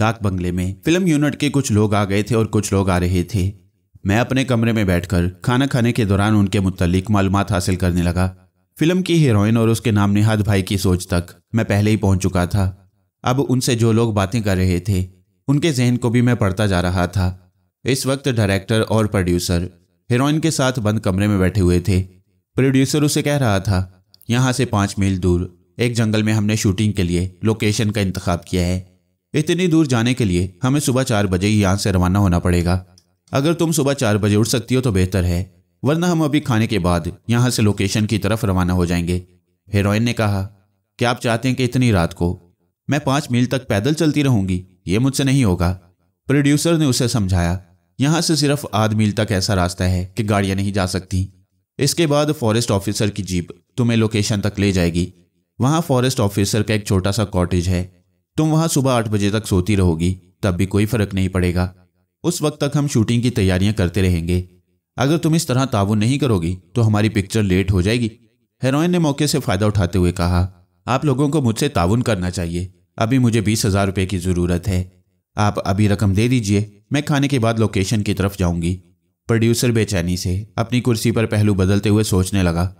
डाक बंगले में फिल्म यूनिट के कुछ लोग आ गए थे और कुछ लोग आ रहे थे मैं अपने कमरे में बैठकर खाना खाने के दौरान उनके मुतलिक मालूम हासिल करने लगा फिल्म की हीरोइन और उसके नाम निहाद भाई की सोच तक मैं पहले ही पहुंच चुका था अब उनसे जो लोग बातें कर रहे थे उनके जहन को भी मैं पढ़ता जा रहा था इस वक्त डायरेक्टर और प्रोड्यूसर हीरोइन के साथ बंद कमरे में बैठे हुए थे प्रोड्यूसर उसे कह रहा था यहाँ से पाँच मील दूर एक जंगल में हमने शूटिंग के लिए लोकेशन का इंतखब किया है इतनी दूर जाने के लिए हमें सुबह चार बजे ही यहाँ से रवाना होना पड़ेगा अगर तुम सुबह चार बजे उठ सकती हो तो बेहतर है वरना हम अभी खाने के बाद यहाँ से लोकेशन की तरफ रवाना हो जाएंगे हेरोइन ने कहा क्या आप चाहते हैं कि इतनी रात को मैं पाँच मील तक पैदल चलती रहूंगी ये मुझसे नहीं होगा प्रोड्यूसर ने उसे समझाया यहाँ से सिर्फ आध मील तक ऐसा रास्ता है कि गाड़ियाँ नहीं जा सकती इसके बाद फॉरेस्ट ऑफिसर की जीप तुम्हें लोकेशन तक ले जाएगी वहाँ फॉरेस्ट ऑफिसर का एक छोटा सा कॉटेज है तुम वहां सुबह आठ बजे तक सोती रहोगी तब भी कोई फर्क नहीं पड़ेगा उस वक्त तक हम शूटिंग की तैयारियां करते रहेंगे अगर तुम इस तरह ताउन नहीं करोगी तो हमारी पिक्चर लेट हो जाएगी हेरोइन ने मौके से फ़ायदा उठाते हुए कहा आप लोगों को मुझसे ताउन करना चाहिए अभी मुझे बीस हज़ार रुपये की ज़रूरत है आप अभी रकम दे दीजिए मैं खाने के बाद लोकेशन की तरफ जाऊंगी प्रोड्यूसर बेचैनी से अपनी कुर्सी पर पहलू बदलते हुए सोचने लगा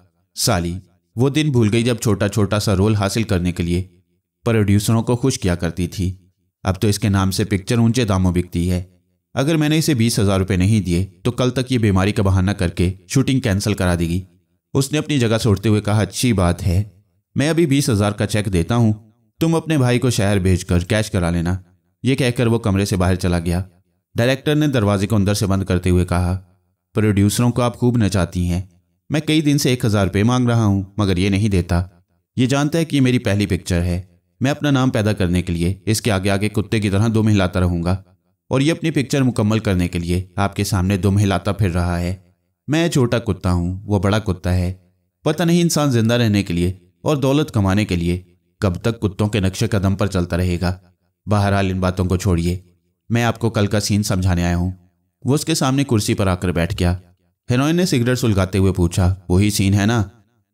साली वो दिन भूल गई जब छोटा छोटा सा रोल हासिल करने के लिए प्रोड्यूसरों को खुश किया करती थी अब तो इसके नाम से पिक्चर ऊंचे दामों बिकती है अगर मैंने इसे बीस हजार रुपये नहीं दिए तो कल तक ये बीमारी का बहाना करके शूटिंग कैंसिल करा देगी उसने अपनी जगह से उठते हुए कहा अच्छी बात है मैं अभी बीस हजार का चेक देता हूँ तुम अपने भाई को शहर भेजकर कैश करा लेना यह कहकर वो कमरे से बाहर चला गया डायरेक्टर ने दरवाजे को अंदर से बंद करते हुए कहा प्रोड्यूसरों को आप खूब नचाती हैं मैं कई दिन से एक हज़ार रुपये मांग रहा हूँ मगर ये नहीं देता ये जानता है कि मेरी पहली पिक्चर है मैं अपना नाम पैदा करने के लिए इसके आगे आगे कुत्ते की तरह दुम हिलाता रहूंगा और ये अपनी पिक्चर मुकम्मल करने के लिए आपके सामने दुम हिलाता फिर रहा है मैं छोटा कुत्ता हूँ वो बड़ा कुत्ता है पता नहीं इंसान जिंदा रहने के लिए और दौलत कमाने के लिए कब तक कुत्तों के नक्शे कदम पर चलता रहेगा बहरहाल इन बातों को छोड़िए मैं आपको कल का सीन समझाने आया हूँ वो उसके सामने कुर्सी पर आकर बैठ गया हेरोइन ने सिगरेट सुलगाते हुए पूछा वही सीन है ना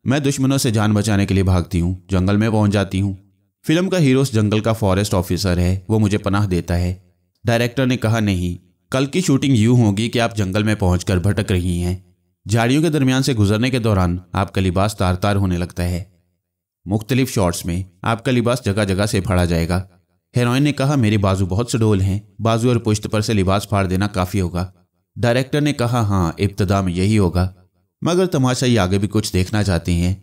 मैं दुश्मनों से जान बचाने के लिए भागती हूँ जंगल में पहुंच जाती हूँ फिल्म का हीरो जंगल का फॉरेस्ट ऑफिसर है वो मुझे पनाह देता है डायरेक्टर ने कहा नहीं कल की शूटिंग यूं होगी कि आप जंगल में पहुंचकर भटक रही हैं झाड़ियों के दरमियान से गुजरने के दौरान आपका लिबास तार तार होने लगता है मुख्तलिफ शॉट्स में आपका लिबास जगह जगह से फाड़ा जाएगा हेरोइन ने कहा मेरे बाजू बहुत से डोल हैं बाजू और पुश्त पर से लिबास फाड़ देना काफ़ी होगा डायरेक्टर ने कहा हाँ इब्तदा में यही होगा मगर तमाशाई आगे भी कुछ देखना चाहते हैं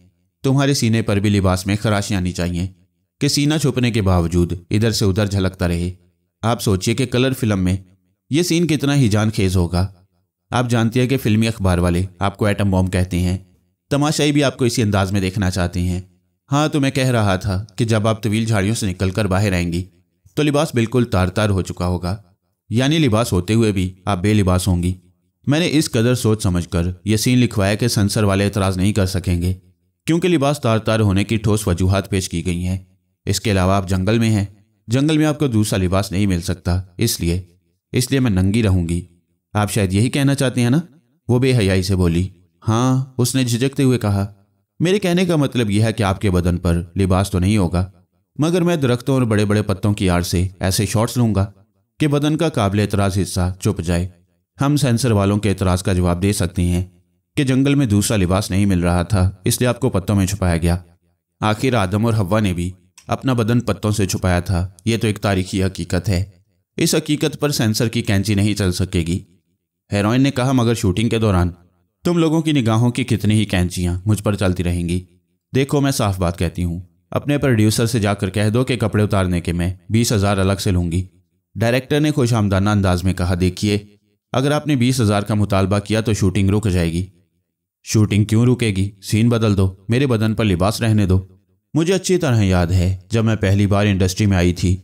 तुम्हारे सीने पर भी लिबास में खराशें आनी चाहिए कि सीना छुपने के बावजूद इधर से उधर झलकता रहे आप सोचिए कि कलर फिल्म में ये सीन कितना ही जान खेज होगा आप जानती है कि फिल्मी अखबार वाले आपको एटम बॉम्ब कहते हैं तमाशाई भी आपको इसी अंदाज में देखना चाहते हैं हाँ तो मैं कह रहा था कि जब आप तवील झाड़ियों से निकल बाहर आएंगी तो लिबास बिल्कुल तार तार हो चुका होगा यानी लिबास होते हुए भी आप बेलिबास होंगी मैंने इस कदर सोच समझ कर यह सीन लिखवाया कि सेंसर वाले एतराज़ नहीं कर सकेंगे क्योंकि लिबास तार तार होने की ठोस वजूहत पेश की गई हैं इसके अलावा आप जंगल में हैं जंगल में आपको दूसरा लिबास नहीं मिल सकता इसलिए इसलिए मैं नंगी रहूंगी आप शायद यही कहना चाहते हैं ना वो बेहयाई से बोली हाँ उसने झिझकते हुए कहा मेरे कहने का मतलब यह है कि आपके बदन पर लिबास तो नहीं होगा मगर मैं दरख्तों और बड़े बड़े पत्तों की आड़ से ऐसे शॉर्ट्स लूंगा कि बदन का काबिल एतराज़ हिस्सा चुप जाए हम सेंसर वालों के एतराज़ का जवाब दे सकते हैं कि जंगल में दूसरा लिबास नहीं मिल रहा था इसलिए आपको पत्तों में छुपाया गया आखिर आदम और हवा ने भी अपना बदन पत्तों से छुपाया था यह तो एक तारीखी हकीकत है इस हकीकत पर सेंसर की कैंची नहीं चल सकेगी हेरोइन ने कहा मगर शूटिंग के दौरान तुम लोगों की निगाहों की कितनी ही कैंचियाँ मुझ पर चलती रहेंगी देखो मैं साफ बात कहती हूँ अपने प्रोड्यूसर से जाकर कह दो कि कपड़े उतारने के मैं बीस हज़ार अलग से लूँगी डायरेक्टर ने खुश आमदाना अंदाज में कहा देखिए अगर आपने बीस हज़ार का मुतालबा किया तो शूटिंग रुक जाएगी शूटिंग क्यों रुकेगी सीन बदल दो मेरे बदन पर लिबास रहने दो मुझे अच्छी तरह याद है जब मैं पहली बार इंडस्ट्री में आई थी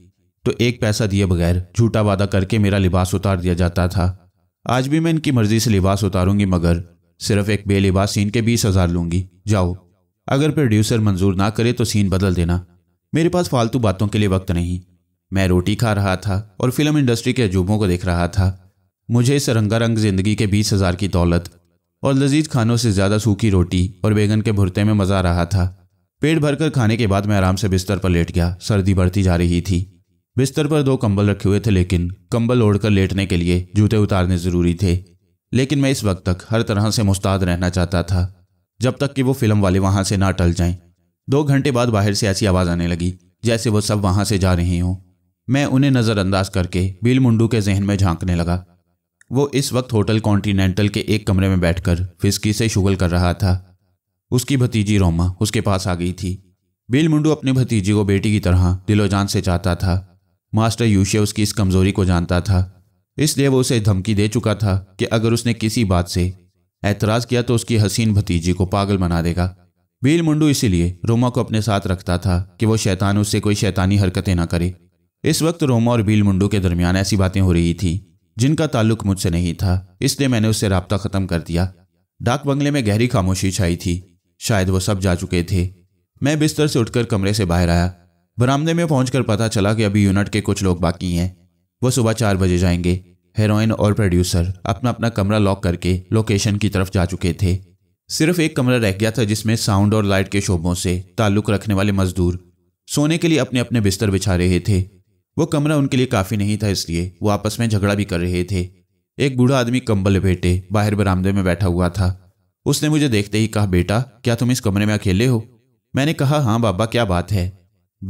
तो एक पैसा दिए बगैर झूठा वादा करके मेरा लिबास उतार दिया जाता था आज भी मैं इनकी मर्जी से लिबास उतारूंगी मगर सिर्फ एक बेलिबास सीन के बीस हजार लूंगी जाओ अगर प्रोड्यूसर मंजूर ना करे तो सीन बदल देना मेरे पास फालतू बातों के लिए वक्त नहीं मैं रोटी खा रहा था और फिल्म इंडस्ट्री के अजूबों को देख रहा था मुझे इस रंगारंग जिंदगी के बीस हजार की दौलत और लजीज खानों से ज़्यादा सूखी रोटी और बैगन के भुरते में मज़ा आ रहा था पेट भरकर खाने के बाद मैं आराम से बिस्तर पर लेट गया सर्दी बढ़ती जा रही थी बिस्तर पर दो कंबल रखे हुए थे लेकिन कंबल ओढ़कर लेटने के लिए जूते उतारने ज़रूरी थे लेकिन मैं इस वक्त तक हर तरह से मुस्ताद रहना चाहता था जब तक कि वो फिल्म वाले वहाँ से ना टल जाएं दो घंटे बाद बाहर से ऐसी आवाज़ आने लगी जैसे वो सब वहाँ से जा रहे हों मैं उन्हें नज़रअंदाज करके बिल मुंडू के जहन में झांकने लगा वो इस वक्त होटल कॉन्टीनेंटल के एक कमरे में बैठकर फिस्की से शुगल कर रहा था उसकी भतीजी रोमा उसके पास आ गई थी बिल मुंडू अपने भतीजी को बेटी की तरह दिलोजान से चाहता था मास्टर यूशिया उसकी इस कमजोरी को जानता था इसलिए वो उसे धमकी दे चुका था कि अगर उसने किसी बात से ऐतराज़ किया तो उसकी हसीन भतीजी को पागल बना देगा बिल मुंडू इसीलिए रोमा को अपने साथ रखता था कि वो शैतान उससे कोई शैतानी हरकतें ना करे इस वक्त रोमा और बिल मुंडू के दरमियान ऐसी बातें हो रही थी जिनका ताल्लुक मुझसे नहीं था इसलिए मैंने उससे रबता ख़त्म कर दिया डाक बंगले में गहरी खामोशी छाई थी शायद वो सब जा चुके थे मैं बिस्तर से उठकर कमरे से बाहर आया बरामदे में पहुंचकर पता चला कि अभी यूनिट के कुछ लोग बाकी हैं वो सुबह चार बजे जाएंगे हेरोइन और प्रोड्यूसर अपना अपना कमरा लॉक करके लोकेशन की तरफ जा चुके थे सिर्फ एक कमरा रह गया था जिसमें साउंड और लाइट के शोबों से ताल्लुक रखने वाले मजदूर सोने के लिए अपने अपने बिस्तर बिछा रहे थे वो कमरा उनके लिए काफ़ी नहीं था इसलिए वो आपस में झगड़ा भी कर रहे थे एक बूढ़ा आदमी कंबल लपेटे बाहर बरामदे में बैठा हुआ था उसने मुझे देखते ही कहा बेटा क्या तुम इस कमरे में अकेले हो मैंने कहा हाँ बाबा क्या बात है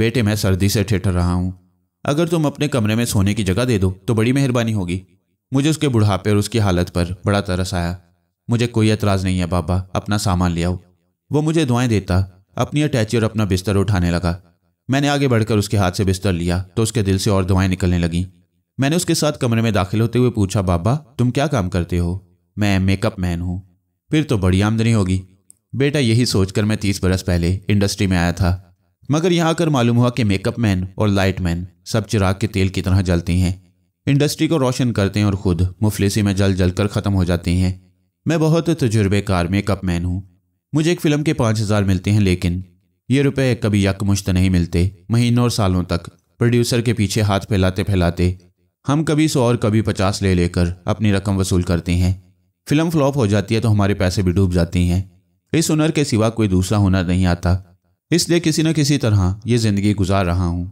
बेटे मैं सर्दी से ठिठर रहा हूँ अगर तुम अपने कमरे में सोने की जगह दे दो तो बड़ी मेहरबानी होगी मुझे उसके बुढ़ापे और उसकी हालत पर बड़ा तरस आया मुझे कोई एतराज़ नहीं है बाबा अपना सामान ले आओ वो मुझे दुआएं देता अपनी अटैची और अपना बिस्तर उठाने लगा मैंने आगे बढ़कर उसके हाथ से बिस्तर लिया तो उसके दिल से और दुआएं निकलने लगीं मैंने उसके साथ कमरे में दाखिल होते हुए पूछा बाबा तुम क्या काम करते हो मैं मेकअप मैन हूँ फिर तो बड़ी आमदनी होगी बेटा यही सोचकर मैं तीस बरस पहले इंडस्ट्री में आया था मगर यहाँ आकर मालूम हुआ कि मेकअप मैन और लाइट मैन सब चिराग के तेल की तरह जलती हैं इंडस्ट्री को रोशन करते हैं और खुद मुफलिसी में जल जल कर ख़त्म हो जाती हैं मैं बहुत तजुर्बेकार मेकअप मैन हूँ मुझे एक फ़िल्म के पाँच हज़ार मिलते हैं लेकिन ये रुपए कभी यकमुश्त नहीं मिलते महीनों और सालों तक प्रोड्यूसर के पीछे हाथ फैलाते फैलाते हम कभी सौ और कभी पचास ले लेकर अपनी रकम वसूल करते हैं फिल्म फ्लॉप हो जाती है तो हमारे पैसे भी डूब जाती हैं इस हुनर के सिवा कोई दूसरा हुनर नहीं आता इसलिए किसी न किसी तरह ये ज़िंदगी गुजार रहा हूँ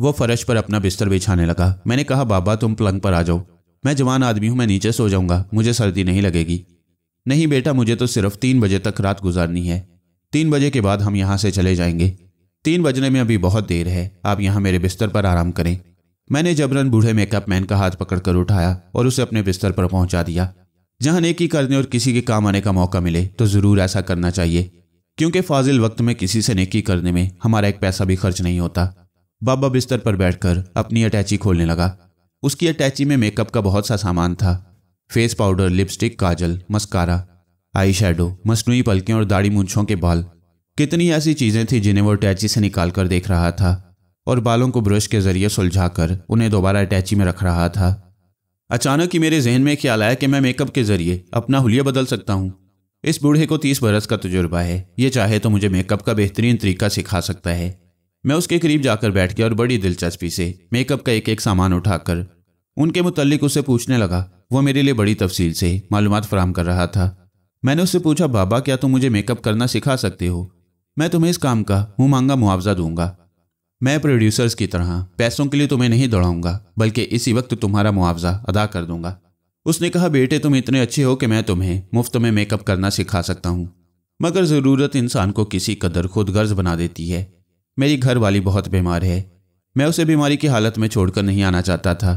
वो फर्श पर अपना बिस्तर बिछाने लगा मैंने कहा बाबा तुम पलंग पर आ जाओ मैं जवान आदमी हूँ मैं नीचे सो जाऊँगा मुझे सर्दी नहीं लगेगी नहीं बेटा मुझे तो सिर्फ तीन बजे तक रात गुजारनी है तीन बजे के बाद हम यहाँ से चले जाएंगे तीन बजने में अभी बहुत देर है आप यहाँ मेरे बिस्तर पर आराम करें मैंने जबरन बूढ़े मेकअप मैन का हाथ पकड़कर उठाया और उसे अपने बिस्तर पर पहुंचा दिया जहां नेकी करने और किसी के काम आने का मौका मिले तो ज़रूर ऐसा करना चाहिए क्योंकि फाजिल वक्त में किसी से नेकी करने में हमारा एक पैसा भी खर्च नहीं होता बाबा बिस्तर पर बैठकर अपनी अटैची खोलने लगा उसकी अटैची में मेकअप का बहुत सा सामान था face powder lipstick kajal mascara eye shadow मसनू पलकें और दाढ़ी मूछों के बाल कितनी ऐसी चीज़ें थी जिन्हें वो अटैची से निकाल कर देख रहा था और बालों को ब्रश के ज़रिए सुलझाकर उन्हें दोबारा अटैची में रख रहा था अचानक ही मेरे जहन में ख्याल आया कि मैं मेकअप के जरिए अपना हुलिया बदल सकता हूँ इस बूढ़े को तीस बरस का तजुर्बा है ये चाहे तो मुझे मेकअप का बेहतरीन तरीका सिखा सकता है मैं उसके करीब जाकर बैठ गया और बड़ी दिलचस्पी से मेकअप का एक एक सामान उठाकर उनके मुतलिक उससे पूछने लगा वो मेरे लिए बड़ी तफसील से मालूम फराम कर रहा था मैंने उससे पूछा बाबा क्या तुम मुझे मेकअप करना सिखा सकते हो मैं तुम्हें इस काम का मुँह मांगा मुआवजा दूंगा मैं प्रोड्यूसर्स की तरह पैसों के लिए तुम्हें नहीं दौड़ाऊंगा बल्कि इसी वक्त तुम्हारा मुआवजा अदा कर दूंगा उसने कहा बेटे तुम इतने अच्छे हो कि मैं तुम्हें मुफ्त में मेकअप करना सिखा सकता हूँ मगर ज़रूरत इंसान को किसी कदर खुद गर्ज बना देती है मेरी घर वाली बहुत बीमार है मैं उसे बीमारी की हालत में छोड़कर नहीं आना चाहता था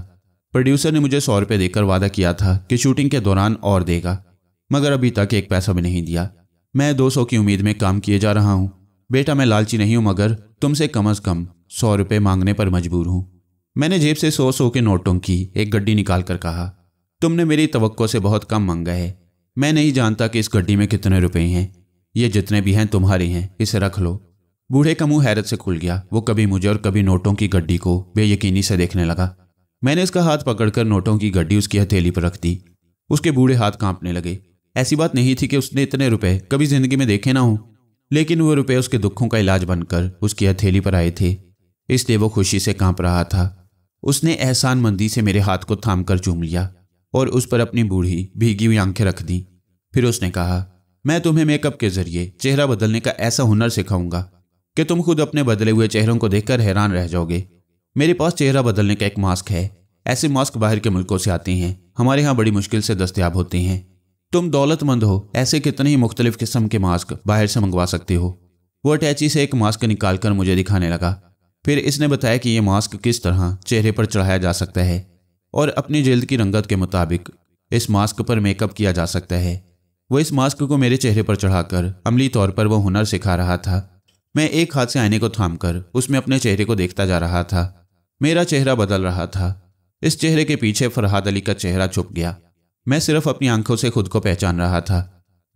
प्रोड्यूसर ने मुझे सौ रुपये देकर वादा किया था कि शूटिंग के दौरान और देगा मगर अभी तक एक पैसा भी नहीं दिया मैं दो सौ की उम्मीद में काम किए जा रहा हूँ बेटा मैं लालची नहीं हूँ मगर तुमसे कम अज कम सौ रुपये मांगने पर मजबूर हूँ मैंने जेब से सौ सौ के नोटों की एक गड्डी निकाल कर कहा तुमने मेरी तो से बहुत कम मांगा है मैं नहीं जानता कि इस गड्डी में कितने रुपए हैं ये जितने भी हैं तुम्हारे हैं इसे रख लो बूढ़े का मुंह हैरत से खुल गया वो कभी मुझे और कभी नोटों की गड्डी को बेयकीनी से देखने लगा मैंने उसका हाथ पकड़कर नोटों की गड्डी उसकी हथेली पर रख दी उसके बूढ़े हाथ कांपने लगे ऐसी बात नहीं थी कि उसने इतने रुपए कभी जिंदगी में देखे ना हो लेकिन वह रुपये उसके दुखों का इलाज बनकर उसकी हथेली पर आए थे इसलिए वो खुशी से कांप रहा था उसने एहसान मंदी से मेरे हाथ को थाम कर चूम लिया और उस पर अपनी बूढ़ी भीगी हुई आंखें रख दी फिर उसने कहा मैं तुम्हें मेकअप के जरिए चेहरा बदलने का ऐसा हुनर सिखाऊंगा कि तुम खुद अपने बदले हुए चेहरों को देखकर हैरान रह जाओगे मेरे पास चेहरा बदलने का एक मास्क है ऐसे मास्क बाहर के मुल्कों से आते हैं हमारे यहाँ बड़ी मुश्किल से दस्तियाब होते हैं तुम दौलतमंद हो ऐसे कितने ही मुख्तलिफ किस्म के मास्क बाहर से मंगवा सकते हो वो अटैची से एक मास्क निकाल कर मुझे दिखाने लगा फिर इसने बताया कि यह मास्क किस तरह चेहरे पर चढ़ाया जा सकता है और अपनी जल्द की रंगत के मुताबिक इस मास्क पर मेकअप किया जा सकता है वह इस मास्क को मेरे चेहरे पर चढ़ाकर अमली तौर पर वह हुनर सिखा रहा था मैं एक हाथ से आईने को थाम कर उसमें अपने चेहरे को देखता जा रहा था मेरा चेहरा बदल रहा था इस चेहरे के पीछे फरहाद अली का चेहरा छुप गया मैं सिर्फ अपनी आंखों से खुद को पहचान रहा था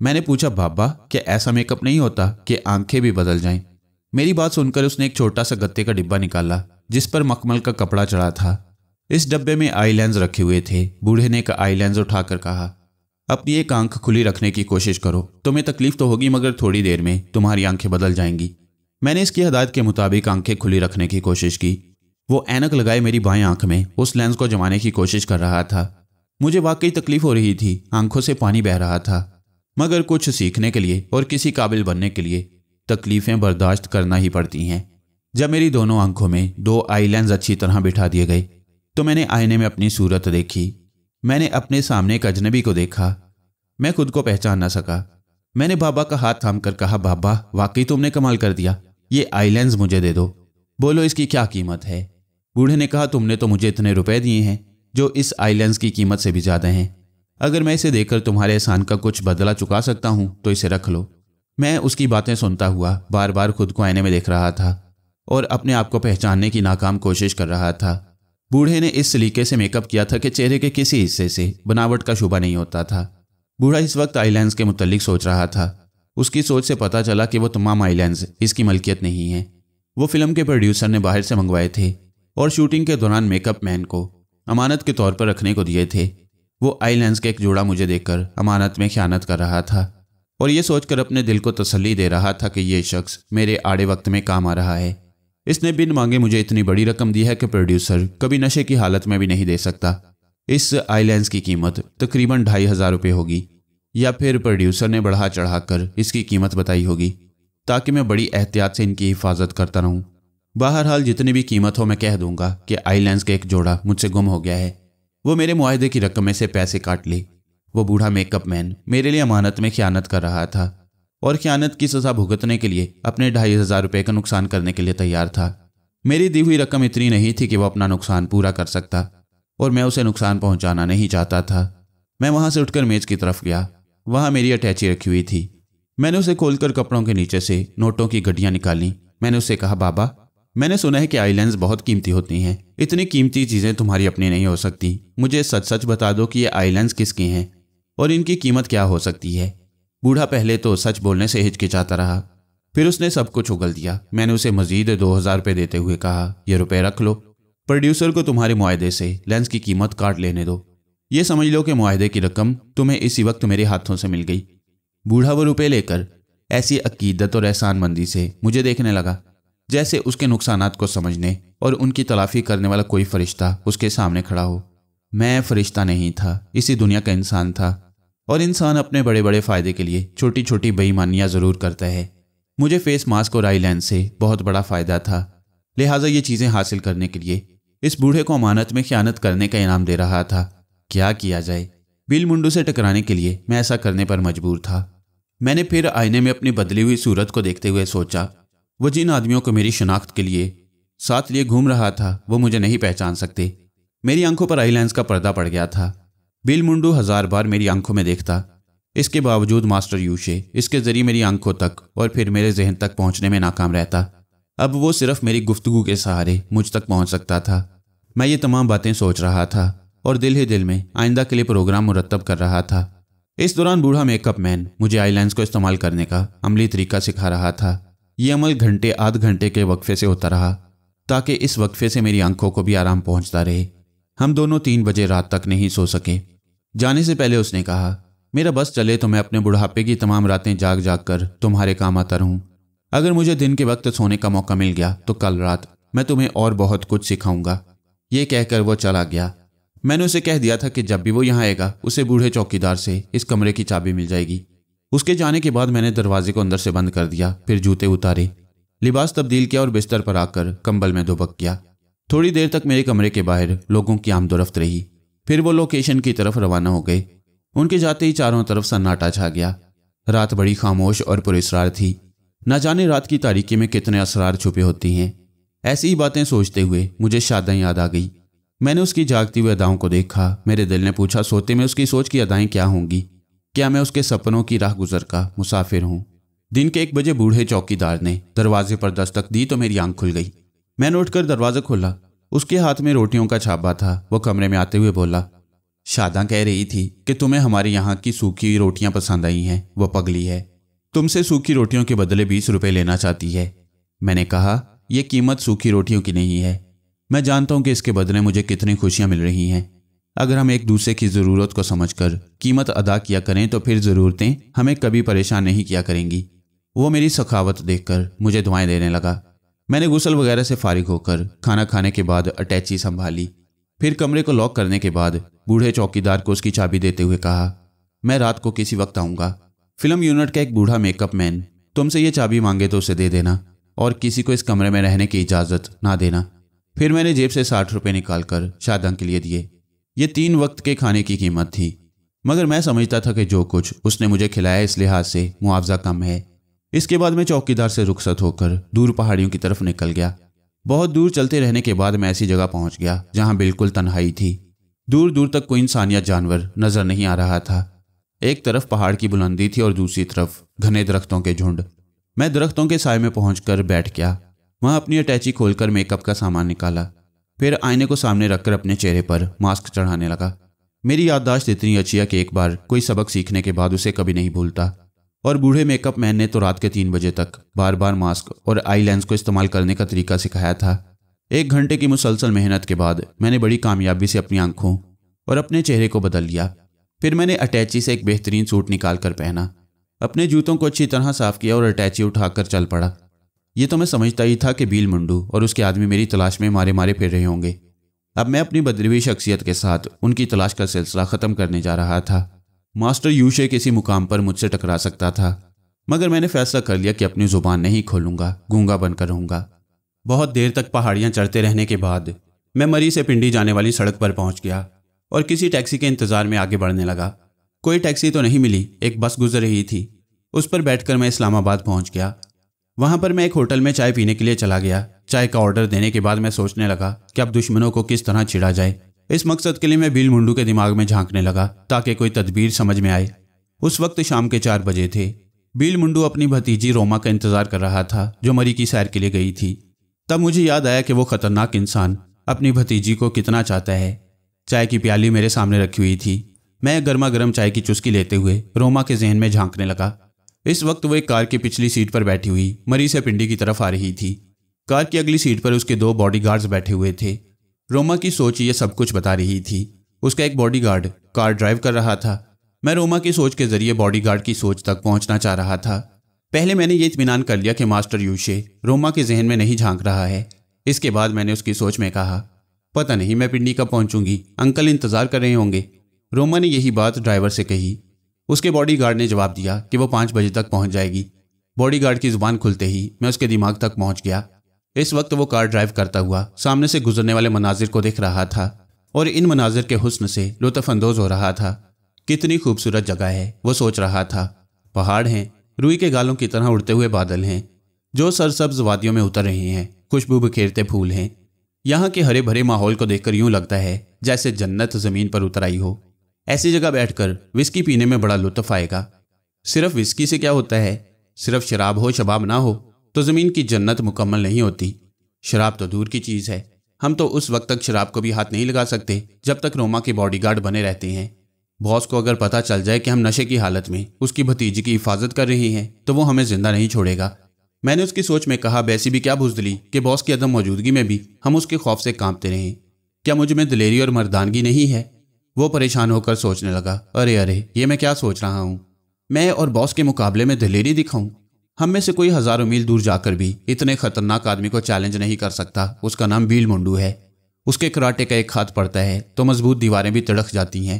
मैंने पूछा बाबा क्या ऐसा मेकअप नहीं होता कि आंखें भी बदल जाएं मेरी बात सुनकर उसने एक छोटा सा गत्ते का डिब्बा निकाला जिस पर मखमल का कपड़ा चढ़ा था इस डब्बे में आई रखे हुए थे बूढ़े ने एक आई उठाकर कहा अपनी एक आंख खुली रखने की कोशिश करो तुम्हें तकलीफ तो होगी मगर थोड़ी देर में तुम्हारी आंखें बदल जाएंगी मैंने इसकी हदायत के मुताबिक आंखें खुली रखने की कोशिश की वो ऐनक लगाए मेरी बाएं आंख में उस लेंस को जमाने की कोशिश कर रहा था मुझे वाकई तकलीफ हो रही थी आंखों से पानी बह रहा था मगर कुछ सीखने के लिए और किसी काबिल बनने के लिए तकलीफ़ें बर्दाश्त करना ही पड़ती हैं जब मेरी दोनों आंखों में दो आई लेंस अच्छी तरह बिठा दिए गए तो मैंने आईने में अपनी सूरत देखी मैंने अपने सामने एक अजनबी को देखा मैं खुद को पहचान ना सका मैंने बाबा का हाथ थाम कर कहा बाबा वाकई तुमने कमाल कर दिया ये आई लेंस मुझे दे दो बोलो इसकी क्या कीमत है बूढ़े ने कहा तुमने तो मुझे इतने रुपए दिए हैं जो इस आई लेंस की कीमत से भी ज़्यादा हैं अगर मैं इसे देकर तुम्हारे एहसान का कुछ बदला चुका सकता हूं तो इसे रख लो मैं उसकी बातें सुनता हुआ बार बार खुद को आईने में देख रहा था और अपने आप को पहचानने की नाकाम कोशिश कर रहा था बूढ़े ने इस सलीके से मेकअप किया था कि चेहरे के किसी हिस्से से बनावट का शुबा नहीं होता था बूढ़ा इस वक्त आईलैंड के मुतलिक सोच रहा था उसकी सोच से पता चला कि वो तमाम आईलैंड्स इसकी मलकियत नहीं है वो फिल्म के प्रोड्यूसर ने बाहर से मंगवाए थे और शूटिंग के दौरान मेकअप मैन को अमानत के तौर पर रखने को दिए थे वो आईलैंड्स का एक जोड़ा मुझे देखकर अमानत में ख्यानत कर रहा था और ये सोचकर अपने दिल को तसल्ली दे रहा था कि यह शख्स मेरे आड़े वक्त में काम आ रहा है इसने बिन मांगे मुझे इतनी बड़ी रकम दी है कि प्रोड्यूसर कभी नशे की हालत में भी नहीं दे सकता इस आईलैंड्स की कीमत तकरीबन ढाई हज़ार रुपये होगी या फिर प्रोड्यूसर ने बढ़ा चढ़ाकर इसकी कीमत बताई होगी ताकि मैं बड़ी एहतियात से इनकी हिफाजत करता रहूं बहरहाल जितनी भी कीमत हो मैं कह दूंगा कि आईलैंड्स का एक जोड़ा मुझसे गुम हो गया है वो मेरे मुआदे की रकम में से पैसे काट ले वो बूढ़ा मेकअप मैन मेरे लिए अमानत में ख्यानत कर रहा था और ख्यानत की सज़ा भुगतने के लिए अपने ढाई हज़ार रुपये का नुकसान करने के लिए तैयार था मेरी दी हुई रकम इतनी नहीं थी कि वह अपना नुकसान पूरा कर सकता और मैं उसे नुकसान पहुंचाना नहीं चाहता था मैं वहां से उठकर मेज की तरफ गया वहां मेरी अटैची रखी हुई थी मैंने उसे खोलकर कपड़ों के नीचे से नोटों की गड्डियां निकाली मैंने उससे कहा बाबा मैंने सुना है कि आईलैंड्स बहुत कीमती होती हैं इतनी कीमती चीज़ें तुम्हारी अपनी नहीं हो सकती मुझे सच सच बता दो कि ये आईलैंड्स किसकी हैं और इनकी कीमत क्या हो सकती है बूढ़ा पहले तो सच बोलने से हिचकिचाता रहा फिर उसने सब कुछ उगल दिया मैंने उसे मजीद दो हज़ार रुपये देते हुए कहा यह रुपये रख लो प्रोड्यूसर को तुम्हारे मुआदे से लेंस की कीमत काट लेने दो ये समझ लो कि मुआदे की रकम तुम्हें इसी वक्त मेरे हाथों से मिल गई बूढ़ा वो रुपये लेकर ऐसी अकीदत और एहसानमंदी से मुझे देखने लगा जैसे उसके नुकसान को समझने और उनकी तलाफी करने वाला कोई फरिश्ता उसके सामने खड़ा हो मैं फरिश्ता नहीं था इसी दुनिया का इंसान था और इंसान अपने बड़े बड़े फ़ायदे के लिए छोटी छोटी बेईमानियाँ ज़रूर करता है मुझे फेस मास्क और आई लेंस से बहुत बड़ा फ़ायदा था लिहाजा ये चीज़ें हासिल करने के लिए इस बूढ़े को अमानत में ख्यानत करने का इनाम दे रहा था क्या किया जाए बिल मुंडू से टकराने के लिए मैं ऐसा करने पर मजबूर था मैंने फिर आईने में अपनी बदली हुई सूरत को देखते हुए सोचा वो जिन आदमियों को मेरी शनाख्त के लिए साथ लिए घूम रहा था वो मुझे नहीं पहचान सकते मेरी आंखों पर आई लेंस का पर्दा पड़ गया था बिल मुंडू हजार बार मेरी आंखों में देखता इसके बावजूद मास्टर यूशे इसके जरिए मेरी आंखों तक और फिर मेरे जहन तक पहुंचने में नाकाम रहता अब वो सिर्फ मेरी गुफ्तगु के सहारे मुझ तक पहुंच सकता था मैं ये तमाम बातें सोच रहा था और दिल ही दिल में आइंदा के लिए प्रोग्राम मुरतब कर रहा था इस दौरान बूढ़ा मेकअप मैन मुझे आईलाइंस को इस्तेमाल करने का अमली तरीका सिखा रहा था ये अमल घंटे आध घंटे के वक्फे से होता रहा ताकि इस वक्फे से मेरी आंखों को भी आराम पहुंचता रहे हम दोनों तीन बजे रात तक नहीं सो सके जाने से पहले उसने कहा मेरा बस चले तो मैं अपने बुढ़ापे की तमाम रातें जाग जाग कर तुम्हारे काम आता रहूं अगर मुझे दिन के वक्त सोने का मौका मिल गया तो कल रात मैं तुम्हें और बहुत कुछ सिखाऊंगा ये कहकर वो चला गया मैंने उसे कह दिया था कि जब भी वो यहाँ आएगा उसे बूढ़े चौकीदार से इस कमरे की चाबी मिल जाएगी उसके जाने के बाद मैंने दरवाजे को अंदर से बंद कर दिया फिर जूते उतारे लिबास तब्दील किया और बिस्तर पर आकर कंबल में दुबक किया थोड़ी देर तक मेरे कमरे के बाहर लोगों की आमदोरफ्त रही फिर वो लोकेशन की तरफ रवाना हो गए उनके जाते ही चारों तरफ सन्नाटा छा गया रात बड़ी खामोश और पुरेसरार थी ना जाने रात की तारीखी में कितने असरार छुपे होती हैं ऐसी ही बातें सोचते हुए मुझे शादा याद आ गई मैंने उसकी जागती हुई अदाओं को देखा मेरे दिल ने पूछा सोते में उसकी सोच की अदाएं क्या होंगी क्या मैं उसके सपनों की राह गुजर का मुसाफिर हूँ दिन के एक बजे बूढ़े चौकीदार ने दरवाजे पर दस्तक दी तो मेरी आंख खुल गई मैंने उठकर दरवाज़ा खोला उसके हाथ में रोटियों का छापा था वो कमरे में आते हुए बोला शादा कह रही थी कि तुम्हें हमारे यहाँ की सूखी रोटियाँ पसंद आई हैं वह पगली है तुमसे सूखी रोटियों के बदले बीस रुपये लेना चाहती है मैंने कहा यह कीमत सूखी रोटियों की नहीं है मैं जानता हूँ कि इसके बदले मुझे कितनी खुशियाँ मिल रही हैं अगर हम एक दूसरे की ज़रूरत को समझकर कीमत अदा किया करें तो फिर ज़रूरतें हमें कभी परेशान नहीं किया करेंगी वो मेरी सखावत देखकर मुझे दुआएं देने लगा मैंने गुसल वगैरह से फारिग होकर खाना खाने के बाद अटैची संभाली फिर कमरे को लॉक करने के बाद बूढ़े चौकीदार को उसकी चाबी देते हुए कहा मैं रात को किसी वक्त आऊँगा फिल्म यूनिट का एक बूढ़ा मेकअप मैन तुमसे ये चाबी मांगे तो उसे दे देना और किसी को इस कमरे में रहने की इजाज़त ना देना फिर मैंने जेब से साठ रुपये निकाल कर के लिए दिए ये तीन वक्त के खाने की कीमत थी मगर मैं समझता था कि जो कुछ उसने मुझे खिलाया इस लिहाज से मुआवजा कम है इसके बाद मैं चौकीदार से रुखसत होकर दूर पहाड़ियों की तरफ निकल गया बहुत दूर चलते रहने के बाद मैं ऐसी जगह पहुंच गया जहां बिल्कुल तन्हाई थी दूर दूर तक कोई इंसान या जानवर नजर नहीं आ रहा था एक तरफ पहाड़ की बुलंदी थी और दूसरी तरफ घने दरख्तों के झुंड मैं दरख्तों के साय में पहुंचकर बैठ गया वहां अपनी अटैची खोलकर मेकअप का सामान निकाला फिर आईने को सामने रखकर अपने चेहरे पर मास्क चढ़ाने लगा मेरी याददाश्त इतनी अच्छी है कि एक बार कोई सबक सीखने के बाद उसे कभी नहीं भूलता और बूढ़े मेकअप मैन ने तो रात के तीन बजे तक बार बार मास्क और आई लेंस को इस्तेमाल करने का तरीका सिखाया था एक घंटे की मुसलसल मेहनत के बाद मैंने बड़ी कामयाबी से अपनी आंखों और अपने चेहरे को बदल लिया फिर मैंने अटैची से एक बेहतरीन सूट निकाल कर पहना अपने जूतों को अच्छी तरह साफ किया और अटैची उठाकर चल पड़ा ये तो मैं समझता ही था कि बील मुंडू और उसके आदमी मेरी तलाश में मारे मारे फिर रहे होंगे अब मैं अपनी बदरवी हुई शख्सियत के साथ उनकी तलाश का सिलसिला ख़त्म करने जा रहा था मास्टर यूशे किसी मुकाम पर मुझसे टकरा सकता था मगर मैंने फैसला कर लिया कि अपनी जुबान नहीं खोलूंगा गूंगा बनकर रहूंगा बहुत देर तक पहाड़ियां चढ़ते रहने के बाद मैं मरी से पिंडी जाने वाली सड़क पर पहुंच गया और किसी टैक्सी के इंतजार में आगे बढ़ने लगा कोई टैक्सी तो नहीं मिली एक बस गुजर रही थी उस पर बैठकर मैं इस्लामाबाद पहुंच गया वहां पर मैं एक होटल में चाय पीने के लिए चला गया चाय का ऑर्डर देने के बाद मैं सोचने लगा कि अब दुश्मनों को किस तरह छिड़ा जाए इस मकसद के लिए मैं भील मुंडू के दिमाग में झांकने लगा ताकि कोई तदबीर समझ में आए उस वक्त शाम के चार बजे थे भील मुंडू अपनी भतीजी रोमा का इंतजार कर रहा था जो मरी की सैर के लिए गई थी तब मुझे याद आया कि वो खतरनाक इंसान अपनी भतीजी को कितना चाहता है चाय की प्याली मेरे सामने रखी हुई थी मैं गर्मा गर्म चाय की चुस्की लेते हुए रोमा के जहन में झांकने लगा इस वक्त वो एक कार की पिछली सीट पर बैठी हुई मरी से पिंडी की तरफ आ रही थी कार की अगली सीट पर उसके दो बॉडीगार्ड्स बैठे हुए थे रोमा की सोच ये सब कुछ बता रही थी उसका एक बॉडीगार्ड कार ड्राइव कर रहा था मैं रोमा की सोच के जरिए बॉडीगार्ड की सोच तक पहुंचना चाह रहा था पहले मैंने ये इतमान कर लिया कि मास्टर यूशे रोमा के जहन में नहीं झांक रहा है इसके बाद मैंने उसकी सोच में कहा पता नहीं मैं पिंडी कब पहुंचूंगी अंकल इंतजार कर रहे होंगे रोमा ने यही बात ड्राइवर से कही उसके बॉडीगार्ड ने जवाब दिया कि वो पाँच बजे तक पहुंच जाएगी बॉडीगार्ड की जुबान खुलते ही मैं उसके दिमाग तक पहुंच गया इस वक्त वो कार ड्राइव करता हुआ सामने से गुजरने वाले मनाजिर को देख रहा था और इन मनाजिर के हुस्न से लुत्फानंदोज हो रहा था कितनी खूबसूरत जगह है वो सोच रहा था पहाड़ हैं रुई के गालों की तरह उड़ते हुए बादल हैं जो सरसब्ज वादियों में उतर रहे हैं खुशबू बिखेरते फूल हैं यहाँ के हरे भरे माहौल को देखकर यूं लगता है जैसे जन्नत ज़मीन पर उतर आई हो ऐसी जगह बैठकर विस्की पीने में बड़ा लुत्फ आएगा सिर्फ विस्की से क्या होता है सिर्फ शराब हो शबाब ना हो तो ज़मीन की जन्नत मुकम्मल नहीं होती शराब तो दूर की चीज़ है हम तो उस वक्त तक शराब को भी हाथ नहीं लगा सकते जब तक रोमा के बॉडीगार्ड बने रहते हैं बॉस को अगर पता चल जाए कि हम नशे की हालत में उसकी भतीजी की हिफाजत कर रहे हैं तो वो हमें जिंदा नहीं छोड़ेगा मैंने उसकी सोच में कहा वैसी भी क्या दिली कि बॉस की अदम मौजूदगी में भी हम उसके खौफ से कांपते रहे क्या मुझ में दिलेरी और मर्दानगी नहीं है वो परेशान होकर सोचने लगा अरे अरे ये मैं क्या सोच रहा हूँ मैं और बॉस के मुकाबले में दिलेरी दिखाऊं हम में से कोई हजारों मील दूर जाकर भी इतने खतरनाक आदमी को चैलेंज नहीं कर सकता उसका नाम बील मुंडू है उसके कराटे का एक हाथ पड़ता है तो मजबूत दीवारें भी तड़क जाती हैं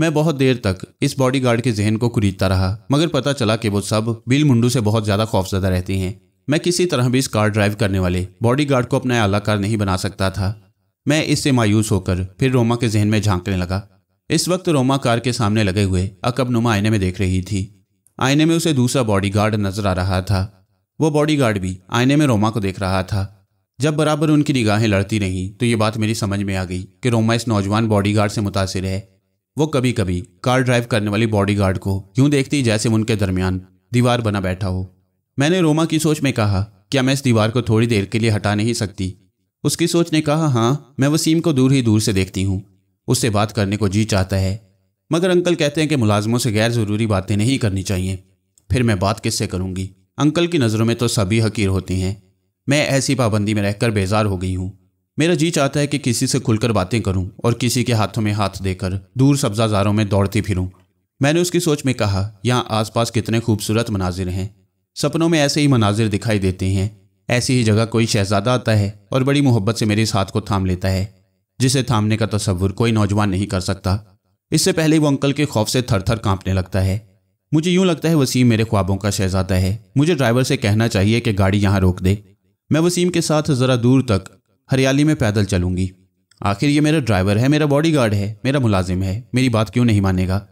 मैं बहुत देर तक इस बॉडीगार्ड के जहन को कुरीदता रहा मगर पता चला कि वो सब बील मुंडू से बहुत ज़्यादा खौफजदा रहती हैं मैं किसी तरह भी इस कार ड्राइव करने वाले बॉडीगार्ड को अपना आलाकार नहीं बना सकता था मैं इससे मायूस होकर फिर रोमा के जहन में झांकने लगा इस वक्त रोमा कार के सामने लगे हुए अकब नुमा आईने में देख रही थी आईने में उसे दूसरा बॉडीगार्ड नजर आ रहा था वो बॉडीगार्ड भी आईने में रोमा को देख रहा था जब बराबर उनकी निगाहें लड़ती रहीं तो ये बात मेरी समझ में आ गई कि रोमा इस नौजवान बॉडीगार्ड से मुतासर है वो कभी कभी कार ड्राइव करने वाली बॉडीगार्ड को यूं देखती जैसे उनके दरमियान दीवार बना बैठा हो मैंने रोमा की सोच में कहा क्या मैं इस दीवार को थोड़ी देर के लिए हटा नहीं सकती उसकी सोच ने कहा हाँ मैं वसीम को दूर ही दूर से देखती हूँ उससे बात करने को जी चाहता है मगर अंकल कहते हैं कि मुलाजमों से गैर ज़रूरी बातें नहीं करनी चाहिए फिर मैं बात किससे करूंगी अंकल की नज़रों में तो सभी हकीर होती हैं मैं ऐसी पाबंदी में रहकर बेजार हो गई हूँ मेरा जी चाहता है कि किसी से खुलकर बातें करूं और किसी के हाथों में हाथ देकर दूर सब्जाजारों में दौड़ती फिरूं मैंने उसकी सोच में कहा यहाँ आसपास कितने खूबसूरत मनाजिर हैं सपनों में ऐसे ही मनाजिर दिखाई देते हैं ऐसी ही जगह कोई शहजादा आता है और बड़ी मोहब्बत से मेरे इस हाथ को थाम लेता है जिसे थामने का तस्वुर कोई नौजवान नहीं कर सकता इससे पहले वो अंकल के खौफ से थर थर कांपने लगता है मुझे यूं लगता है वसीम मेरे ख्वाबों का शहजादा है मुझे ड्राइवर से कहना चाहिए कि गाड़ी यहाँ रोक दे मैं वसीम के साथ ज़रा दूर तक हरियाली में पैदल चलूंगी आखिर ये मेरा ड्राइवर है मेरा बॉडीगार्ड है मेरा मुलाजिम है मेरी बात क्यों नहीं मानेगा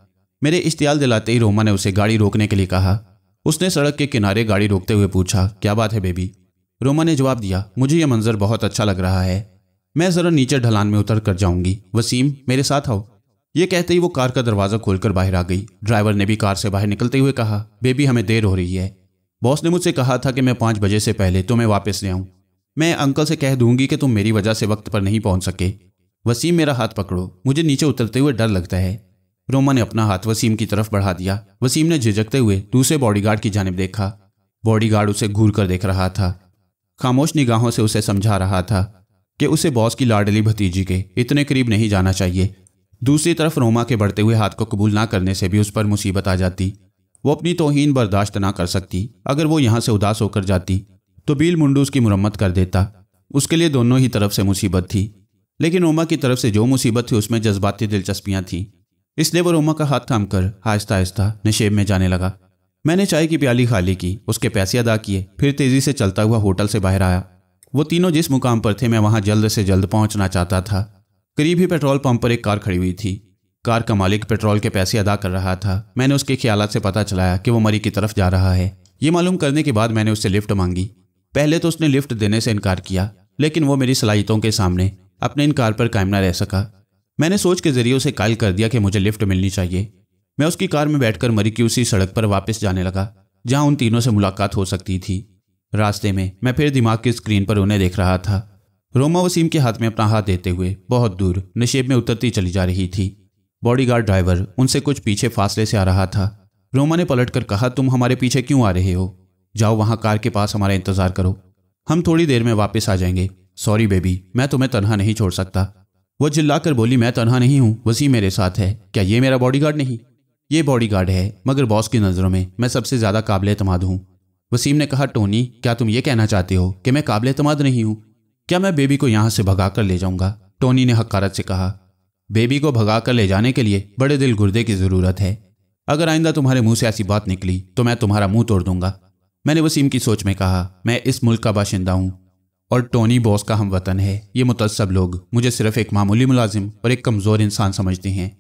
मेरे इश्तियाल दिलाते ही रोमा ने उसे गाड़ी रोकने के लिए कहा उसने सड़क के किनारे गाड़ी रोकते हुए पूछा क्या बात है बेबी रोमा ने जवाब दिया मुझे यह मंजर बहुत अच्छा लग रहा है मैं ज़रा नीचे ढलान में उतर कर जाऊंगी वसीम मेरे साथ आओ ये कहते ही वो कार का दरवाजा खोलकर बाहर आ गई ड्राइवर ने भी कार से बाहर निकलते हुए कहा बेबी हमें देर हो रही है बॉस ने मुझसे कहा था कि मैं पाँच बजे से पहले तुम्हें वापस ले आऊँ मैं अंकल से कह दूंगी कि तुम मेरी वजह से वक्त पर नहीं पहुंच सके वसीम मेरा हाथ पकड़ो मुझे नीचे उतरते हुए डर लगता है रोमा ने अपना हाथ वसीम की तरफ बढ़ा दिया वसीम ने झिझकते हुए दूसरे बॉडीगार्ड की जानब देखा बॉडीगार्ड उसे घूर कर देख रहा था खामोश निगाहों से उसे समझा रहा था कि उसे बॉस की लाडली भतीजी के इतने करीब नहीं जाना चाहिए दूसरी तरफ रोमा के बढ़ते हुए हाथ को कबूल ना करने से भी उस पर मुसीबत आ जाती वो अपनी तोहन बर्दाश्त ना कर सकती अगर वो यहाँ से उदास होकर जाती तो बील मुंडू उसकी मुरम्मत कर देता उसके लिए दोनों ही तरफ से मुसीबत थी लेकिन रोमा की तरफ से जो मुसीबत थी उसमें जज्बाती दिलचस्पियाँ थीं इसलिए वो रोमा का हाथ थाम कर आहिस्ता आहिस्ता नशेब में जाने लगा मैंने चाय की प्याली खाली की उसके पैसे अदा किए फिर तेज़ी से चलता हुआ होटल से बाहर आया वो तीनों जिस मुकाम पर थे मैं वहाँ जल्द से जल्द पहुँचना चाहता था करीब ही पेट्रोल पंप पर एक कार खड़ी हुई थी कार का मालिक पेट्रोल के पैसे अदा कर रहा था मैंने उसके ख्याल से पता चलाया कि वो मरी की तरफ जा रहा है ये मालूम करने के बाद मैंने उससे लिफ्ट मांगी पहले तो उसने लिफ्ट देने से इनकार किया लेकिन वो मेरी सलाहितों के सामने अपने इनकार पर कायम ना रह सका मैंने सोच के जरिए उसे कायल कर दिया कि मुझे लिफ्ट मिलनी चाहिए मैं उसकी कार में बैठकर मरी की उसी सड़क पर वापस जाने लगा जहां उन तीनों से मुलाकात हो सकती थी रास्ते में मैं फिर दिमाग की स्क्रीन पर उन्हें देख रहा था रोमा वसीम के हाथ में अपना हाथ देते हुए बहुत दूर नशेब में उतरती चली जा रही थी बॉडीगार्ड ड्राइवर उनसे कुछ पीछे फासले से आ रहा था रोमा ने पलटकर कहा तुम हमारे पीछे क्यों आ रहे हो जाओ वहां कार के पास हमारा इंतजार करो हम थोड़ी देर में वापस आ जाएंगे सॉरी बेबी मैं तुम्हें तनहा नहीं छोड़ सकता वह चिल्लाकर बोली मैं तनहा नहीं हूँ वसीम मेरे साथ है क्या ये मेरा बॉडीगार्ड नहीं ये बॉडीगार्ड है मगर बॉस की नज़रों में मैं सबसे ज़्यादा काबिल तमाद हूँ वसीम ने कहा टोनी क्या तुम ये कहना चाहते हो कि मैं काबिल तमाद नहीं हूँ क्या मैं बेबी को यहां से भगा कर ले जाऊंगा टोनी ने हकारत से कहा बेबी को भगा कर ले जाने के लिए बड़े दिल गुर्दे की जरूरत है अगर आइंदा तुम्हारे मुंह से ऐसी बात निकली तो मैं तुम्हारा मुंह तोड़ दूंगा मैंने वसीम की सोच में कहा मैं इस मुल्क का बाशिंदा हूं और टोनी बॉस का हम वतन है ये मुतसब लोग मुझे सिर्फ एक मामूली मुलाजिम और एक कमज़ोर इंसान समझते हैं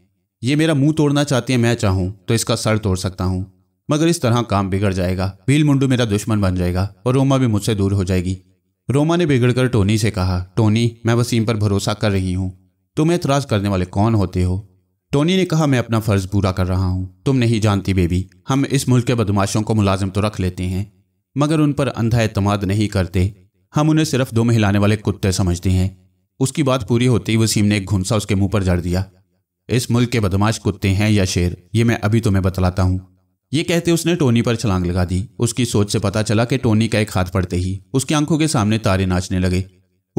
ये मेरा मुंह तोड़ना चाहते हैं मैं चाहूं तो इसका सर तोड़ सकता हूं मगर इस तरह काम बिगड़ जाएगा भील मुंडू मेरा दुश्मन बन जाएगा और रोमा भी मुझसे दूर हो जाएगी रोमा ने बिगड़कर टोनी से कहा टोनी मैं वसीम पर भरोसा कर रही हूँ तुम एतराज़ करने वाले कौन होते हो टोनी ने कहा मैं अपना फ़र्ज़ पूरा कर रहा हूँ तुम नहीं जानती बेबी हम इस मुल्क के बदमाशों को मुलाजिम तो रख लेते हैं मगर उन पर अंधा अतमाद नहीं करते हम उन्हें सिर्फ दो महिलाने वाले कुत्ते समझते हैं उसकी बात पूरी होते ही वसीम ने एक घुंसा उसके मुंह पर जड़ दिया इस मुल्क के बदमाश कुत्ते हैं या शेर ये मैं अभी तुम्हें बतलाता हूँ ये कहते उसने टोनी पर छलांग लगा दी उसकी सोच से पता चला कि टोनी का एक हाथ पड़ते ही उसकी आंखों के सामने तारे नाचने लगे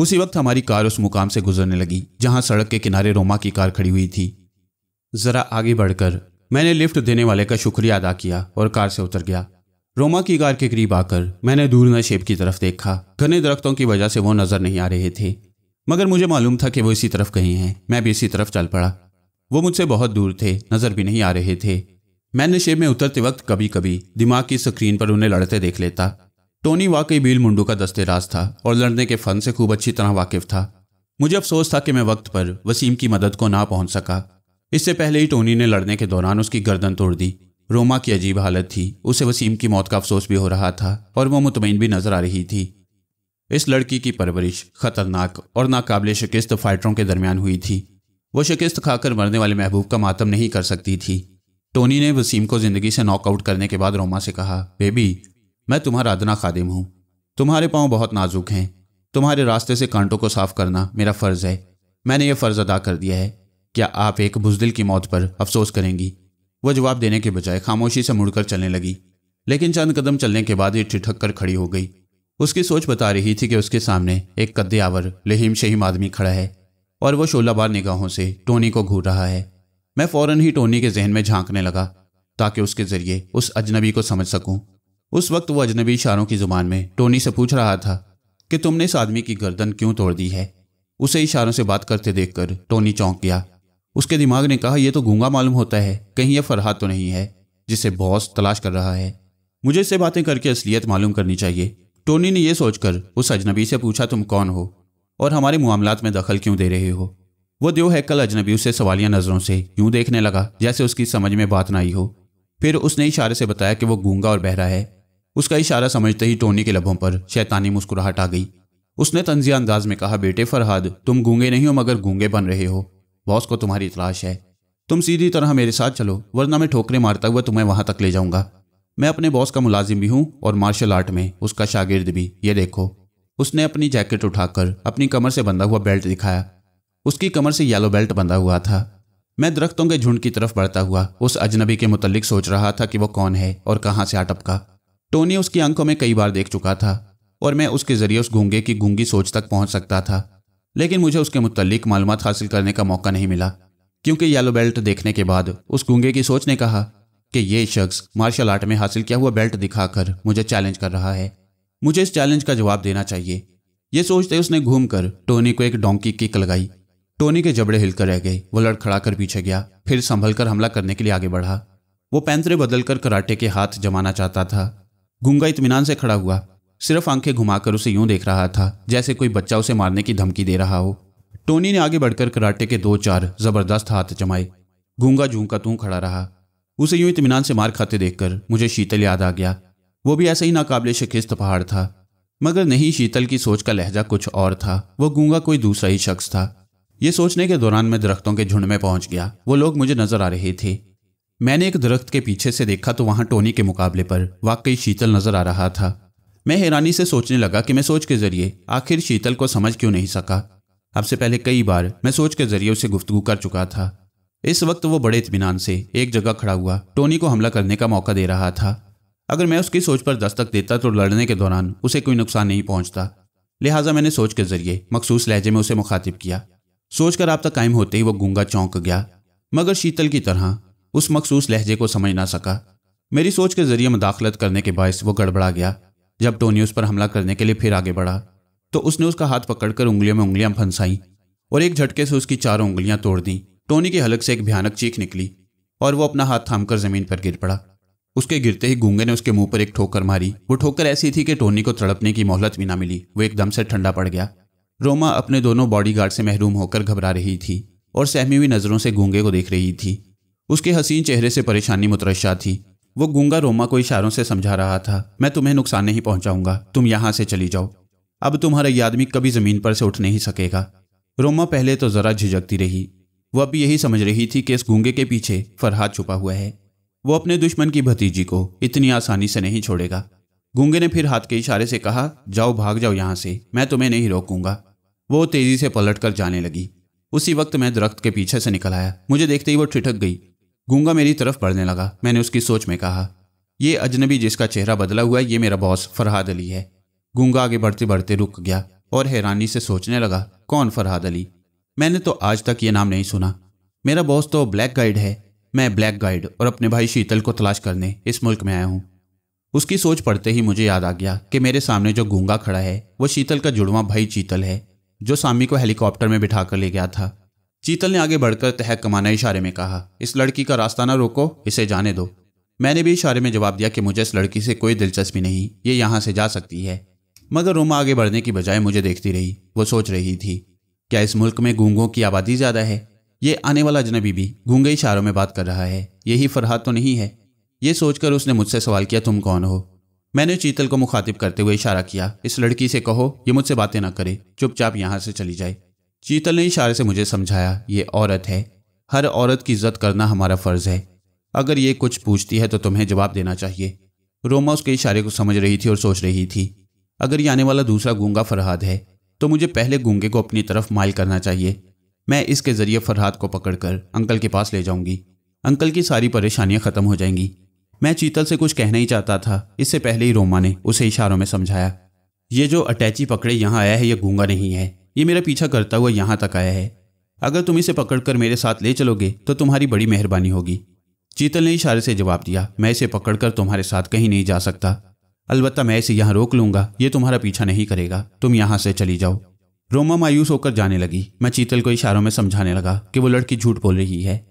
उसी वक्त हमारी कार उस मुकाम से गुजरने लगी जहां सड़क के किनारे रोमा की कार खड़ी हुई थी जरा आगे बढ़कर मैंने लिफ्ट देने वाले का शुक्रिया अदा किया और कार से उतर गया रोमा की कार के करीब आकर मैंने दूर नशेब की तरफ देखा घने दरख्तों की वजह से वो नजर नहीं आ रहे थे मगर मुझे मालूम था कि वो इसी तरफ कहीं हैं मैं भी इसी तरफ चल पड़ा वो मुझसे बहुत दूर थे नजर भी नहीं आ रहे थे मैं नशे में उतरते वक्त कभी कभी दिमाग की स्क्रीन पर उन्हें लड़ते देख लेता टोनी वाकई बील मुंडू का दस्तेराज था और लड़ने के फन से खूब अच्छी तरह वाकिफ था मुझे अफसोस था कि मैं वक्त पर वसीम की मदद को ना पहुंच सका इससे पहले ही टोनी ने लड़ने के दौरान उसकी गर्दन तोड़ दी रोमा की अजीब हालत थी उसे वसीम की मौत का अफसोस भी हो रहा था और वह मुतमिन भी नजर आ रही थी इस लड़की की परवरिश खतरनाक और नाकाबिल शिकस्त फाइटरों के दरमियान हुई थी वो शिकस्त खाकर मरने वाले महबूब का मातम नहीं कर सकती थी टोनी ने वसीम को ज़िंदगी से नॉकआउट करने के बाद रोमा से कहा बेबी मैं तुम्हारा अदना खादिम हूँ तुम्हारे पाँव बहुत नाजुक हैं तुम्हारे रास्ते से कांटों को साफ करना मेरा फ़र्ज़ है मैंने यह फ़र्ज़ अदा कर दिया है क्या आप एक बुजदिल की मौत पर अफसोस करेंगी वह जवाब देने के बजाय खामोशी से मुड़कर चलने लगी लेकिन चंद कदम चलने के बाद ये ठिठक कर खड़ी हो गई उसकी सोच बता रही थी कि उसके सामने एक कद्दे आवर लहीम शहीम आदमी खड़ा है और वह शोलाबार निगाहों से टोनी को घूर रहा है मैं फौरन ही टोनी के जहन में झांकने लगा ताकि उसके जरिए उस अजनबी को समझ सकूं उस वक्त वो अजनबी इशारों की जुबान में टोनी से पूछ रहा था कि तुमने इस आदमी की गर्दन क्यों तोड़ दी है उसे इशारों से बात करते देखकर टोनी चौंक गया उसके दिमाग ने कहा यह तो गूंगा मालूम होता है कहीं यह फरहा तो नहीं है जिसे बॉस तलाश कर रहा है मुझे इससे बातें करके असलियत मालूम करनी चाहिए टोनी ने यह सोचकर उस अजनबी से पूछा तुम कौन हो और हमारे मामलात में दखल क्यों दे रहे हो वो देव कल अजनबी उसे सवालिया नज़रों से यूं देखने लगा जैसे उसकी समझ में बात ना आई हो फिर उसने इशारे से बताया कि वो गूंगा और बहरा है उसका इशारा समझते ही टोनी के लबों पर शैतानी मुस्कुराहट आ गई उसने तंजिया अंदाज में कहा बेटे फरहाद तुम गूंगे नहीं हो मगर गूंगे बन रहे हो बॉस को तुम्हारी तलाश है तुम सीधी तरह मेरे साथ चलो वरना मैं ठोकरे मारता हुआ तुम्हें वहां तक ले जाऊंगा मैं अपने बॉस का मुलाजिम भी हूँ और मार्शल आर्ट में उसका शागिर्द भी ये देखो उसने अपनी जैकेट उठाकर अपनी कमर से बंधा हुआ बेल्ट दिखाया उसकी कमर से येलो बेल्ट बंधा हुआ था मैं दरख्तों के झुंड की तरफ बढ़ता हुआ उस अजनबी के मुतलिक सोच रहा था कि वो कौन है और कहाँ से आटपका टोनी उसकी आंखों में कई बार देख चुका था और मैं उसके जरिए उस गूंगे की गूंगी सोच तक पहुंच सकता था लेकिन मुझे उसके मुतलिक मालूम हासिल करने का मौका नहीं मिला क्योंकि येलो बेल्ट देखने के बाद उस गूंगे की सोच ने कहा कि ये शख्स मार्शल आर्ट में हासिल किया हुआ बेल्ट दिखाकर मुझे चैलेंज कर रहा है मुझे इस चैलेंज का जवाब देना चाहिए ये सोचते उसने घूमकर टोनी को एक डोंकी किक लगाई टोनी के जबड़े हिलकर रह गए वो लड़खड़ाकर पीछे गया फिर संभल कर हमला करने के लिए आगे बढ़ा वो पैंतरे बदलकर कराटे के हाथ जमाना चाहता था गुंगा इतमान से खड़ा हुआ सिर्फ आंखें घुमाकर उसे यूं देख रहा था जैसे कोई बच्चा उसे मारने की धमकी दे रहा हो टोनी ने आगे बढ़कर कराटे के दो चार जबरदस्त हाथ जमाए गूंगा झूंका तू खड़ा रहा उसे यूं इतमान से मार खाते देखकर मुझे शीतल याद आ गया वो भी ऐसा ही नाकाबले शिकस्त पहाड़ था मगर नहीं शीतल की सोच का लहजा कुछ और था वो गूंगा कोई दूसरा ही शख्स था ये सोचने के दौरान मैं दरख्तों के झुंड में पहुंच गया वो लोग मुझे नजर आ रहे थे मैंने एक दरख्त के पीछे से देखा तो वहां टोनी के मुकाबले पर वाकई शीतल नजर आ रहा था मैं हैरानी से सोचने लगा कि मैं सोच के जरिए आखिर शीतल को समझ क्यों नहीं सका अब से पहले कई बार मैं सोच के जरिए उसे गुफ्तगु कर चुका था इस वक्त वो बड़े इतमान से एक जगह खड़ा हुआ टोनी को हमला करने का मौका दे रहा था अगर मैं उसकी सोच पर दस्तक देता तो लड़ने के दौरान उसे कोई नुकसान नहीं पहुंचता लिहाजा मैंने सोच के जरिए मखसूस लहजे में उसे मुखातिब किया सोचकर तक कायम होते ही वह गूंगा चौंक गया मगर शीतल की तरह उस मखसूस लहजे को समझ ना सका मेरी सोच के जरिए मुदाखलत करने के बायस वो गड़बड़ा गया जब टोनी उस पर हमला करने के लिए फिर आगे बढ़ा तो उसने उसका हाथ पकड़कर उंगलियों में उंगलियां फंसाई और एक झटके से उसकी चारों उंगलियां तोड़ दी टोनी की हलक से एक भयानक चीख निकली और वो अपना हाथ थामकर जमीन पर गिर पड़ा उसके गिरते ही गूंगे ने उसके मुंह पर एक ठोकर मारी वो ठोकर ऐसी थी कि टोनी को तड़पने की मोहलत भी ना मिली वो एकदम से ठंडा पड़ गया रोमा अपने दोनों बॉडीगार्ड से महरूम होकर घबरा रही थी और सहमी हुई नज़रों से गूंगे को देख रही थी उसके हसीन चेहरे से परेशानी मुतरशा थी वो गूंगा रोमा को इशारों से समझा रहा था मैं तुम्हें नुकसान नहीं पहुंचाऊंगा तुम यहां से चली जाओ अब तुम्हारा ये आदमी कभी ज़मीन पर से उठ नहीं सकेगा रोमा पहले तो ज़रा झिझकती रही वो अभी यही समझ रही थी कि इस गूंगे के पीछे फरहाद छुपा हुआ है वो अपने दुश्मन की भतीजी को इतनी आसानी से नहीं छोड़ेगा गूंगे ने फिर हाथ के इशारे से कहा जाओ भाग जाओ यहां से मैं तुम्हें नहीं रोकूंगा वो तेजी से पलट कर जाने लगी उसी वक्त मैं दरख्त के पीछे से निकल आया मुझे देखते ही वो ठिठक गई गूंगा मेरी तरफ बढ़ने लगा मैंने उसकी सोच में कहा ये अजनबी जिसका चेहरा बदला हुआ है ये मेरा बॉस फरहाद अली है गूंगा आगे बढ़ते बढ़ते रुक गया और हैरानी से सोचने लगा कौन फरहाद अली मैंने तो आज तक ये नाम नहीं सुना मेरा बॉस तो ब्लैक गाइड है मैं ब्लैक गाइड और अपने भाई शीतल को तलाश करने इस मुल्क में आया हूँ उसकी सोच पढ़ते ही मुझे याद आ गया कि मेरे सामने जो गूंगा खड़ा है वो शीतल का जुड़वा भाई चीतल है जो सामी को हेलीकॉप्टर में बिठा कर ले गया था चीतल ने आगे बढ़कर तहक कमाना इशारे में कहा इस लड़की का रास्ता ना रोको इसे जाने दो मैंने भी इशारे में जवाब दिया कि मुझे इस लड़की से कोई दिलचस्पी नहीं ये यहाँ से जा सकती है मगर रोमा आगे बढ़ने की बजाय मुझे देखती रही वो सोच रही थी क्या इस मुल्क में गूंगों की आबादी ज़्यादा है ये आने वाला अजनबी भी गूंगे इशारों में बात कर रहा है यही फरहाद तो नहीं है ये सोचकर उसने मुझसे सवाल किया तुम कौन हो मैंने चीतल को मुखातिब करते हुए इशारा किया इस लड़की से कहो ये मुझसे बातें ना करे चुपचाप यहाँ से चली जाए चीतल ने इशारे से मुझे समझाया ये औरत है हर औरत की इज्जत करना हमारा फर्ज है अगर ये कुछ पूछती है तो तुम्हें जवाब देना चाहिए रोमा उसके इशारे को समझ रही थी और सोच रही थी अगर ये आने वाला दूसरा गूंगा फरहाद है तो मुझे पहले गूंगे को अपनी तरफ माइल करना चाहिए मैं इसके ज़रिए फरहाद को पकड़कर अंकल के पास ले जाऊंगी अंकल की सारी परेशानियां ख़त्म हो जाएंगी मैं चीतल से कुछ कहना ही चाहता था इससे पहले ही रोमा ने उसे इशारों में समझाया ये जो अटैची पकड़े यहाँ आया है ये गूंगा नहीं है ये मेरा पीछा करता हुआ यहाँ तक आया है अगर तुम इसे पकड़कर मेरे साथ ले चलोगे तो तुम्हारी बड़ी मेहरबानी होगी चीतल ने इशारे से जवाब दिया मैं इसे पकड़कर तुम्हारे साथ कहीं नहीं जा सकता अलबत्त मैं इसे यहाँ रोक लूंगा ये तुम्हारा पीछा नहीं करेगा तुम यहाँ से चली जाओ रोमा मायूस होकर जाने लगी मैं चीतल को इशारों में समझाने लगा कि वो लड़की झूठ बोल रही है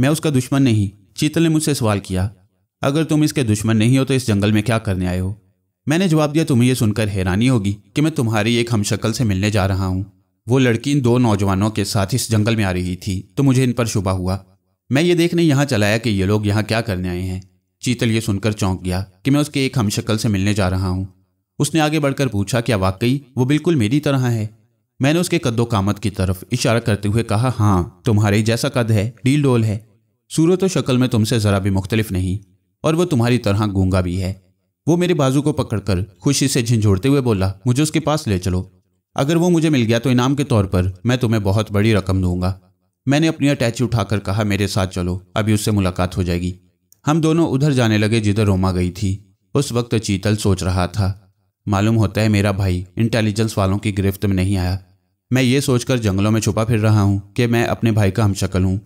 मैं उसका दुश्मन नहीं चीतल ने मुझसे सवाल किया अगर तुम इसके दुश्मन नहीं हो तो इस जंगल में क्या करने आए हो मैंने जवाब दिया तुम्हें यह सुनकर हैरानी होगी कि मैं तुम्हारी एक हमशक्ल से मिलने जा रहा हूँ वो लड़की इन दो नौजवानों के साथ इस जंगल में आ रही थी तो मुझे इन पर शुभा हुआ मैं ये देखने यहाँ चलाया कि ये लोग यहाँ क्या करने आए हैं चीतल ये सुनकर चौंक गया कि मैं उसके एक हमशक्ल से मिलने जा रहा हूँ उसने आगे बढ़कर पूछा क्या वाकई वो बिल्कुल मेरी तरह है मैंने उसके कद्दो कामत की तरफ इशारा करते हुए कहा हाँ तुम्हारे जैसा कद है डील डोल है सूरत तो शक्ल में तुमसे ज़रा भी मुख्तलिफ नहीं और वो तुम्हारी तरह गूंगा भी है वो मेरे बाजू को पकड़कर खुशी से झिझोड़ते हुए बोला मुझे उसके पास ले चलो अगर वो मुझे मिल गया तो इनाम के तौर पर मैं तुम्हें बहुत बड़ी रकम दूंगा मैंने अपनी अटैची उठाकर कहा मेरे साथ चलो अभी उससे मुलाकात हो जाएगी हम दोनों उधर जाने लगे जिधर रोमा गई थी उस वक्त चीतल सोच रहा था मालूम होता है मेरा भाई इंटेलिजेंस वालों की गिरफ्त में नहीं आया मैं ये सोचकर जंगलों में छुपा फिर रहा हूँ कि मैं अपने भाई का हम शक्ल हूँ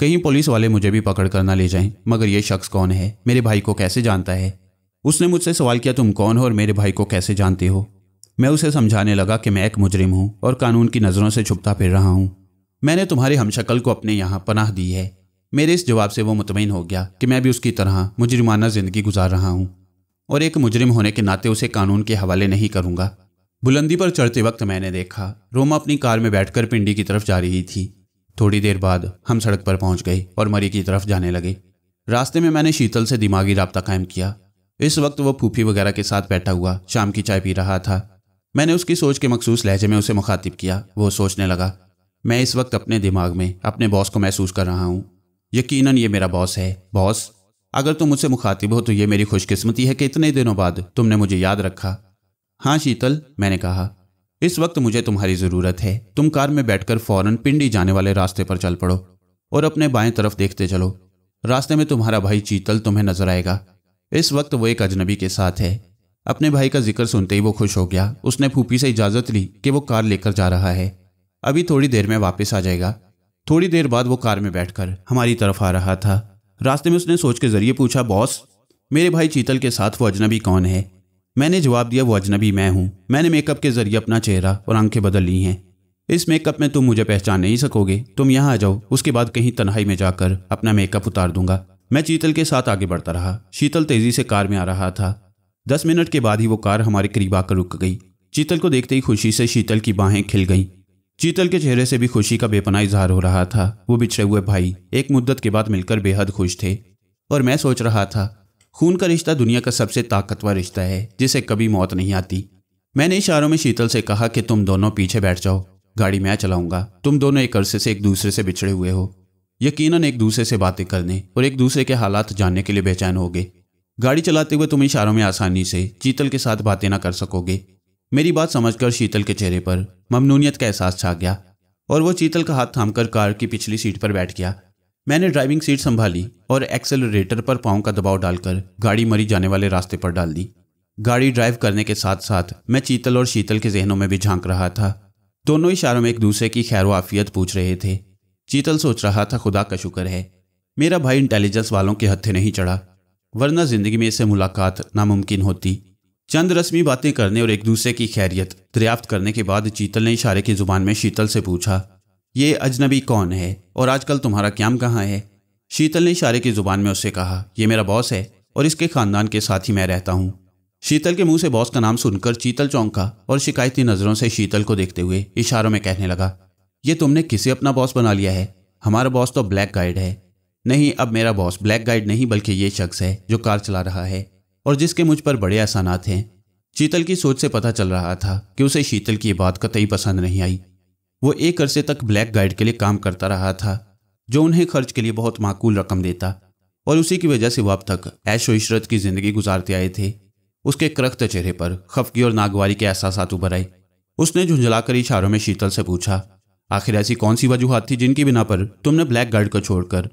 कहीं पुलिस वाले मुझे भी पकड़ कर ना ले जाएं मगर ये शख्स कौन है मेरे भाई को कैसे जानता है उसने मुझसे सवाल किया तुम कौन हो और मेरे भाई को कैसे जानते हो मैं उसे समझाने लगा कि मैं एक मुजरिम हूँ और कानून की नज़रों से छुपता फिर रहा हूँ मैंने तुम्हारे हमशक्ल को अपने यहाँ पनाह दी है मेरे इस जवाब से वो मुतमिन हो गया कि मैं भी उसकी तरह मुजरिमाना ज़िंदगी गुजार रहा हूँ और एक मुजरिम होने के नाते उसे कानून के हवाले नहीं करूँगा बुलंदी पर चढ़ते वक्त मैंने देखा रोमा अपनी कार में बैठकर पिंडी की तरफ जा रही थी थोड़ी देर बाद हम सड़क पर पहुंच गए और मरी की तरफ जाने लगे रास्ते में मैंने शीतल से दिमागी रबता कायम किया इस वक्त वह फूफी वगैरह के साथ बैठा हुआ शाम की चाय पी रहा था मैंने उसकी सोच के मखसूस लहजे में उसे मुखातिब किया वो सोचने लगा मैं इस वक्त अपने दिमाग में अपने बॉस को महसूस कर रहा हूँ यकीनन ये मेरा बॉस है बॉस अगर तुम मुझसे मुखातिब हो तो ये मेरी खुशकिस्मती है कि इतने दिनों बाद तुमने मुझे याद रखा हाँ शीतल मैंने कहा इस वक्त मुझे तुम्हारी जरूरत है तुम कार में बैठकर फौरन पिंडी जाने वाले रास्ते पर चल पड़ो और अपने बाएं तरफ देखते चलो रास्ते में तुम्हारा भाई चीतल तुम्हें नजर आएगा इस वक्त वो एक अजनबी के साथ है अपने भाई का जिक्र सुनते ही वो खुश हो गया उसने फूफी से इजाजत ली कि वो कार लेकर जा रहा है अभी थोड़ी देर में वापस आ जाएगा थोड़ी देर बाद वो कार में बैठकर हमारी तरफ आ रहा था रास्ते में उसने सोच के जरिए पूछा बॉस मेरे भाई चीतल के साथ वो अजनबी कौन है मैंने जवाब दिया वो अजनबी मैं हूँ मैंने मेकअप के जरिए अपना चेहरा और आंखें बदल ली हैं इस मेकअप में तुम मुझे पहचान नहीं सकोगे तुम यहाँ आ जाओ उसके बाद कहीं तन्हाई में जाकर अपना मेकअप उतार दूंगा मैं चीतल के साथ आगे बढ़ता रहा शीतल तेजी से कार में आ रहा था दस मिनट के बाद ही वो कार हमारे करीब आकर रुक गई चीतल को देखते ही खुशी से शीतल की बाहें खिल गईं चीतल के चेहरे से भी खुशी का बेपना इजहार हो रहा था वो बिछड़े हुए भाई एक मुद्दत के बाद मिलकर बेहद खुश थे और मैं सोच रहा था खून का रिश्ता दुनिया का सबसे ताकतवर रिश्ता है जिसे कभी मौत नहीं आती मैंने इशारों में शीतल से कहा कि तुम दोनों पीछे बैठ जाओ गाड़ी मैं चलाऊंगा तुम दोनों एक अरसे से एक दूसरे से बिछड़े हुए हो यकीनन एक दूसरे से बातें करने और एक दूसरे के हालात जानने के लिए बेचैन होगे गाड़ी चलाते हुए तुम इशारों में आसानी से शीतल के साथ बातें ना कर सकोगे मेरी बात समझकर शीतल के चेहरे पर ममनूनियत का एहसास छा गया और वो शीतल का हाथ थामकर कार की पिछली सीट पर बैठ गया मैंने ड्राइविंग सीट संभाली और एक्सेलरेटर पर पाँव का दबाव डालकर गाड़ी मरी जाने वाले रास्ते पर डाल दी गाड़ी ड्राइव करने के साथ साथ मैं चीतल और शीतल के जहनों में भी झांक रहा था दोनों इशारों में एक दूसरे की खैर वाफियत पूछ रहे थे चीतल सोच रहा था खुदा का शुक्र है मेरा भाई इंटेलिजेंस वालों के हत्थे नहीं चढ़ा वरना जिंदगी में इससे मुलाकात नामुमकिन होती चंद रस्मी बातें करने और एक दूसरे की खैरियत दरियाफ्त करने के बाद चीतल ने इशारे की जुबान में शीतल से पूछा ये अजनबी कौन है और आजकल तुम्हारा क्याम कहाँ है शीतल ने इशारे की ज़ुबान में उससे कहा यह मेरा बॉस है और इसके खानदान के साथ ही मैं रहता हूँ शीतल के मुंह से बॉस का नाम सुनकर चीतल चौंका और शिकायती नज़रों से शीतल को देखते हुए इशारों में कहने लगा ये तुमने किसे अपना बॉस बना लिया है हमारा बॉस तो ब्लैक गाइड है नहीं अब मेरा बॉस ब्लैक गाइड नहीं बल्कि ये शख्स है जो कार चला रहा है और जिसके मुझ पर बड़े एहसानात हैं चीतल की सोच से पता चल रहा था कि उसे शीतल की बात कतई पसंद नहीं आई वो एक अरसे तक ब्लैक गाइड के लिए काम करता रहा था जो उन्हें खर्च के लिए बहुत माकूल रकम देता और उसी की वजह से वो अब तक ऐशो इशरत की जिंदगी गुजारते आए थे उसके करख्त चेहरे पर खफगी और नागवारी के एहसास उभर आए उसने झुंझलाकर इशारों में शीतल से पूछा आखिर ऐसी कौन सी वजूहत थी जिनकी बिना पर तुमने ब्लैक गार्ड को छोड़कर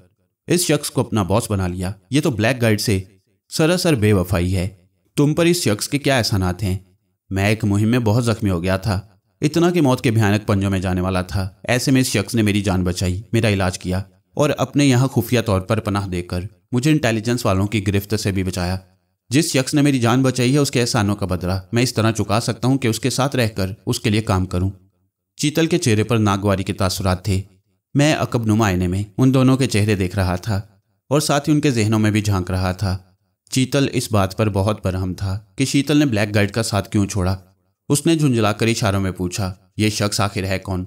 इस शख्स को अपना बॉस बना लिया ये तो ब्लैक गाइड से सरासर बेवफाई है तुम पर इस शख्स के क्या एहसानात हैं मैं एक मुहिम में बहुत जख्मी हो गया था इतना कि मौत के भयानक पंजों में जाने वाला था ऐसे में इस शख्स ने मेरी जान बचाई मेरा इलाज किया और अपने यहाँ खुफिया तौर पर पनाह देकर मुझे इंटेलिजेंस वालों की गिरफ्त से भी बचाया जिस शख्स ने मेरी जान बचाई है उसके एहसानों का बदला मैं इस तरह चुका सकता हूँ कि उसके साथ रहकर उसके लिए काम करूँ चीतल के चेहरे पर नागवारी के तासुरात थे मैं अकबनुमा आईने में उन दोनों के चेहरे देख रहा था और साथ ही उनके जहनों में भी झांक रहा था चीतल इस बात पर बहुत बरहम था कि शीतल ने ब्लैक गाइड का साथ क्यों छोड़ा उसने झुंझलाकर इशारों में पूछा ये शख्स आखिर है कौन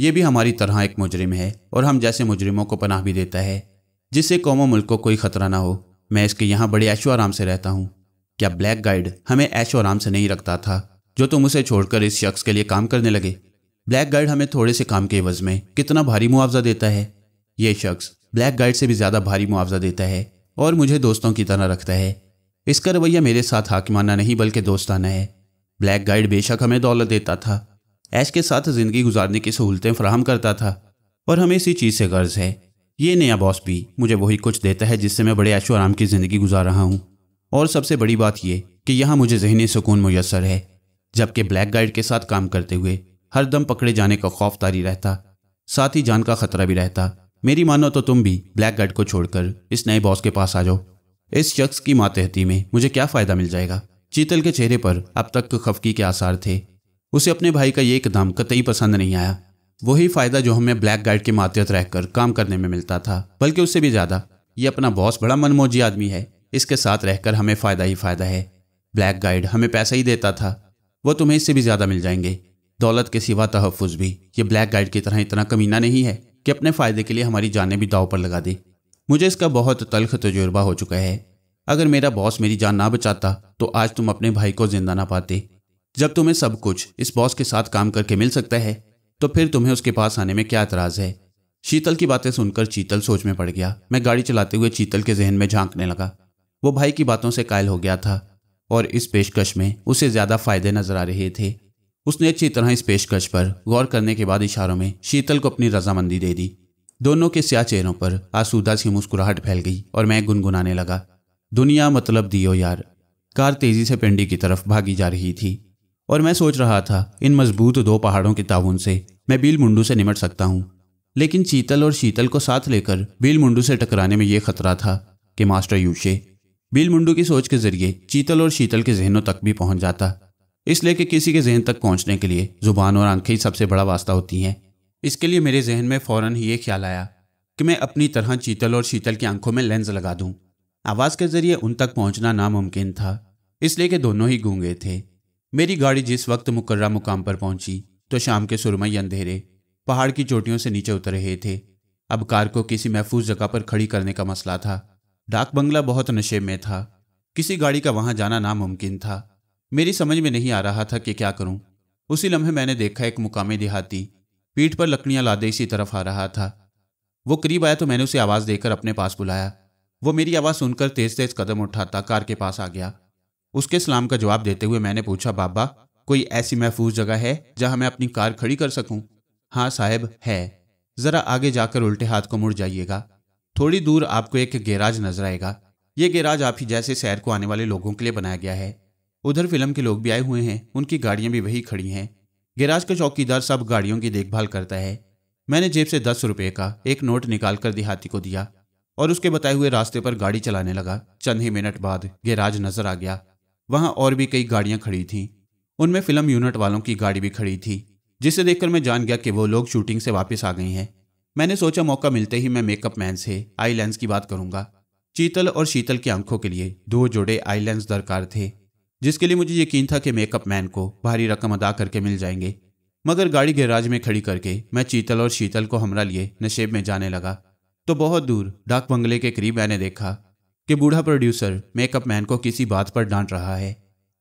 ये भी हमारी तरह एक मुजरिम है और हम जैसे मुजरिमों को पनाह भी देता है जिससे कौमो मुल्क को कोई खतरा ना हो मैं इसके यहाँ बड़े ऐशो आराम से रहता हूँ क्या ब्लैक गाइड हमें ऐशो आराम से नहीं रखता था जो तुम उसे छोड़कर इस शख्स के लिए काम करने लगे ब्लैक गाइड हमें थोड़े से काम के वज़ में कितना भारी मुआवजा देता है ये शख्स ब्लैक गाइड से भी ज़्यादा भारी मुआवजा देता है और मुझे दोस्तों की तरह रखता है इसका रवैया मेरे साथ हाकिमाना नहीं बल्कि दोस्ताना है ब्लैक गाइड बेशक हमें दौलत देता था ऐश के साथ ज़िंदगी गुजारने की सहूलतें फराहम करता था और हमें इसी चीज़ से गर्ज है ये नया बॉस भी मुझे वही कुछ देता है जिससे मैं बड़े ऐशो आराम की ज़िंदगी गुजार रहा हूँ और सबसे बड़ी बात यह कि यहाँ मुझे जहनी सुकून मैसर है जबकि ब्लैक गाइड के साथ काम करते हुए हर दम पकड़े जाने का खौफ तारी रहता साथ ही जान का खतरा भी रहता मेरी मानो तो तुम भी ब्लैक गाइड को छोड़कर इस नए बॉस के पास आ जाओ इस शख्स की मातहती में मुझे क्या फ़ायदा मिल जाएगा चीतल के चेहरे पर अब तक खफकी के आसार थे उसे अपने भाई का ये इकदाम कतई पसंद नहीं आया वही फ़ायदा जो हमें ब्लैक गाइड के मातहत रहकर काम करने में मिलता था बल्कि उससे भी ज़्यादा ये अपना बॉस बड़ा मनमोजी आदमी है इसके साथ रहकर हमें फ़ायदा ही फ़ायदा है ब्लैक गाइड हमें पैसा ही देता था वह तुम्हें इससे भी ज़्यादा मिल जाएंगे दौलत के सिवा तहफ़ भी ये ब्लैक गाइड की तरह इतना कमीना नहीं है कि अपने फ़ायदे के लिए हमारी जानें भी दाव पर लगा दे मुझे इसका बहुत तलख तजुर्बा हो चुका है अगर मेरा बॉस मेरी जान ना बचाता तो आज तुम अपने भाई को जिंदा ना पाते जब तुम्हें सब कुछ इस बॉस के साथ काम करके मिल सकता है तो फिर तुम्हें उसके पास आने में क्या एतराज है शीतल की बातें सुनकर चीतल सोच में पड़ गया मैं गाड़ी चलाते हुए चीतल के जहन में झांकने लगा वो भाई की बातों से कायल हो गया था और इस पेशकश में उसे ज़्यादा फायदे नजर आ रहे थे उसने अच्छी तरह इस पेशकश पर गौर करने के बाद इशारों में शीतल को अपनी रजामंदी दे दी दोनों के स्या चेहरों पर आसूदा सी मुस्कुराहट फैल गई और मैं गुनगुनाने लगा दुनिया मतलब दियो यार कार तेजी से पिंडी की तरफ भागी जा रही थी और मैं सोच रहा था इन मजबूत दो पहाड़ों के ताउन से मैं बील मुंडू से निमट सकता हूँ लेकिन चीतल और शीतल को साथ लेकर बील मुंडू से टकराने में यह खतरा था कि मास्टर यूशे बील मुंडू की सोच के जरिए चीतल और शीतल के जहनों तक भी पहुंच जाता इसलिए कि किसी के जहन तक पहुंचने के लिए जुबान और आंखें ही सबसे बड़ा वास्ता होती हैं इसके लिए मेरे जहन में फ़ौरन ही ये ख्याल आया कि मैं अपनी तरह चीतल और शीतल की आंखों में लेंस लगा दूं आवाज के जरिए उन तक पहुंचना नामुमकिन था इसलिए कि दोनों ही गूंगे थे मेरी गाड़ी जिस वक्त मुकर्रा मुकाम पर पहुंची तो शाम के सुरमई अंधेरे पहाड़ की चोटियों से नीचे उतर रहे थे अब कार को किसी महफूज जगह पर खड़ी करने का मसला था डाक बंगला बहुत नशे में था किसी गाड़ी का वहां जाना नामुमकिन था मेरी समझ में नहीं आ रहा था कि क्या करूं उसी लम्हे मैंने देखा एक मुकामी देहाती पीठ पर लकड़ियां लादे इसी तरफ आ रहा था वो करीब आया तो मैंने उसे आवाज़ देकर अपने पास बुलाया वो मेरी आवाज़ सुनकर तेज तेज कदम उठाता कार के पास आ गया उसके सलाम का जवाब देते हुए मैंने पूछा बाबा कोई ऐसी महफूज जगह है जहां मैं अपनी कार खड़ी कर सकूं? हाँ साहब है ज़रा आगे जाकर उल्टे हाथ को मुड़ जाइएगा थोड़ी दूर आपको एक गैराज नजर आएगा ये गैराज आप ही जैसे सैर को आने वाले लोगों के लिए बनाया गया है उधर फिल्म के लोग भी आए हुए हैं उनकी गाड़ियाँ भी वही खड़ी हैं गैराज का चौकीदार सब गाड़ियों की देखभाल करता है मैंने जेब से दस रुपये का एक नोट निकाल कर देहाती को दिया और उसके बताए हुए रास्ते पर गाड़ी चलाने लगा चंद ही मिनट बाद गैराज नजर आ गया वहां और भी कई गाड़ियां खड़ी थीं उनमें फिल्म यूनिट वालों की गाड़ी भी खड़ी थी जिसे देखकर मैं जान गया कि वो लोग शूटिंग से वापस आ गई हैं मैंने सोचा मौका मिलते ही मैं मेकअप मैन से आई लेंस की बात करूंगा चीतल और शीतल की आंखों के लिए दो जोड़े आई लेंस दरकार थे जिसके लिए मुझे यकीन था कि मेकअप मैन को भारी रकम अदा करके मिल जाएंगे मगर गाड़ी गैराज में खड़ी करके मैं चीतल और शीतल को हमरा लिए नशेब में जाने लगा तो बहुत दूर डाक बंगले के करीब मैंने देखा कि बूढ़ा प्रोड्यूसर मेकअप मैन को किसी बात पर डांट रहा है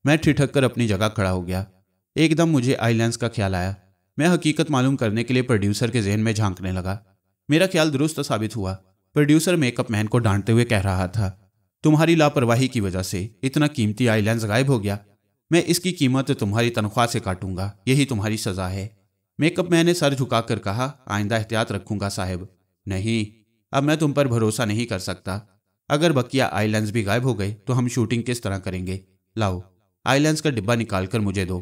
मैं ठिठक कर अपनी जगह खड़ा हो गया एकदम मुझे आईलैंड्स का ख्याल आया मैं हकीकत मालूम करने के लिए प्रोड्यूसर के जहन में झांकने लगा मेरा ख्याल दुरुस्त साबित हुआ प्रोड्यूसर मेकअप मैन को डांटते हुए कह रहा था तुम्हारी लापरवाही की वजह से इतना कीमती आईलैंड्स गायब हो गया मैं इसकी कीमत तुम्हारी तनख्वाह से काटूंगा यही तुम्हारी सज़ा है मेकअप मैन ने सर झुकाकर कहा आइंदा एहतियात रखूंगा साहब नहीं अब मैं तुम पर भरोसा नहीं कर सकता अगर बकिया आईलैंड्स भी गायब हो गए तो हम शूटिंग किस तरह करेंगे लाओ आईलैंड्स का डिब्बा निकाल कर मुझे दो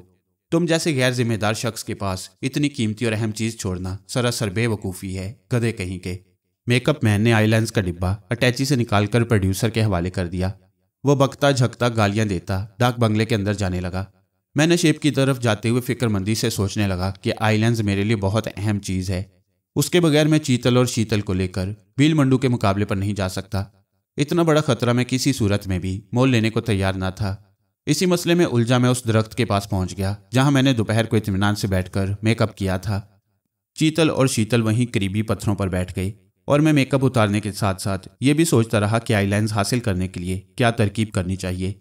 तुम जैसे गैर जिम्मेदार शख्स के पास इतनी कीमती और अहम चीज छोड़ना सरासर बेवकूफ़ी है गधे कहीं के मेकअप मैन ने आईलैंड का डिब्बा अटैची से निकालकर प्रोड्यूसर के हवाले कर दिया वो बकता झकता गालियां देता डाक बंगले के अंदर जाने लगा मैं नशेब की तरफ जाते हुए फिक्रमंदी से सोचने लगा कि आईलैंड मेरे लिए बहुत अहम चीज़ है उसके बगैर मैं चीतल और शीतल को लेकर भीलमंडू के मुकाबले पर नहीं जा सकता इतना बड़ा खतरा मैं किसी सूरत में भी मोल लेने को तैयार ना था इसी मसले में उलझा मैं उस दरख्त के पास पहुंच गया जहां मैंने दोपहर को इतमान से बैठकर मेकअप किया था चीतल और शीतल वहीं करीबी पत्थरों पर बैठ गई और मैं मेकअप उतारने के साथ साथ ये भी सोचता रहा कि आईलाइंस हासिल करने के लिए क्या तरकीब करनी चाहिए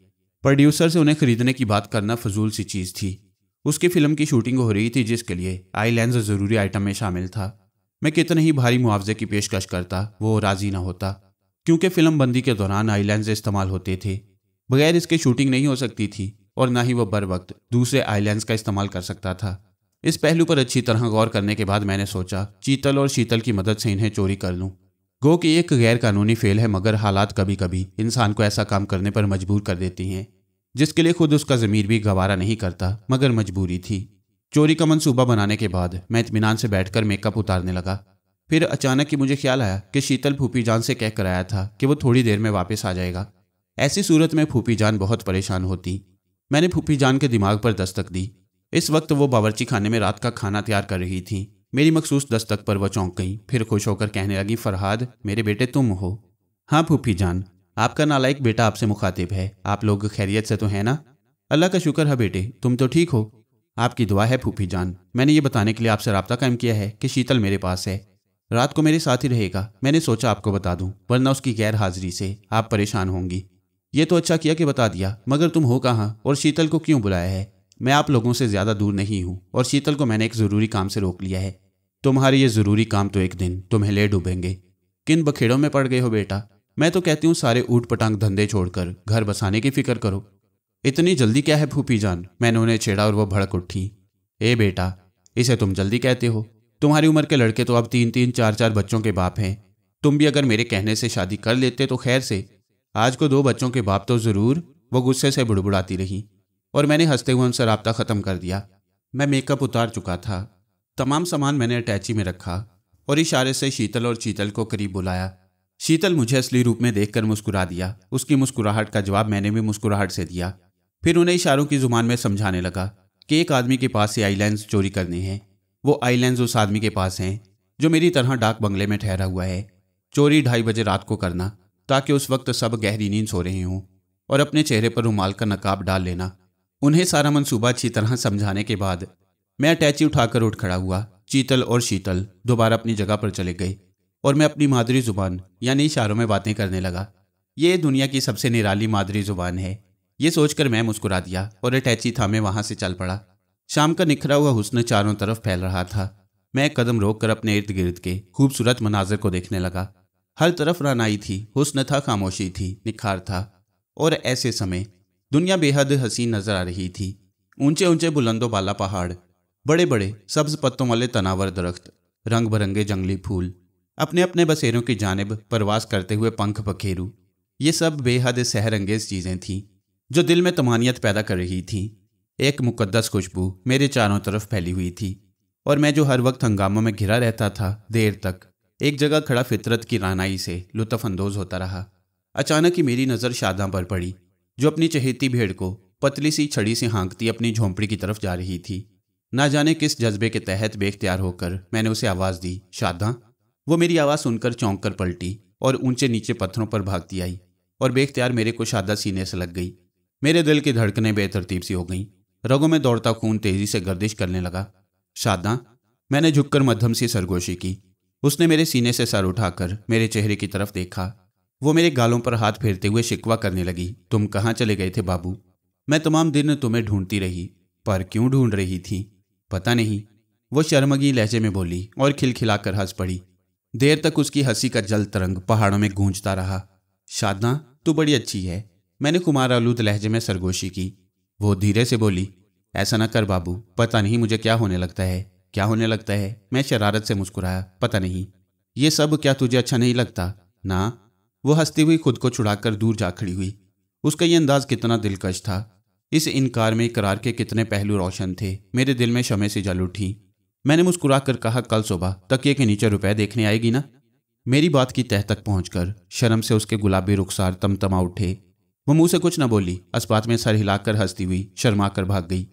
प्रोड्यूसर से उन्हें खरीदने की बात करना फजूल सी चीज़ थी उसकी फिल्म की शूटिंग हो रही थी जिसके लिए आई ज़रूरी आइटम में शामिल था मैं कितने ही भारी मुआवजे की पेशकश करता वो राजी ना होता क्योंकि फिल्म बंदी के दौरान लैंड इस्तेमाल होते थे बगैर इसके शूटिंग नहीं हो सकती थी और ना ही वह बर वक्त दूसरे लैंड का इस्तेमाल कर सकता था इस पहलू पर अच्छी तरह गौर करने के बाद मैंने सोचा चीतल और शीतल की मदद से इन्हें चोरी कर लूँ गो कि एक गैर कानूनी फेल है मगर हालात कभी कभी इंसान को ऐसा काम करने पर मजबूर कर देती हैं जिसके लिए खुद उसका ज़मीर भी गवारा नहीं करता मगर मजबूरी थी चोरी का मनसूबा बनाने के बाद मैं इतमान से बैठकर मेकअप उतारने लगा फिर अचानक ही मुझे ख्याल आया कि शीतल फूफी जान से कह कर आया था कि वो थोड़ी देर में वापस आ जाएगा ऐसी सूरत में फूफी जान बहुत परेशान होती मैंने फूफी जान के दिमाग पर दस्तक दी इस वक्त वो बावर्ची खाने में रात का खाना तैयार कर रही थी मेरी मखसूस दस्तक पर वह चौंक गई फिर खुश होकर कहने लगी फरहाद मेरे बेटे तुम हो हाँ फूफी जान आपका नालायक बेटा आपसे मुखातिब है आप लोग खैरियत से तो है ना अल्लाह का शुक्र है बेटे तुम तो ठीक हो आपकी दुआ है फूफी जान मैंने ये बताने के लिए आपसे रबता कायम किया है कि शीतल मेरे पास है रात को मेरे साथ ही रहेगा मैंने सोचा आपको बता दूं वरना उसकी गैर हाजिरी से आप परेशान होंगी ये तो अच्छा किया कि बता दिया मगर तुम हो कहाँ और शीतल को क्यों बुलाया है मैं आप लोगों से ज़्यादा दूर नहीं हूँ और शीतल को मैंने एक ज़रूरी काम से रोक लिया है तुम्हारे ये ज़रूरी काम तो एक दिन तुम्हें ले डूबेंगे किन बखेड़ों में पड़ गए हो बेटा मैं तो कहती हूँ सारे ऊट पटांग धंधे छोड़कर घर बसाने की फिक्र करो इतनी जल्दी क्या है फूफी जान मैंने उन्हें छेड़ा और वह भड़क उठी ए बेटा इसे तुम जल्दी कहते हो तुम्हारी उम्र के लड़के तो अब तीन तीन चार चार बच्चों के बाप हैं तुम भी अगर मेरे कहने से शादी कर लेते तो खैर से आज को दो बच्चों के बाप तो ज़रूर वो गुस्से से बुड़बुड़ाती रही और मैंने हंसते हुए उनसे रबता ख़त्म कर दिया मैं मेकअप उतार चुका था तमाम सामान मैंने अटैची में रखा और इशारे से शीतल और चीतल को करीब बुलाया शीतल मुझे असली रूप में देखकर मुस्कुरा दिया उसकी मुस्कुराहट का जवाब मैंने भी मुस्कुराहट से दिया फिर उन्हें इशारों की जुबान में समझाने लगा कि एक आदमी के पास से आईलैंड्स चोरी करने हैं वो आईलैंड्स उस आदमी के पास हैं जो मेरी तरह डाक बंगले में ठहरा हुआ है चोरी ढाई बजे रात को करना ताकि उस वक्त सब गहरी नींद सो रहे हों और अपने चेहरे पर रुमाल का नकाब डाल लेना उन्हें सारा मनसूबा अच्छी तरह समझाने के बाद मैं अटैची उठाकर उठ खड़ा हुआ चीतल और शीतल दोबारा अपनी जगह पर चले गए और मैं अपनी मादरी जुबान यानी इशारों में बातें करने लगा ये दुनिया की सबसे निराली मादरी जुबान है ये सोचकर मैं मुस्कुरा दिया और अटैची था मैं वहां से चल पड़ा शाम का निखरा हुआ हुस्न चारों तरफ फैल रहा था मैं कदम रोक कर अपने इर्द गिर्द के खूबसूरत मनाजर को देखने लगा हर तरफ रानाई थी हुस्न था खामोशी थी निखार था और ऐसे समय दुनिया बेहद हसीन नजर आ रही थी ऊंचे ऊंचे बुलंदों वाला पहाड़ बड़े बड़े सब्ज पत्तों वाले तनावर दरख्त रंग बिरंगे जंगली फूल अपने अपने बसेरों की जानब परवास करते हुए पंख पखेरू ये सब बेहद सहरंगेज चीज़ें थीं जो दिल में तमानियत पैदा कर रही थी एक मुकद्दस खुशबू मेरे चारों तरफ फैली हुई थी और मैं जो हर वक्त हंगामों में घिरा रहता था देर तक एक जगह खड़ा फितरत की रानाई से लुत्फानंदोज होता रहा अचानक ही मेरी नज़र शादा पर पड़ी जो अपनी चहेती भेड़ को पतली सी छड़ी से हाँकती अपनी झोंपड़ी की तरफ जा रही थी ना जाने किस जज्बे के तहत बेख्तियार होकर मैंने उसे आवाज़ दी शादा वो मेरी आवाज़ सुनकर चौंक कर पलटी और ऊंचे नीचे पत्थरों पर भागती आई और बेख्तियार मेरे को शादा सीने से लग गई मेरे दिल की धड़कने बेतरतीब सी हो गईं रगों में दौड़ता खून तेजी से गर्दिश करने लगा शादा मैंने झुककर मध्यम सी सरगोशी की उसने मेरे सीने से सर उठाकर मेरे चेहरे की तरफ देखा वो मेरे गालों पर हाथ फेरते हुए शिकवा करने लगी तुम कहाँ चले गए थे बाबू मैं तमाम दिन तुम्हें ढूंढती रही पर क्यों ढूंढ रही थी पता नहीं वो शर्मगी लहजे में बोली और खिलखिलाकर हंस पड़ी देर तक उसकी हंसी का जल तरंग पहाड़ों में गूंजता रहा शादा तू बड़ी अच्छी है मैंने कुमार आलूद लहजे में सरगोशी की वो धीरे से बोली ऐसा ना कर बाबू पता नहीं मुझे क्या होने लगता है क्या होने लगता है मैं शरारत से मुस्कुराया पता नहीं ये सब क्या तुझे अच्छा नहीं लगता ना वो हंसती हुई खुद को छुड़ाकर दूर जा खड़ी हुई उसका यह अंदाज कितना दिलकश था इस इनकार में करार के कितने पहलू रोशन थे मेरे दिल में शमे से जल उठी मैंने मुस्कुरा कर कहा कल सुबह तकिए के नीचे रुपए देखने आएगी ना मेरी बात की तह तक पहुंचकर शर्म से उसके गुलाबी रुखसार तमतमा उठे वह मुंह से कुछ न बोली अस्पात में सर हिलाकर हंसती हुई शर्मा कर भाग गई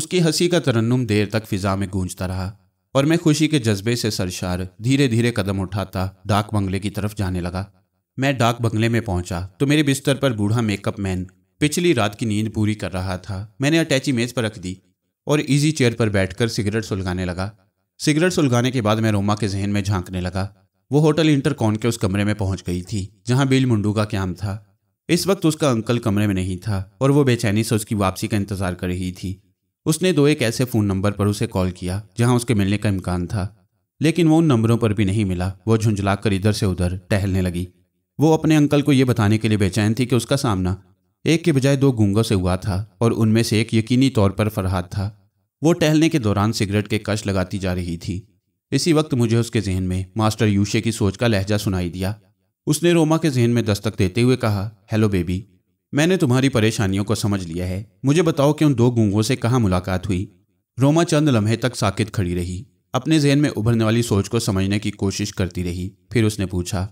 उसकी हंसी का तरन्नुम देर तक फिजा में गूंजता रहा और मैं खुशी के जज्बे से सरशार धीरे धीरे कदम उठाता डाक बंगले की तरफ जाने लगा मैं डाक बंगले में पहुंचा तो मेरे बिस्तर पर बूढ़ा मेकअप मैन पिछली रात की नींद पूरी कर रहा था मैंने अटैची मेज पर रख दी और इजी चेयर पर बैठकर सिगरेट सुलगाने लगा सिगरेट सुलगाने के बाद मैं रोमा के जहन में झांकने लगा वो होटल इंटरकॉन के उस कमरे में पहुंच गई थी जहां बिल मुंडू का क्याम था इस वक्त उसका अंकल कमरे में नहीं था और वो बेचैनी से उसकी वापसी का इंतजार कर रही थी उसने दो एक ऐसे फ़ोन नंबर पर उसे कॉल किया जहां उसके मिलने का इम्कान था लेकिन वो उन नंबरों पर भी नहीं मिला वो झुंझला कर इधर से उधर टहलने लगी वो अपने अंकल को ये बताने के लिए बेचैन थी कि उसका सामना एक के बजाय दो गूंगों से हुआ था और उनमें से एक यकीनी तौर पर फरहाद था वो टहलने के दौरान सिगरेट के कश लगाती जा रही थी इसी वक्त मुझे उसके जहन में मास्टर यूशे की सोच का लहजा सुनाई दिया उसने रोमा के जहन में दस्तक देते हुए कहा हेलो बेबी मैंने तुम्हारी परेशानियों को समझ लिया है मुझे बताओ कि उन दो गूंगों से कहाँ मुलाकात हुई रोमा चंद लम्हे तक साकित खड़ी रही अपने जहन में उभरने वाली सोच को समझने की कोशिश करती रही फिर उसने पूछा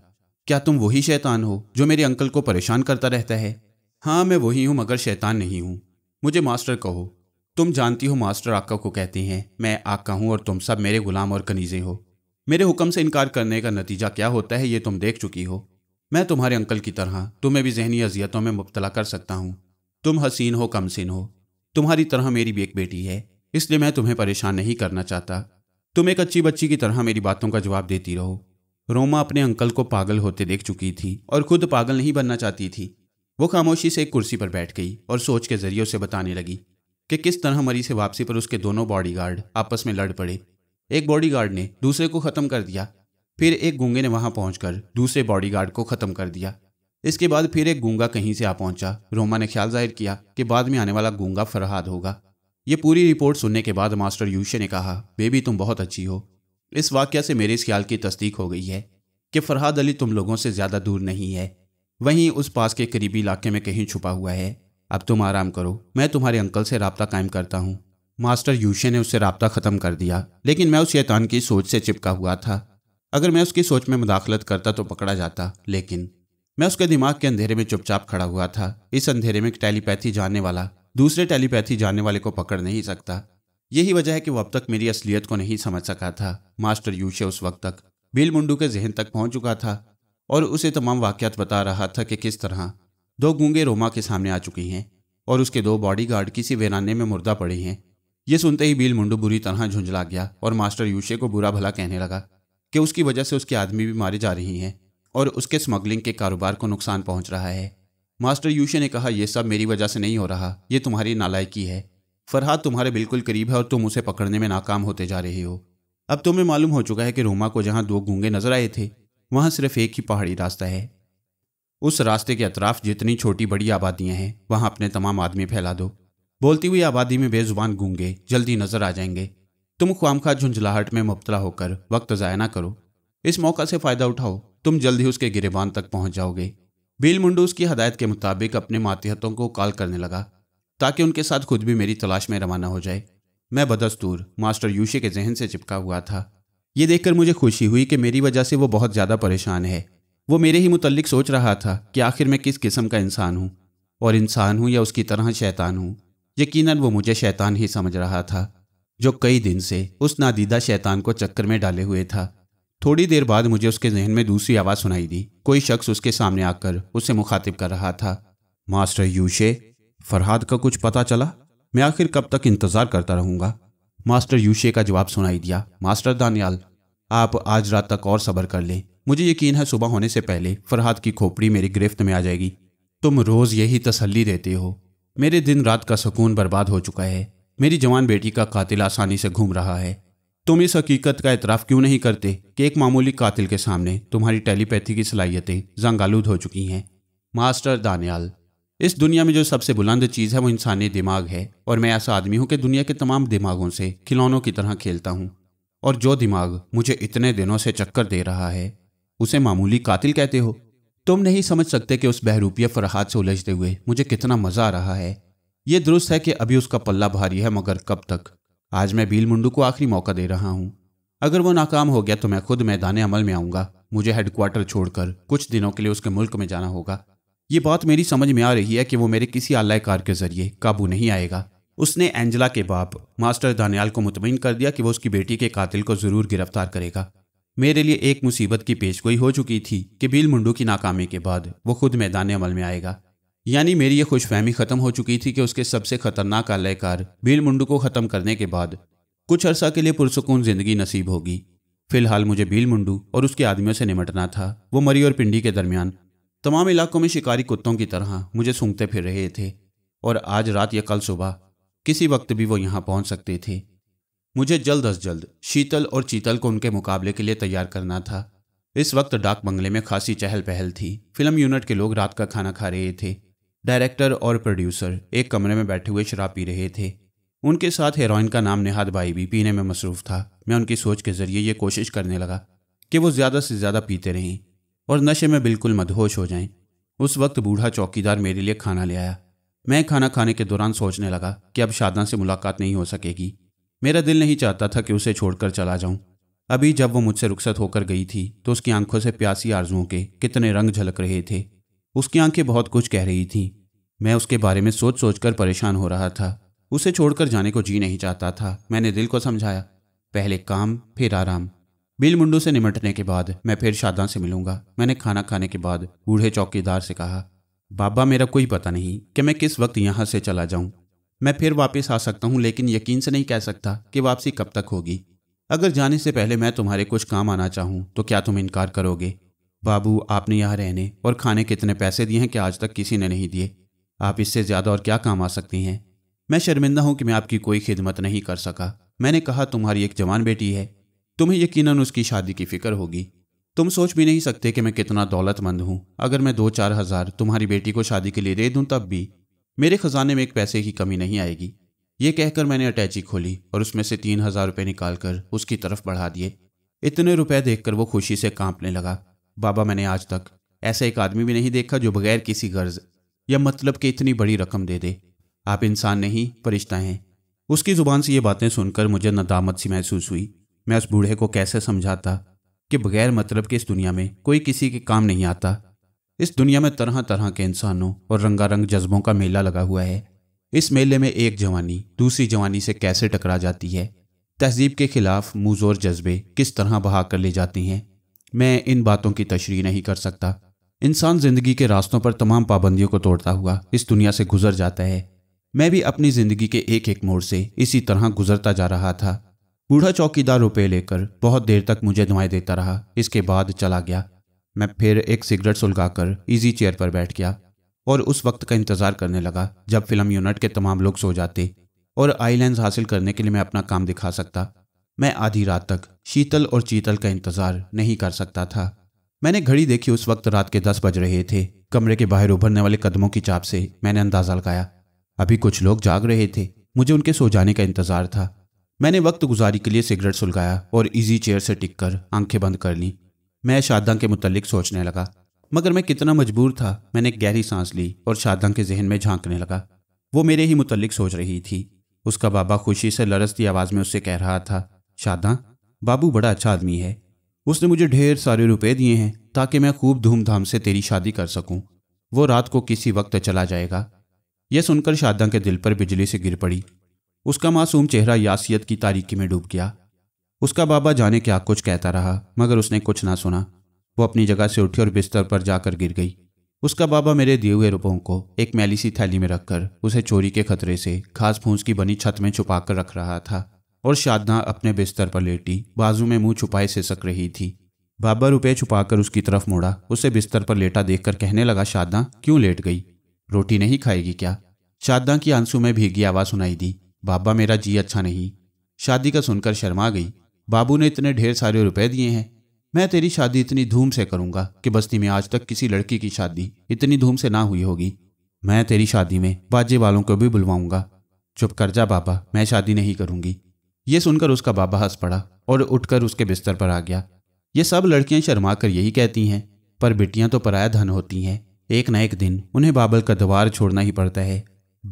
क्या तुम वही शैतान हो जो मेरे अंकल को परेशान करता रहता है हाँ मैं वही हूँ मगर शैतान नहीं हूँ मुझे मास्टर कहो तुम जानती हो मास्टर आका को कहते हैं मैं आका हूँ और तुम सब मेरे गुलाम और कनीजे हो मेरे हुक्म से इनकार करने का नतीजा क्या होता है ये तुम देख चुकी हो मैं तुम्हारे अंकल की तरह तुम्हें भी जहनी अजियतों में मुबतला कर सकता हूँ तुम हसीन हो कमसिन हो तुम्हारी तरह मेरी भी एक बेटी है इसलिए मैं तुम्हें परेशान नहीं करना चाहता तुम एक अच्छी बच्ची की तरह मेरी बातों का जवाब देती रहो रोमा अपने अंकल को पागल होते देख चुकी थी और खुद पागल नहीं बनना चाहती थी वो खामोशी से एक कुर्सी पर बैठ गई और सोच के जरिए उसे बताने लगी कि किस तरह मरी से वापसी पर उसके दोनों बॉडीगार्ड आपस में लड़ पड़े एक बॉडी ने दूसरे को खत्म कर दिया फिर एक गूंगे ने वहां पहुंचकर दूसरे बॉडी को खत्म कर दिया इसके बाद फिर एक गूंगा कहीं से आ पहुंचा रोमा ने ख्याल जाहिर किया कि बाद में आने वाला गूंगा फरहाद होगा ये पूरी रिपोर्ट सुनने के बाद मास्टर यूशे ने कहा बेबी तुम बहुत अच्छी हो इस वाक्य से मेरे इस ख्याल की तस्दीक हो गई है कि फरहाद अली तुम लोगों से ज़्यादा दूर नहीं है वहीं उस पास के करीबी इलाके में कहीं छुपा हुआ है अब तुम आराम करो मैं तुम्हारे अंकल से रबता कायम करता हूँ मास्टर यूशे ने उससे रबता ख़त्म कर दिया लेकिन मैं उस शैतान की सोच से चिपका हुआ था अगर मैं उसकी सोच में मुदाखलत करता तो पकड़ा जाता लेकिन मैं उसके दिमाग के अंधेरे में चुपचाप खड़ा हुआ था इस अंधेरे में टेलीपैथी जाने वाला दूसरे टेलीपैथी जाने वाले को पकड़ नहीं सकता यही वजह है कि वह अब तक मेरी असलियत को नहीं समझ सका था मास्टर यूशे उस वक्त तक बिल मुंडू के जहन तक पहुंच चुका था और उसे तमाम वाक़ात बता रहा था कि किस तरह दो गूंगे रोमा के सामने आ चुकी हैं और उसके दो बॉडीगार्ड किसी वेराने में मुर्दा पड़े हैं ये सुनते ही बिल मुंडू बुरी तरह झुंझला गया और मास्टर यूशे को बुरा भला कहने लगा कि उसकी वजह से उसके आदमी भी मारे जा रही हैं और उसके स्मगलिंग के कारोबार को नुकसान पहुंच रहा है मास्टर यूशे ने कहा यह सब मेरी वजह से नहीं हो रहा ये तुम्हारी नालायकी है फरहाद तुम्हारे बिल्कुल करीब है और तुम उसे पकड़ने में नाकाम होते जा रहे हो अब तुम्हें मालूम हो चुका है कि रोमा को जहाँ दो गूंगे नजर आए थे वहाँ सिर्फ एक ही पहाड़ी रास्ता है उस रास्ते के अतराफ जितनी छोटी बड़ी आबादियाँ हैं वहाँ अपने तमाम आदमी फैला दो बोलती हुई आबादी में बेजुबान गूंगे जल्दी नजर आ जाएंगे तुम ख्वामखा झुंझलाहट में मुबतला होकर वक्त ज़ाय ना करो इस मौका से फ़ायदा उठाओ तुम जल्दी उसके गिरेबान तक पहुंच जाओगे बिल मुंडू उसकी हदायत के मुताबिक अपने मातिहतों को कॉल करने लगा ताकि उनके साथ खुद भी मेरी तलाश में रवाना हो जाए मैं बदस्तूर मास्टर यूशे के जहन से चिपका हुआ था ये देखकर मुझे खुशी हुई कि मेरी वजह से वो बहुत ज़्यादा परेशान है वो मेरे ही मुतलिक सोच रहा था कि आखिर मैं किस किस्म का इंसान हूँ और इंसान हूँ या उसकी तरह शैतान हूँ यकीनन वो मुझे शैतान ही समझ रहा था जो कई दिन से उस नादीदा शैतान को चक्कर में डाले हुए था थोड़ी देर बाद मुझे उसके जहन में दूसरी आवाज़ सुनाई दी कोई शख्स उसके सामने आकर उसे मुखातिब कर रहा था मास्टर यूशे फरहाद का कुछ पता चला मैं आखिर कब तक इंतज़ार करता रहूँगा मास्टर यूशे का जवाब सुनाई दिया मास्टर दानियाल आप आज रात तक और सब्र कर लें मुझे यकीन है सुबह होने से पहले फरहाद की खोपड़ी मेरी गिरफ्त में आ जाएगी तुम रोज़ यही तसल्ली देते हो मेरे दिन रात का सुकून बर्बाद हो चुका है मेरी जवान बेटी का कातिल आसानी से घूम रहा है तुम इस हकीकत का एतराफ़ क्यों नहीं करते कि एक मामूली कातिल के सामने तुम्हारी टेलीपैथी की सलाहियतें जंगालूद हो चुकी हैं मास्टर दानियाल इस दुनिया में जो सबसे बुलंद चीज़ है वो इंसानी दिमाग है और मैं ऐसा आदमी हूँ कि दुनिया के तमाम दिमागों से खिलौनों की तरह खेलता हूँ और जो दिमाग मुझे इतने दिनों से चक्कर दे रहा है उसे मामूली कातिल कहते हो तुम नहीं समझ सकते कि उस बहरूपिया फरहाद से उलझते हुए मुझे कितना मज़ा आ रहा है ये दुरुस्त है कि अभी उसका पल्ला भारी है मगर कब तक आज मैं भील मुंडू को आखिरी मौका दे रहा हूँ अगर वो नाकाम हो गया तो मैं खुद मैदान अमल में आऊँगा मुझे हेडक्वार्टर छोड़कर कुछ दिनों के लिए उसके मुल्क में जाना होगा ये बात मेरी समझ में आ रही है कि वो मेरे किसी कार के जरिए काबू नहीं आएगा उसने एंजला के बाप मास्टर दानियाल को मुतमिन कर दिया कि वो उसकी बेटी के कातिल को ज़रूर गिरफ्तार करेगा मेरे लिए एक मुसीबत की पेशगोई हो चुकी थी कि बिल मुंडू की नाकामी के बाद वो खुद मैदान अमल में आएगा यानी मेरी ये खुशफहमी ख़त्म हो चुकी थी कि उसके सबसे खतरनाक आलयकार भील मुंडू को ख़त्म करने के बाद कुछ अरसा के लिए पुरसकून ज़िंदगी नसीब होगी फिलहाल मुझे भील मुंडू और उसके आदमियों से निमटना था वो मरी और पिंडी के दरमियान तमाम इलाकों में शिकारी कुत्तों की तरह मुझे सूंघते फिर रहे थे और आज रात या कल सुबह किसी वक्त भी वो यहाँ पहुँच सकते थे मुझे जल्द अज जल्द शीतल और चीतल को उनके मुकाबले के लिए तैयार करना था इस वक्त डाक बंगले में खासी चहल पहल थी फिल्म यूनिट के लोग रात का खाना खा रहे थे डायरेक्टर और प्रोड्यूसर एक कमरे में बैठे हुए शराब पी रहे थे उनके साथ हेरोइन का नाम नेहाद भाई भी पीने में मसरूफ था मैं उनकी सोच के ज़रिए ये कोशिश करने लगा कि वो ज़्यादा से ज़्यादा पीते रहें और नशे में बिल्कुल मदहोश हो जाएं। उस वक्त बूढ़ा चौकीदार मेरे लिए खाना ले आया मैं खाना खाने के दौरान सोचने लगा कि अब शादा से मुलाकात नहीं हो सकेगी मेरा दिल नहीं चाहता था कि उसे छोड़कर चला जाऊं अभी जब वो मुझसे रुखसत होकर गई थी तो उसकी आंखों से प्यासी आरजुओं के कितने रंग झलक रहे थे उसकी आंखें बहुत कुछ कह रही थीं मैं उसके बारे में सोच सोच कर परेशान हो रहा था उसे छोड़कर जाने को जी नहीं चाहता था मैंने दिल को समझाया पहले काम फिर आराम बिल मुंडू से निमटने के बाद मैं फिर शादा से मिलूंगा मैंने खाना खाने के बाद बूढ़े चौकीदार से कहा बाबा मेरा कोई पता नहीं कि मैं किस वक्त यहाँ से चला जाऊँ मैं फिर वापस आ सकता हूँ लेकिन यकीन से नहीं कह सकता कि वापसी कब तक होगी अगर जाने से पहले मैं तुम्हारे कुछ काम आना चाहूँ तो क्या तुम इनकार करोगे बाबू आपने यहाँ रहने और खाने कितने पैसे दिए हैं कि आज तक किसी ने नहीं दिए आप इससे ज़्यादा और क्या काम आ सकती हैं मैं शर्मिंदा हूँ कि मैं आपकी कोई खिदमत नहीं कर सका मैंने कहा तुम्हारी एक जवान बेटी है तुम्हें यकीनन उसकी शादी की फ़िक्र होगी तुम सोच भी नहीं सकते कि मैं कितना दौलतमंद हूँ अगर मैं दो चार हज़ार तुम्हारी बेटी को शादी के लिए दे दूँ तब भी मेरे खजाने में एक पैसे की कमी नहीं आएगी ये कहकर मैंने अटैची खोली और उसमें से तीन हजार रुपये निकाल कर उसकी तरफ बढ़ा दिए इतने रुपए देखकर वो खुशी से कांपने लगा बाबा मैंने आज तक ऐसा एक आदमी भी नहीं देखा जो बगैर किसी गर्ज या मतलब के इतनी बड़ी रकम दे दे आप इंसान नहीं फरिश्ता हैं उसकी ज़ुबान से ये बातें सुनकर मुझे नदामत सी महसूस हुई मैं उस बूढ़े को कैसे समझाता कि बगैर मतलब के इस दुनिया में कोई किसी के काम नहीं आता इस दुनिया में तरह तरह के इंसानों और रंगारंग जज्बों का मेला लगा हुआ है इस मेले में एक जवानी दूसरी जवानी से कैसे टकरा जाती है तहजीब के खिलाफ मुजोर जज्बे किस तरह बहा कर ले जाती हैं मैं इन बातों की तशरी नहीं कर सकता इंसान ज़िंदगी के रास्तों पर तमाम पाबंदियों को तोड़ता हुआ इस दुनिया से गुजर जाता है मैं भी अपनी ज़िंदगी के एक एक मोड़ से इसी तरह गुजरता जा रहा था बूढ़ा चौकीदार रुपये लेकर बहुत देर तक मुझे दुआएं देता रहा इसके बाद चला गया मैं फिर एक सिगरेट सुलगाकर इजी चेयर पर बैठ गया और उस वक्त का इंतज़ार करने लगा जब फिल्म यूनिट के तमाम लोग सो जाते और आईलैंड हासिल करने के लिए मैं अपना काम दिखा सकता मैं आधी रात तक शीतल और चीतल का इंतज़ार नहीं कर सकता था मैंने घड़ी देखी उस वक्त रात के दस बज रहे थे कमरे के बाहर उभरने वाले कदमों की चाप से मैंने अंदाज़ा लगाया अभी कुछ लोग जाग रहे थे मुझे उनके सो जाने का इंतज़ार था मैंने वक्त गुजारी के लिए सिगरेट सुलगाया और इजी चेयर से टिक कर आंखें बंद कर लीं मैं शादा के मुतलिक सोचने लगा मगर मैं कितना मजबूर था मैंने गहरी सांस ली और शादा के जहन में झांकने लगा वो मेरे ही मुतलिक सोच रही थी उसका बाबा खुशी से लरसती आवाज़ में उससे कह रहा था शादा बाबू बड़ा अच्छा आदमी है उसने मुझे ढेर सारे रुपए दिए हैं ताकि मैं खूब धूमधाम से तेरी शादी कर सकूं। वो रात को किसी वक्त चला जाएगा यह सुनकर शादा के दिल पर बिजली से गिर पड़ी उसका मासूम चेहरा यासियत की तारीकी में डूब गया उसका बाबा जाने क्या कुछ कहता रहा मगर उसने कुछ ना सुना वो अपनी जगह से उठी और बिस्तर पर जाकर गिर गई उसका बाबा मेरे दिए हुए रुपयों को एक मैली सी थैली में रखकर उसे चोरी के खतरे से घास फूस की बनी छत में छुपा कर रख रहा था और शादना अपने बिस्तर पर लेटी बाजू में मुंह छुपाए से सक रही थी बाबा रुपये छुपाकर उसकी तरफ मोड़ा उसे बिस्तर पर लेटा देखकर कहने लगा शादना क्यों लेट गई रोटी नहीं खाएगी क्या शादना की आंसू में भीगी आवाज़ सुनाई दी बाबा मेरा जी अच्छा नहीं शादी का सुनकर शर्मा गई बाबू ने इतने ढेर सारे रुपए दिए हैं मैं तेरी शादी इतनी धूम से करूंगा कि बस्ती में आज तक किसी लड़की की शादी इतनी धूम से ना हुई होगी मैं तेरी शादी में बाजे वालों को भी बुलवाऊंगा चुप कर जा बाबा मैं शादी नहीं करूंगी ये सुनकर उसका बाबा हंस पड़ा और उठकर उसके बिस्तर पर आ गया ये सब लड़कियां शर्मा कर यही कहती हैं पर बेटियां तो पराया धन होती हैं एक ना एक दिन उन्हें बाबल का द्वार छोड़ना ही पड़ता है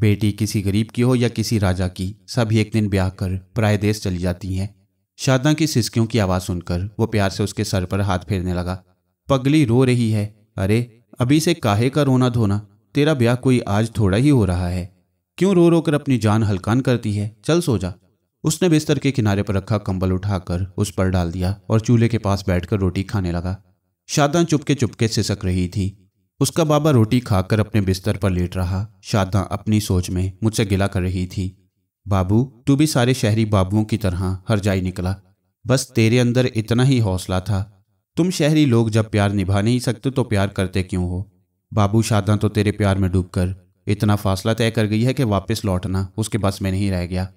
बेटी किसी गरीब की हो या किसी राजा की सभी एक दिन ब्याह कर प्राय देश चली जाती हैं शादा की सिसकियों की आवाज़ सुनकर वो प्यार से उसके सर पर हाथ फेरने लगा पगली रो रही है अरे अभी से काहे का रोना धोना तेरा ब्याह कोई आज थोड़ा ही हो रहा है क्यों रो रो कर अपनी जान हलकान करती है चल सो जा उसने बिस्तर के किनारे पर रखा कंबल उठाकर उस पर डाल दिया और चूल्हे के पास बैठकर रोटी खाने लगा शादा चुपके चुपके सिसक रही थी उसका बाबा रोटी खाकर अपने बिस्तर पर लेट रहा शादा अपनी सोच में मुझसे गिला कर रही थी बाबू तू भी सारे शहरी बाबुओं की तरह हरजाई निकला बस तेरे अंदर इतना ही हौसला था तुम शहरी लोग जब प्यार निभा नहीं सकते तो प्यार करते क्यों हो बाबू शादा तो तेरे प्यार में डूबकर इतना फासला तय कर गई है कि वापस लौटना उसके बस में नहीं रह गया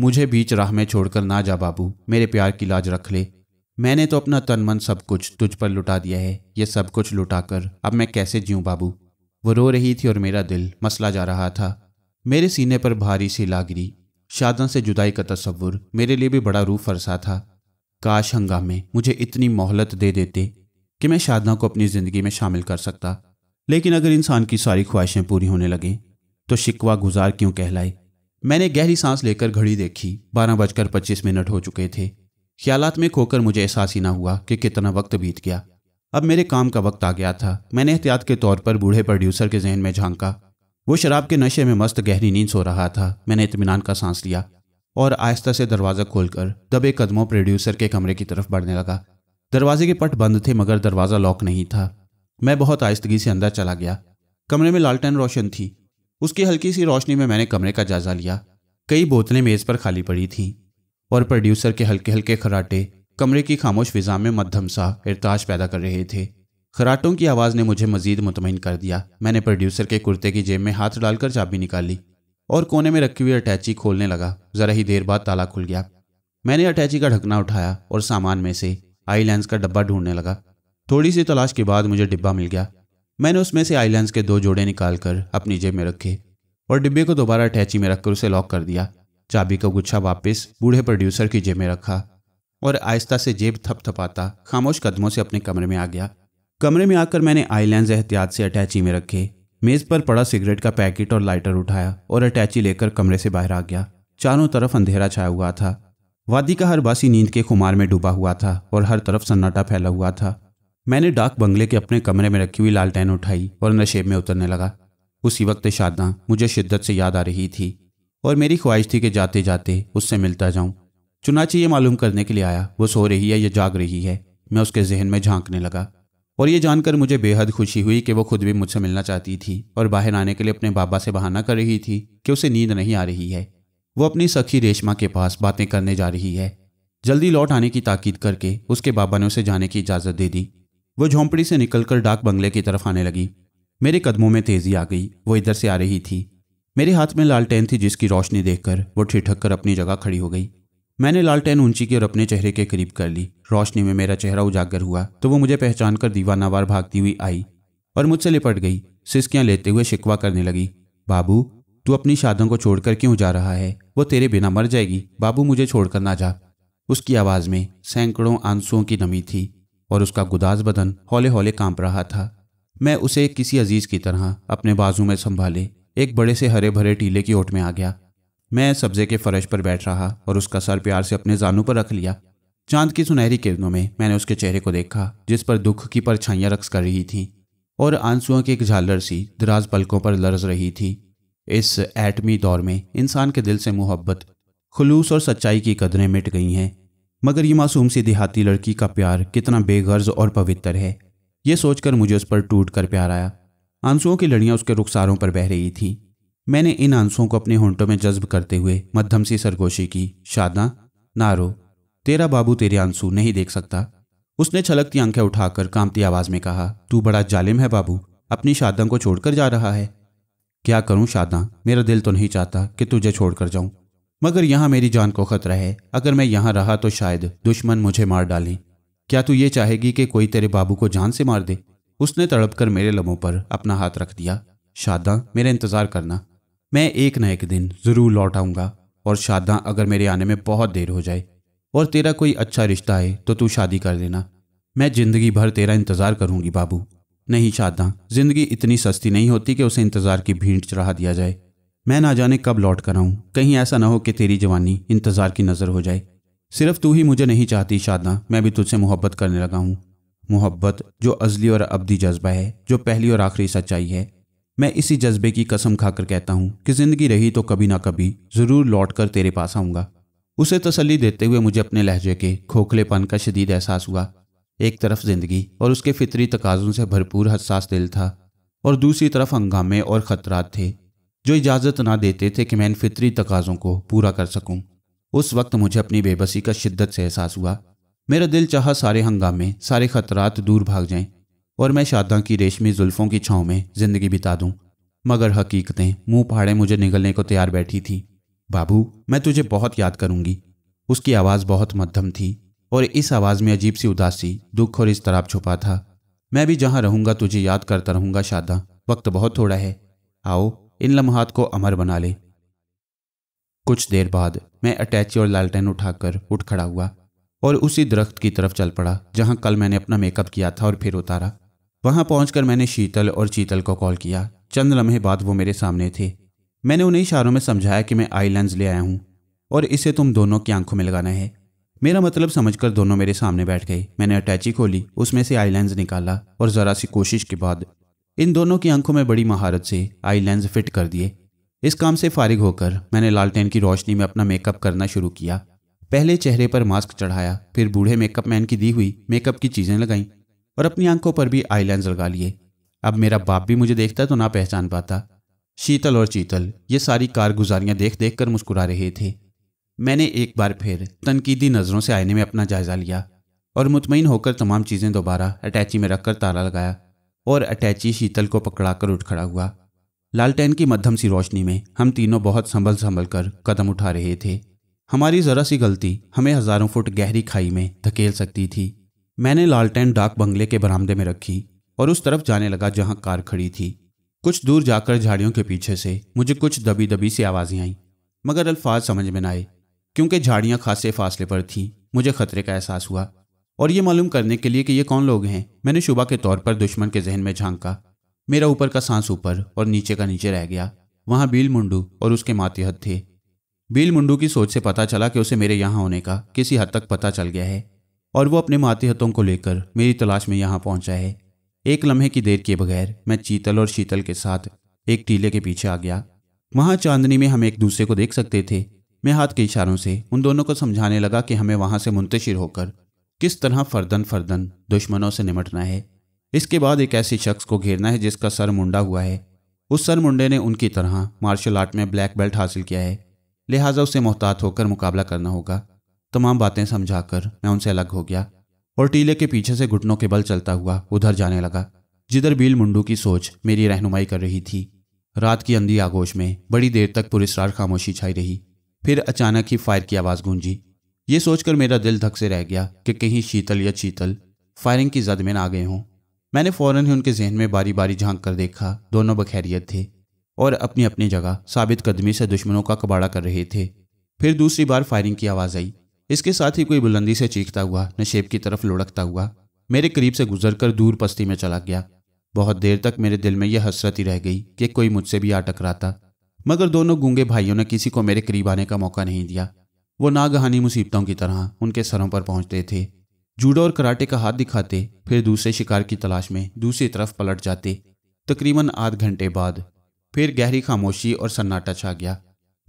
मुझे बीच राह में छोड़कर ना जा बाबू मेरे प्यार की लाज रख ले मैंने तो अपना तन मन सब कुछ तुझ पर लुटा दिया है ये सब कुछ लुटाकर अब मैं कैसे जीऊँ बाबू वो रो रही थी और मेरा दिल मसला जा रहा था मेरे सीने पर भारी सी लागरी शादा से जुदाई का तस्वुर मेरे लिए भी बड़ा रूह फरसा था काश हंगामे मुझे इतनी मोहलत दे देते कि मैं शादा को अपनी ज़िंदगी में शामिल कर सकता लेकिन अगर इंसान की सारी ख्वाहिशें पूरी होने लगें तो शिकवा गुजार क्यों कहलाए मैंने गहरी सांस लेकर घड़ी देखी बारह बजकर पच्चीस मिनट हो चुके थे ख्यालात में खोकर मुझे एहसास ही ना हुआ कि कितना वक्त बीत गया अब मेरे काम का वक्त आ गया था मैंने एहतियात के तौर पर बूढ़े प्रोड्यूसर के जहन में झांका वो शराब के नशे में मस्त गहरी नींद सो रहा था मैंने इतमान का सांस लिया और आहिस्ता से दरवाज़ा खोलकर दबे कदमों प्रोड्यूसर के कमरे की तरफ बढ़ने लगा दरवाजे के पट बंद थे मगर दरवाज़ा लॉक नहीं था मैं बहुत आहिस्तगी से अंदर चला गया कमरे में लालटेन रोशन थी उसकी हल्की सी रोशनी में मैंने कमरे का जायजा लिया कई बोतलें मेज़ पर खाली पड़ी थीं और प्रोड्यूसर के हल्के हल्के खराटे कमरे की खामोश फिजा में मध्यम सा इरताज पैदा कर रहे थे खराटों की आवाज़ ने मुझे मजीद मुतमिन कर दिया मैंने प्रोड्यूसर के कुर्ते की जेब में हाथ डालकर चाबी निकाली और कोने में रखी हुई अटैची खोलने लगा ज़रा ही देर बाद ताला खुल गया मैंने अटैची का ढकना उठाया और सामान में से आई लेंस का डब्बा ढूंढने लगा थोड़ी सी तलाश के बाद मुझे डिब्बा मिल गया मैंने उसमें से आई लेंस के दो जोड़े निकाल कर अपनी जेब में रखे और डिब्बे को दोबारा अटैची में रखकर उसे लॉक कर दिया चाबी का गुच्छा वापस बूढ़े प्रोड्यूसर की जेब में रखा और आहिस्ता से जेब थपथपाता खामोश कदमों से अपने कमरे में आ गया कमरे में आकर मैंने आई लेंस एहतियात से अटैची में रखे मेज़ पर पड़ा सिगरेट का पैकेट और लाइटर उठाया और अटैची लेकर कमरे से बाहर आ गया चारों तरफ अंधेरा छाया हुआ था वादी का हर बासी नींद के खुमार में डूबा हुआ था और हर तरफ सन्नाटा फैला हुआ था मैंने डाक बंगले के अपने कमरे में रखी हुई लालटेन उठाई और नशेब में उतरने लगा उसी वक्त शादा मुझे शिद्दत से याद आ रही थी और मेरी ख्वाहिश थी कि जाते जाते उससे मिलता जाऊं चुनाची ये मालूम करने के लिए आया वो सो रही है या जाग रही है मैं उसके जहन में झांकने लगा और ये जानकर मुझे बेहद खुशी हुई कि वो खुद भी मुझसे मिलना चाहती थी और बाहर आने के लिए अपने बाबा से बहाना कर रही थी कि उसे नींद नहीं आ रही है वो अपनी सखी रेशमा के पास बातें करने जा रही है जल्दी लौट आने की ताकीद करके उसके बाबा ने उसे जाने की इजाज़त दे दी वो झोंपड़ी से निकलकर डाक बंगले की तरफ आने लगी मेरे कदमों में तेज़ी आ गई वो इधर से आ रही थी मेरे हाथ में लालटेन थी जिसकी रोशनी देखकर वो ठिठक कर अपनी जगह खड़ी हो गई मैंने लालटेन ऊंची की और अपने चेहरे के करीब कर ली रोशनी में मेरा चेहरा उजागर हुआ तो वो मुझे पहचान कर दीवानावार भागती हुई आई और मुझसे लिपट गई सिस्कियां लेते हुए शिकवा करने लगी बाबू तू अपनी शादों को छोड़कर क्यों जा रहा है वो तेरे बिना मर जाएगी बाबू मुझे छोड़कर ना जा उसकी आवाज़ में सैकड़ों आंसुओं की नमी थी और उसका गुदास बदन हौले हौले कांप रहा था मैं उसे किसी अजीज की तरह अपने बाजू में संभाले एक बड़े से हरे भरे टीले की ओट में आ गया मैं सब्जे के फर्श पर बैठ रहा और उसका सर प्यार से अपने जानू पर रख लिया चांद की सुनहरी किरणों में मैंने उसके चेहरे को देखा जिस पर दुख की परछाइयाँ रक्स कर रही थी और आंसुओं की एक झालर सी दराज पलकों पर लरज रही थी इस एटमी दौर में इंसान के दिल से मोहब्बत खलूस और सच्चाई की कदरें मिट गई हैं मगर ये मासूम सी देहाती लड़की का प्यार कितना बेगर्ज और पवित्र है ये सोचकर मुझे उस पर टूट कर प्यार आया आंसुओं की लड़ियाँ उसके रुखसारों पर बह रही थी मैंने इन आंसुओं को अपने होंठों में जज्ब करते हुए मध्यम सी सरगोशी की शादा नारो तेरा बाबू तेरे आंसू नहीं देख सकता उसने छलकती आंखें उठाकर कांपती आवाज में कहा तू बड़ा जालिम है बाबू अपनी शादा को छोड़कर जा रहा है क्या करूं शादा मेरा दिल तो नहीं चाहता कि तुझे छोड़कर जाऊं मगर यहां मेरी जान को खतरा है अगर मैं यहां रहा तो शायद दुश्मन मुझे मार डाले क्या तू ये चाहेगी कि कोई तेरे बाबू को जान से मार दे उसने तड़प कर मेरे लबों पर अपना हाथ रख दिया शादा मेरा इंतज़ार करना मैं एक न एक दिन जरूर लौट आऊँगा और शादा अगर मेरे आने में बहुत देर हो जाए और तेरा कोई अच्छा रिश्ता आए तो तू शादी कर देना मैं ज़िंदगी भर तेरा इंतज़ार करूंगी बाबू नहीं शादा ज़िंदगी इतनी सस्ती नहीं होती कि उसे इंतज़ार की भीड़ चढ़ा दिया जाए मैं ना जाने कब लौट कर आऊँ कहीं ऐसा ना हो कि तेरी जवानी इंतज़ार की नज़र हो जाए सिर्फ तू ही मुझे नहीं चाहती शादा मैं भी तुझसे मोहब्बत करने लगा हूँ मोहब्बत जो अजली और अबदी जज्बा है जो पहली और आखिरी सच्चाई है मैं इसी जज्बे की कसम खाकर कहता हूँ कि ज़िंदगी रही तो कभी ना कभी ज़रूर लौट कर तेरे पास आऊंगा उसे तसली देते हुए मुझे अपने लहजे के खोखलेपन का शदीद एहसास हुआ एक तरफ ज़िंदगी और उसके फितरी तकाजों से भरपूर हसास दिल था और दूसरी तरफ हंगामे और ख़तरात थे जो इजाज़त ना देते थे कि मैं इन फितरी तकाजों को पूरा कर सकूं। उस वक्त मुझे अपनी बेबसी का शिद्दत से एहसास हुआ मेरा दिल चाहा सारे हंगामे सारे खतरात दूर भाग जाएं और मैं शादा की रेशमी जुल्फ़ों की छाँव में ज़िंदगी बिता दूँ मगर हकीकतें मुंह फाड़े मुझे निकलने को तैयार बैठी थी बाबू मैं तुझे बहुत याद करूँगी उसकी आवाज़ बहुत मध्यम थी और इस आवाज़ में अजीब सी उदासी दुख और इस तरफ छुपा था मैं भी जहाँ रहूँगा तुझे याद करता रहूँगा शादा वक्त बहुत थोड़ा है आओ इन लम्हात को अमर बना ले कुछ देर बाद मैं अटैची और लालटेन उठाकर उठ खड़ा हुआ और उसी दरख्त की तरफ चल पड़ा जहाँ कल मैंने अपना मेकअप किया था और फिर उतारा वहां पहुंचकर मैंने शीतल और चीतल को कॉल किया चंद लम्हे बाद वो मेरे सामने थे मैंने उन्हें इशारों में समझाया कि मैं आई लेंस ले आया हूँ और इसे तुम दोनों की आंखों में लगाना है मेरा मतलब समझकर दोनों मेरे सामने बैठ गए मैंने अटैची खोली उसमें से आई लेंस निकाला और ज़रा सी कोशिश के बाद इन दोनों की आंखों में बड़ी महारत से आई लेंस फिट कर दिए इस काम से फारिग होकर मैंने लालटेन की रोशनी में अपना मेकअप करना शुरू किया पहले चेहरे पर मास्क चढ़ाया फिर बूढ़े मेकअप मैन की दी हुई मेकअप की चीज़ें लगाईं और अपनी आंखों पर भी आई लगा लिए अब मेरा बाप भी मुझे देखता तो ना पहचान पाता शीतल और चीतल ये सारी कारगुजारियां देख देख कर मुस्कुरा रहे थे मैंने एक बार फिर तनकीदी नज़रों से आईने में अपना जायज़ा लिया और मुतमिन होकर तमाम चीज़ें दोबारा अटैची में रखकर ताला लगाया और अटैची शीतल को पकड़ा कर उठ खड़ा हुआ लालटेन की मध्यम सी रोशनी में हम तीनों बहुत संभल संभल कर कदम उठा रहे थे हमारी ज़रा सी गलती हमें हज़ारों फुट गहरी खाई में धकेल सकती थी मैंने लालटेन डाक बंगले के बरामदे में रखी और उस तरफ जाने लगा जहां कार खड़ी थी कुछ दूर जाकर झाड़ियों के पीछे से मुझे कुछ दबी दबी सी आवाज़ें आईं मगर अल्फाज समझ में न आए क्योंकि झाड़ियाँ खासे फासले पर थीं मुझे खतरे का एहसास हुआ और ये मालूम करने के लिए कि ये कौन लोग हैं मैंने शुबा के तौर पर दुश्मन के जहन में झांका मेरा ऊपर का सांस ऊपर और नीचे का नीचे रह गया वहाँ बील मुंडू और उसके मातहत थे बील मुंडू की सोच से पता चला कि उसे मेरे यहाँ होने का किसी हद तक पता चल गया है और वो अपने मातहतों को लेकर मेरी तलाश में यहाँ पहुँचा है एक लम्हे की देर के बगैर मैं चीतल और शीतल के साथ एक टीले के पीछे आ गया वहाँ चांदनी में हम एक दूसरे को देख सकते थे मैं हाथ के इशारों से उन दोनों को समझाने लगा कि हमें वहाँ से मुंतशिर होकर किस तरह फर्दन फर्दन दुश्मनों से निमटना है इसके बाद एक ऐसे शख्स को घेरना है जिसका सर मुंडा हुआ है उस सर मुंडे ने उनकी तरह मार्शल आर्ट में ब्लैक बेल्ट हासिल किया है लिहाजा उसे मोहतात होकर मुकाबला करना होगा तमाम बातें समझाकर मैं उनसे अलग हो गया और टीले के पीछे से घुटनों के बल चलता हुआ उधर जाने लगा जिधर बील मुंडू की सोच मेरी रहनुमाई कर रही थी रात की अंधी आगोश में बड़ी देर तक पुरस्कार खामोशी छाई रही फिर अचानक ही फायर की आवाज़ गूंजी ये सोचकर मेरा दिल धक से रह गया कि कहीं शीतल या शीतल फायरिंग की जद में ना गए हों मैंने फ़ौरन ही उनके जहन में बारी बारी झांक कर देखा दोनों बखैरियत थे और अपनी अपनी जगह साबित कदमी से दुश्मनों का कबाड़ा कर रहे थे फिर दूसरी बार फायरिंग की आवाज़ आई इसके साथ ही कोई बुलंदी से चीखता हुआ नशेब की तरफ लुढ़कता हुआ मेरे करीब से गुजर कर दूर पस्ती में चला गया बहुत देर तक मेरे दिल में यह हसरत ही रह गई कि कोई मुझसे भी आ टकराता मगर दोनों गूंगे भाइयों ने किसी को मेरे करीब आने का मौका नहीं दिया वो नागहानी मुसीबतों की तरह उनके सरों पर पहुंचते थे जूडो और कराटे का हाथ दिखाते फिर दूसरे शिकार की तलाश में दूसरी तरफ पलट जाते तकरीबन आध घंटे बाद फिर गहरी खामोशी और सन्नाटा छा गया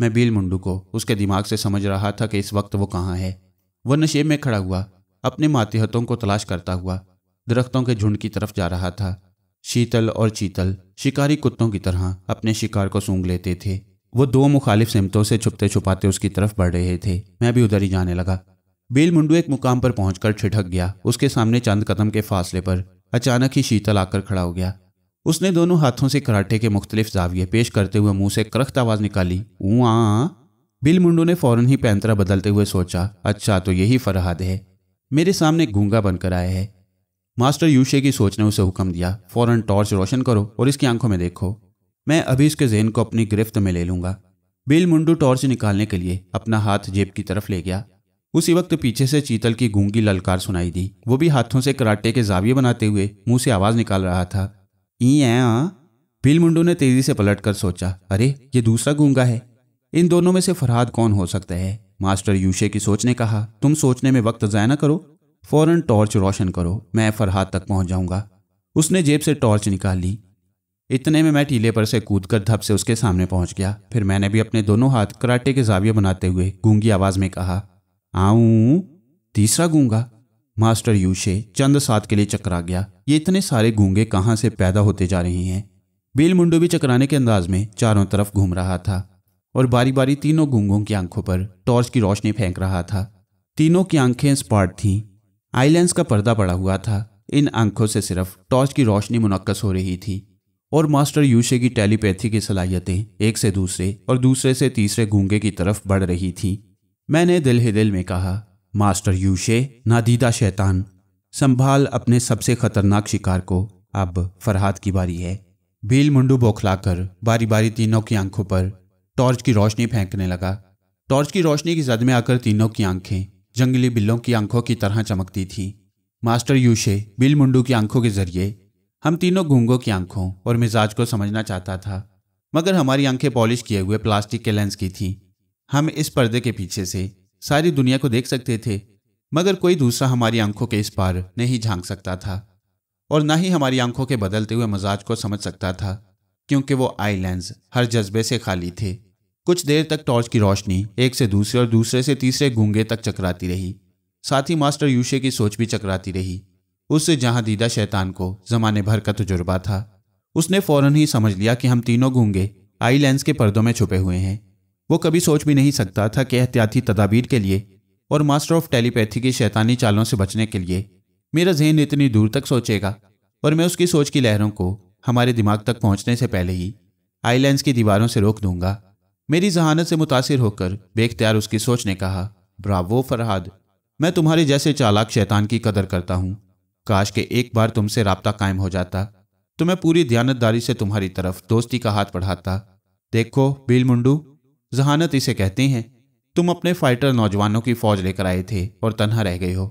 मैं भील मुंडू को उसके दिमाग से समझ रहा था कि इस वक्त वो कहाँ है वह नशेब में खड़ा हुआ अपने मातहतों को तलाश करता हुआ दरख्तों के झुंड की तरफ जा रहा था शीतल और चीतल शिकारी कुत्तों की तरह अपने शिकार को सूंघ लेते थे वो दो मुखालिफ सिमतों से छुपते छुपाते उसकी तरफ बढ़ रहे थे मैं भी उधर ही जाने लगा बेल मुंडू एक मुकाम पर पहुंचकर छिठक गया उसके सामने चंद कदम के फासले पर अचानक ही शीतल आकर खड़ा हो गया उसने दोनों हाथों से कराटे के मुख्तलिफ जाविये पेश करते हुए मुंह से करख्त आवाज निकाली ऊआ बिल मुंडो ने फौरन ही पैंतरा बदलते हुए सोचा अच्छा तो यही फरहाद है मेरे सामने गूंगा बनकर आया है मास्टर यूशे की सोच ने उसे हुक्म दिया फौरन टॉर्च रोशन करो और इसकी आंखों में देखो मैं अभी इसके जहन को अपनी गिरफ्त में ले लूंगा बिल मुंडू टॉर्च निकालने के लिए अपना हाथ जेब की तरफ ले गया उसी वक्त पीछे से चीतल की गूंगी ललकार सुनाई दी वो भी हाथों से कराटे के जाविये बनाते हुए मुंह से आवाज निकाल रहा था ई आ हाँ। मुंडू ने तेजी से पलट कर सोचा अरे ये दूसरा गूंगा है इन दोनों में से फरहाद कौन हो सकता है मास्टर यूशे की सोच ने कहा तुम सोचने में वक्त ज़ाया ना करो फौरन टॉर्च रोशन करो मैं फरहाद तक पहुंच जाऊंगा उसने जेब से टॉर्च निकाल ली इतने में मैं टीले पर से कूद कर धप से उसके सामने पहुंच गया फिर मैंने भी अपने दोनों हाथ कराटे के जाविये बनाते हुए गूंगी आवाज में कहा आऊं तीसरा गूंगा मास्टर यूशे चंद सात के लिए चकरा गया ये इतने सारे गूंगे कहाँ से पैदा होते जा रहे हैं बेल मुंडो भी चकराने के अंदाज में चारों तरफ घूम रहा था और बारी बारी तीनों गूंगों की आंखों पर टॉर्च की रोशनी फेंक रहा था तीनों की आंखें स्पार्ट थीं आईलैंड का पर्दा पड़ा हुआ था इन आंखों से सिर्फ टॉर्च की रोशनी मुनक्कस हो रही थी और मास्टर यूशे की टेलीपैथी की सलाहियतें एक से दूसरे और दूसरे से तीसरे गूंगे की तरफ बढ़ रही थी मैंने दिल ही दिल में कहा मास्टर यूशे नादीदा शैतान संभाल अपने सबसे खतरनाक शिकार को अब फरहाद की बारी है भील मुंडू बौखलाकर बारी बारी तीनों की आंखों पर टॉर्च की रोशनी फेंकने लगा टॉर्च की रोशनी की जद में आकर तीनों की आंखें जंगली बिल्लों की आंखों की तरह चमकती थी मास्टर यूशे बिल मुंडू की आंखों के जरिए हम तीनों गूंगों की आंखों और मिजाज को समझना चाहता था मगर हमारी आंखें पॉलिश किए हुए प्लास्टिक के लेंस की थी हम इस पर्दे के पीछे से सारी दुनिया को देख सकते थे मगर कोई दूसरा हमारी आंखों के इस पार नहीं झांक सकता था और ना ही हमारी आंखों के बदलते हुए मजाज को समझ सकता था क्योंकि वो आई लेंस हर जज्बे से खाली थे कुछ देर तक टॉर्च की रोशनी एक से दूसरे और दूसरे से तीसरे गूंगे तक चकराती रही साथ ही मास्टर यूशे की सोच भी चकराती रही उससे जहां दीदा शैतान को जमाने भर का तजुर्बा था उसने फौरन ही समझ लिया कि हम तीनों गूंगे आई लेंस के पर्दों में छुपे हुए हैं वो कभी सोच भी नहीं सकता था कि एहतियाती तदाबीर के लिए और मास्टर ऑफ टेलीपैथी की शैतानी चालों से बचने के लिए मेरा जहन इतनी दूर तक सोचेगा और मैं उसकी सोच की लहरों को हमारे दिमाग तक पहुंचने से पहले ही आईलैंड की दीवारों से रोक दूंगा मेरी जहानत से मुतासर होकर बेख्तियार उसकी सोच ने कहा ब्रावो फरहाद मैं तुम्हारे जैसे चालाक शैतान की कदर करता हूँ काश के एक बार तुमसे रबता कायम हो जाता तो मैं पूरी दयानतदारी से तुम्हारी तरफ दोस्ती का हाथ बढ़ाता देखो बिल मुंडू जहानत इसे कहते हैं तुम अपने फाइटर नौजवानों की फौज लेकर आए थे और तनहा रह गए हो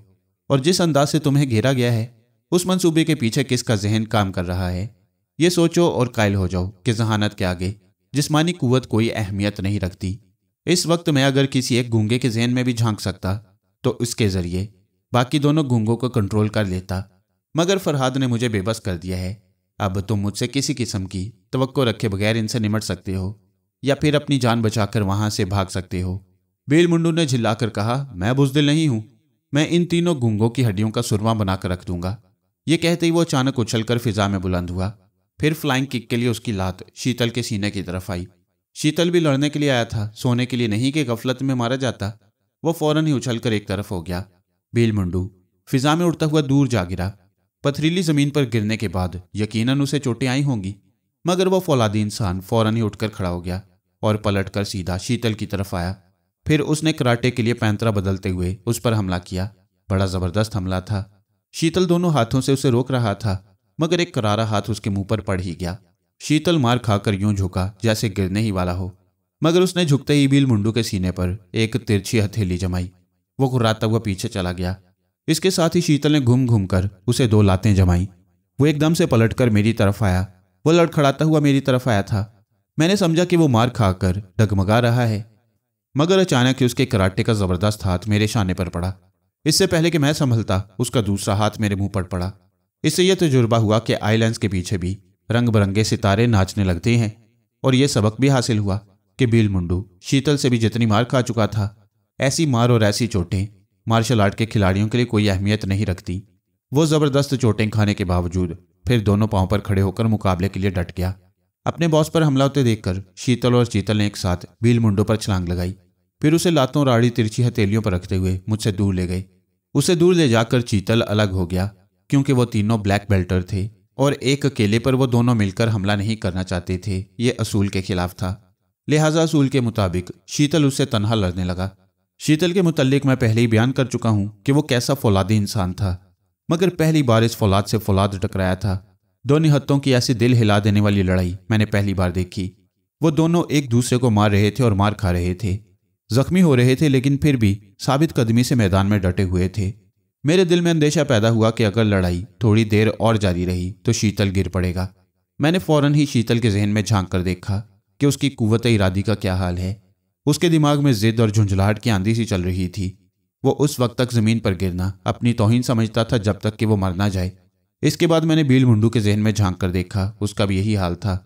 और जिस अंदाज से तुम्हें घेरा गया है उस मंसूबे के पीछे किसका जहन काम कर रहा है ये सोचो और कायल हो जाओ कि जहानत के आगे जिस्मानी कुवत कोई अहमियत नहीं रखती इस वक्त मैं अगर किसी एक गूंगे के जहन में भी झांक सकता तो उसके जरिए बाकी दोनों गूंगों को कंट्रोल कर लेता मगर फरहाद ने मुझे बेबस कर दिया है अब तुम मुझसे किसी किस्म की तो रखे बगैर इनसे निमट सकते हो या फिर अपनी जान बचाकर वहां से भाग सकते हो बेलमुंडू ने झिल्लाकर कहा मैं बुजदिल नहीं हूं मैं इन तीनों घुंघों की हड्डियों का सुरमा बनाकर रख दूंगा ये कहते ही वो अचानक उछलकर फिजा में बुलंद हुआ फिर फ्लाइंग किक के लिए उसकी लात शीतल के सीने की तरफ आई शीतल भी लड़ने के लिए आया था सोने के लिए नहीं कि गफलत में मारा जाता वो फौरन ही उछलकर एक तरफ हो गया मुंडू फिजा में उड़ता हुआ दूर जा गिरा पथरीली जमीन पर गिरने के बाद यकीनन उसे चोटें आई होंगी मगर वो फौलादी इंसान फौरन ही उठकर खड़ा हो गया और पलटकर सीधा शीतल की तरफ आया फिर उसने कराटे के लिए पैंतरा बदलते हुए उस पर हमला किया बड़ा जबरदस्त हमला था शीतल दोनों हाथों से उसे रोक रहा था मगर एक करारा हाथ उसके मुंह पर पड़ ही गया शीतल मार खाकर यूं झुका जैसे गिरने ही वाला हो मगर उसने झुकते ही बिल मुंडू के सीने पर एक तिरछी हथेली जमाई वो घुर्राता हुआ पीछे चला गया इसके साथ ही शीतल ने घूम घूम कर उसे दो लातें जमाई वो एकदम से पलटकर मेरी तरफ आया वो लड़खड़ाता हुआ मेरी तरफ आया था मैंने समझा कि वो मार खाकर डगमगा रहा है मगर अचानक ही उसके कराटे का जबरदस्त हाथ मेरे शाने पर पड़ा इससे पहले कि मैं संभलता उसका दूसरा हाथ मेरे मुंह पर पड़ा इससे यह तजुर्बा हुआ कि आईलैंड के पीछे भी रंग बिरंगे सितारे नाचने लगते हैं और यह सबक भी हासिल हुआ कि बिल मुंडू शीतल से भी जितनी मार खा चुका था ऐसी मार और ऐसी चोटें मार्शल आर्ट के खिलाड़ियों के लिए कोई अहमियत नहीं रखती वो ज़बरदस्त चोटें खाने के बावजूद फिर दोनों पाँव पर खड़े होकर मुकाबले के लिए डट गया अपने बॉस पर हमला होते देखकर शीतल और चीतल ने एक साथ भील मुंडो पर छलांग लगाई फिर उसे लातों राड़ी तिरछी हथेलियों पर रखते हुए मुझसे दूर ले गए उसे दूर ले जाकर चीतल अलग हो गया क्योंकि वो तीनों ब्लैक बेल्टर थे और एक अकेले पर वो दोनों मिलकर हमला नहीं करना चाहते थे ये असूल के खिलाफ था लिहाजा असूल के मुताबिक शीतल उससे तनहा लड़ने लगा शीतल के मुतलिक मैं पहले ही बयान कर चुका हूँ कि वो कैसा फौलादी इंसान था मगर पहली बार इस फौलाद से फौलाद टकराया था दोनों हत्तों की ऐसी दिल हिला देने वाली लड़ाई मैंने पहली बार देखी वो दोनों एक दूसरे को मार रहे थे और मार खा रहे थे जख्मी हो रहे थे लेकिन फिर भी साबित कदमी से मैदान में डटे हुए थे मेरे दिल में अंदेशा पैदा हुआ कि अगर लड़ाई थोड़ी देर और जारी रही तो शीतल गिर पड़ेगा मैंने फौरन ही शीतल के जहन में झांक कर देखा कि उसकी कुवत इरादी का क्या हाल है उसके दिमाग में जिद और झुंझलाहट की आंधी सी चल रही थी वो उस वक्त तक ज़मीन पर गिरना अपनी तोहिन समझता था जब तक कि वो मर ना जाए इसके बाद मैंने बील मुंडू के जहन में झांक कर देखा उसका भी यही हाल था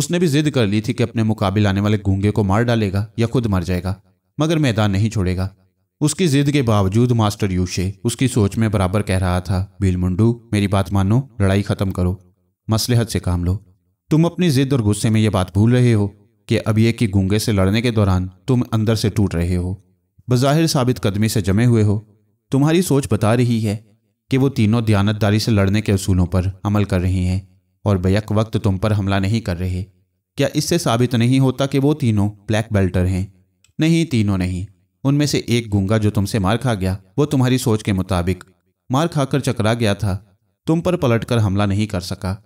उसने भी जिद कर ली थी कि अपने मुकाबले आने वाले गूंगे को मार डालेगा या खुद मर जाएगा मगर मैदान नहीं छोड़ेगा उसकी जिद के बावजूद मास्टर यूशे उसकी सोच में बराबर कह रहा था बील मुंडू मेरी बात मानो लड़ाई खत्म करो मसलहत से काम लो तुम अपनी जिद और गुस्से में ये बात भूल रहे हो कि अब ये की गूंगे से लड़ने के दौरान तुम अंदर से टूट रहे हो बज़ाहिर साबित कदमी से जमे हुए हो तुम्हारी सोच बता रही है कि वो तीनों दयानतदारी से लड़ने के असूलों पर अमल कर रही हैं और बैक वक्त तुम पर हमला नहीं कर रहे क्या इससे साबित नहीं होता कि वो तीनों ब्लैक बेल्टर हैं नहीं तीनों नहीं उनमें से एक गुंगा जो तुमसे मार खा गया वो तुम्हारी सोच के मुताबिक मार खाकर चकरा गया था तुम पर पलटकर हमला नहीं कर सका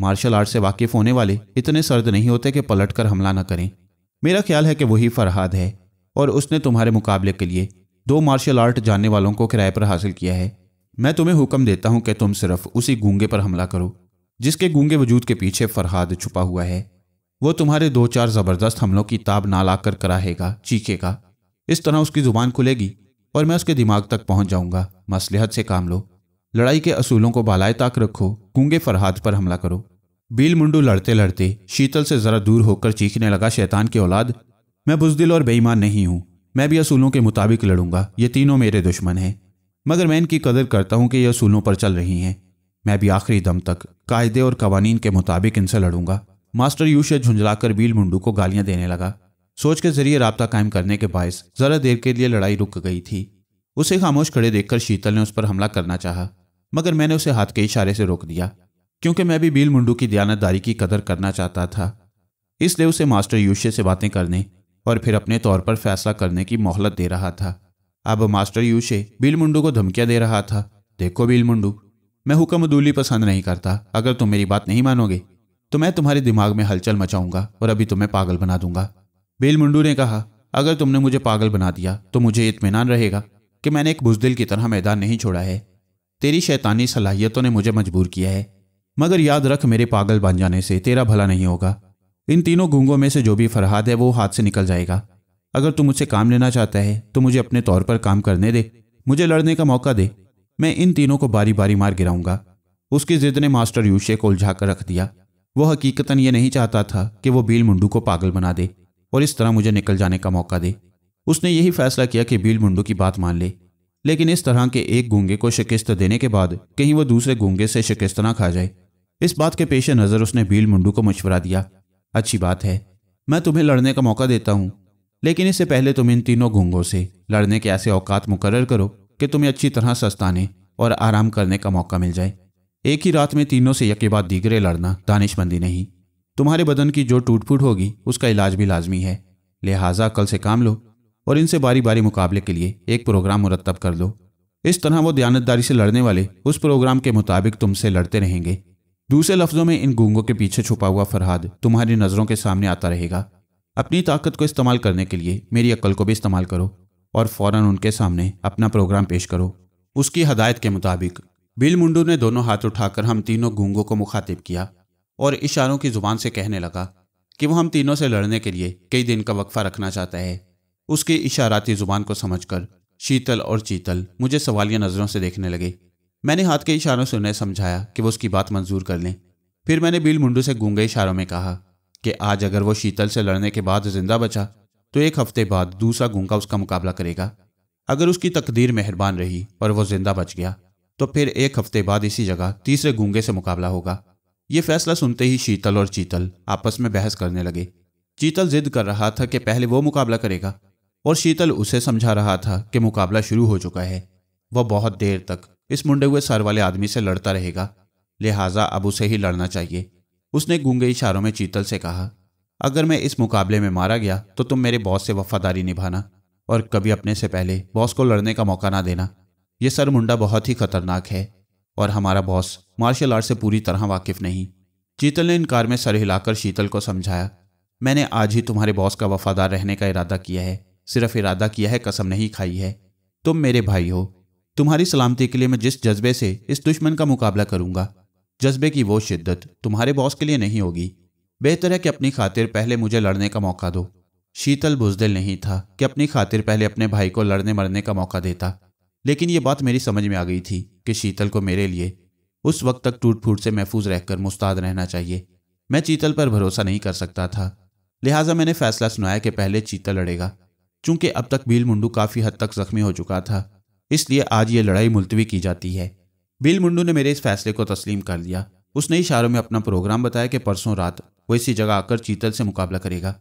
मार्शल आर्ट से वाकिफ होने वाले इतने सर्द नहीं होते कि पलटकर हमला न करें मेरा ख्याल है कि वही फरहाद है और उसने तुम्हारे मुकाबले के लिए दो मार्शल आर्ट जानने वालों को किराए पर हासिल किया है मैं तुम्हें हुक्म देता हूं कि तुम सिर्फ उसी गूंगे पर हमला करो जिसके गूंगे वजूद के पीछे फरहाद छुपा हुआ है वो तुम्हारे दो चार ज़बरदस्त हमलों की ताब ना लाकर कराहेगा चीखेगा इस तरह उसकी ज़ुबान खुलेगी और मैं उसके दिमाग तक पहुंच जाऊंगा मसलहत से काम लो लड़ाई के असूलों को बालाए ताक रखो गूंगे फरहाद पर हमला करो बील मुंडू लड़ते लड़ते शीतल से ज़रा दूर होकर चीखने लगा शैतान की औलाद मैं बुजदिल और बेईमान नहीं हूं मैं भी असूलों के मुताबिक लड़ूंगा ये तीनों मेरे दुश्मन हैं मगर मैं इनकी कदर करता हूं कि यह असूलों पर चल रही हैं मैं भी आखिरी दम तक कायदे और कवानीन के मुताबिक इनसे लड़ूंगा मास्टर यूशे झुंझलाकर बील मुंडू को गालियां देने लगा सोच के जरिए रबता कायम करने के बायस ज़रा देर के लिए लड़ाई रुक गई थी उसे खामोश खड़े देखकर शीतल ने उस पर हमला करना चाहा मगर मैंने उसे हाथ के इशारे से रोक दिया क्योंकि मैं भी बील मुंडू की दयानतदारी की कदर करना चाहता था इसलिए उसे मास्टर यूशे से बातें करने और फिर अपने तौर पर फैसला करने की मोहलत दे रहा था अब मास्टर यूशे बिल मुंडू को धमकियां दे रहा था देखो बिल मुंडू मैं हुक्म दूली पसंद नहीं करता अगर तुम मेरी बात नहीं मानोगे तो मैं तुम्हारे दिमाग में हलचल मचाऊंगा और अभी तुम्हें पागल बना दूंगा बिलमुंडू मुंडू ने कहा अगर तुमने मुझे पागल बना दिया तो मुझे इतमान रहेगा कि मैंने एक बुजदिल की तरह मैदान नहीं छोड़ा है तेरी शैतानी सलाहियतों ने मुझे मजबूर किया है मगर याद रख मेरे पागल बन जाने से तेरा भला नहीं होगा इन तीनों गूंगों में से जो भी फरहाद है वो हाथ से निकल जाएगा अगर तू मुझसे काम लेना चाहता है तो मुझे अपने तौर पर काम करने दे मुझे लड़ने का मौका दे मैं इन तीनों को बारी बारी मार गिराऊंगा उसकी जिद ने मास्टर यूशे को उलझा कर रख दिया वह हकीकतन ये नहीं चाहता था कि वो बील मुंडू को पागल बना दे और इस तरह मुझे निकल जाने का मौका दे उसने यही फैसला किया कि बील मुंडू की बात मान ले लेकिन इस तरह के एक गूंगे को शिकस्त देने के बाद कहीं वो दूसरे गूंगे से शिकस्त ना खा जाए इस बात के पेश नज़र उसने बील मुंडू को मशवरा दिया अच्छी बात है मैं तुम्हें लड़ने का मौका देता हूँ लेकिन इससे पहले तुम इन तीनों घूंगों से लड़ने के ऐसे औकात मुकर करो कि तुम्हें अच्छी तरह सस्ताने और आराम करने का मौका मिल जाए एक ही रात में तीनों से यके बाद दीगरे लड़ना दानिशमंदी नहीं तुम्हारे बदन की जो टूट फूट होगी उसका इलाज भी लाजमी है लिहाजा कल से काम लो और इनसे बारी बारी मुकाबले के लिए एक प्रोग्राम मुरतब कर लो इस तरह वो दयानतदारी से लड़ने वाले उस प्रोग्राम के मुताबिक तुमसे लड़ते रहेंगे दूसरे लफ्ज़ों में इन गूंगों के पीछे छुपा हुआ फरहाद तुम्हारी नज़रों के सामने आता रहेगा अपनी ताकत को इस्तेमाल करने के लिए मेरी अक्ल को भी इस्तेमाल करो और फ़ौर उनके सामने अपना प्रोग्राम पेश करो उसकी हदायत के मुताबिक बिल मुंडू ने दोनों हाथ उठाकर हम तीनों गूंगों को मुखातिब किया और इशारों की ज़ुबान से कहने लगा कि वह हम तीनों से लड़ने के लिए कई दिन का वक्फा रखना चाहता है उसकी इशाराती ज़ुबान को समझकर शीतल और चीतल मुझे सवालिया नज़रों से देखने लगे मैंने हाथ के इशारों से उन्हें समझाया कि वो उसकी बात मंजूर कर लें फिर मैंने बिल मुंडू से गूंगे इशारों में कहा कि आज अगर वो शीतल से लड़ने के बाद जिंदा बचा तो एक हफ्ते बाद दूसरा गूंगा उसका मुकाबला करेगा अगर उसकी तकदीर मेहरबान रही और वह जिंदा बच गया तो फिर एक हफ्ते बाद इसी जगह तीसरे गूंगे से मुकाबला होगा ये फैसला सुनते ही शीतल और चीतल आपस में बहस करने लगे चीतल जिद कर रहा था कि पहले वो मुकाबला करेगा और शीतल उसे समझा रहा था कि मुकाबला शुरू हो चुका है वह बहुत देर तक इस मुंडे हुए सर वाले आदमी से लड़ता रहेगा लिहाजा अब उसे ही लड़ना चाहिए उसने गूंगे इशारों में चीतल से कहा अगर मैं इस मुकाबले में मारा गया तो तुम मेरे बॉस से वफादारी निभाना और कभी अपने से पहले बॉस को लड़ने का मौका ना देना यह सर मुंडा बहुत ही खतरनाक है और हमारा बॉस मार्शल आर्ट से पूरी तरह वाकिफ नहीं चीतल ने इनकार में सर हिलाकर शीतल को समझाया मैंने आज ही तुम्हारे बॉस का वफादार रहने का इरादा किया है सिर्फ इरादा किया है कसम नहीं खाई है तुम मेरे भाई हो तुम्हारी सलामती के लिए मैं जिस जज्बे से इस दुश्मन का मुकाबला करूंगा जज्बे की वो शिद्दत तुम्हारे बॉस के लिए नहीं होगी बेहतर है कि अपनी खातिर पहले मुझे लड़ने का मौका दो शीतल बुजदिल नहीं था कि अपनी खातिर पहले अपने भाई को लड़ने मरने का मौका देता लेकिन ये बात मेरी समझ में आ गई थी कि शीतल को मेरे लिए उस वक्त तक टूट फूट से महफूज रहकर मुस्ताद रहना चाहिए मैं चीतल पर भरोसा नहीं कर सकता था लिहाजा मैंने फैसला सुनाया कि पहले चीतल लड़ेगा चूंकि अब तक भील मुंडू काफ़ी हद तक जख्मी हो चुका था इसलिए आज ये लड़ाई मुलतवी की जाती है बिल मुंडू ने मेरे इस फैसले को तस्लीम कर लिया उसने इशारों में अपना प्रोग्राम बताया कि परसों रात वो इसी जगह आकर चीतल से मुकाबला करेगा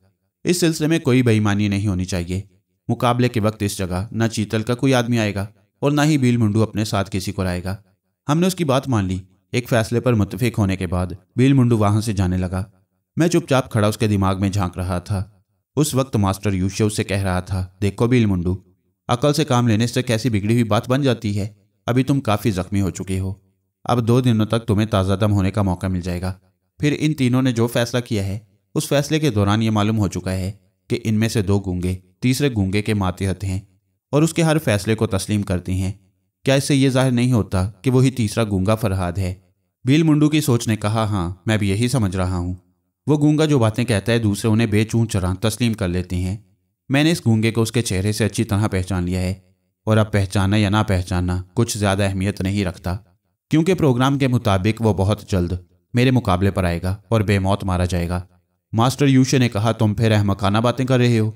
इस सिलसिले में कोई बेईमानी नहीं होनी चाहिए मुकाबले के वक्त इस जगह न चीतल का कोई आदमी आएगा और ना ही बिल मुंडू अपने साथ किसी को लाएगा हमने उसकी बात मान ली एक फैसले पर मुतफिक होने के बाद बिल मुंडू वहां से जाने लगा मैं चुपचाप खड़ा उसके दिमाग में झांक रहा था उस वक्त मास्टर यूशव से कह रहा था देखो बिल मुंडू अकल से काम लेने से कैसी बिगड़ी हुई बात बन जाती है अभी तुम काफ़ी जख्मी हो चुके हो अब दो दिनों तक तुम्हें ताज़ा दम होने का मौका मिल जाएगा फिर इन तीनों ने जो फैसला किया है उस फैसले के दौरान ये मालूम हो चुका है कि इनमें से दो गूंगे तीसरे गूंगे के मातहत हैं और उसके हर फैसले को तस्लीम करती हैं क्या इससे यह जाहिर नहीं होता कि वही तीसरा गूंगा फरहाद है भील मुंडू की सोच ने कहा हाँ मैं भी यही समझ रहा हूँ वो गूंगा जो बातें कहता है दूसरे उन्हें बेचूं चरा तस्लीम कर लेती हैं मैंने इस गूंगे को उसके चेहरे से अच्छी तरह पहचान लिया है और अब पहचाना या ना पहचाना कुछ ज़्यादा अहमियत नहीं रखता क्योंकि प्रोग्राम के मुताबिक वो बहुत जल्द मेरे मुकाबले पर आएगा और बेमौत मारा जाएगा मास्टर यूशे ने कहा तुम फिर अहमकाना बातें कर रहे हो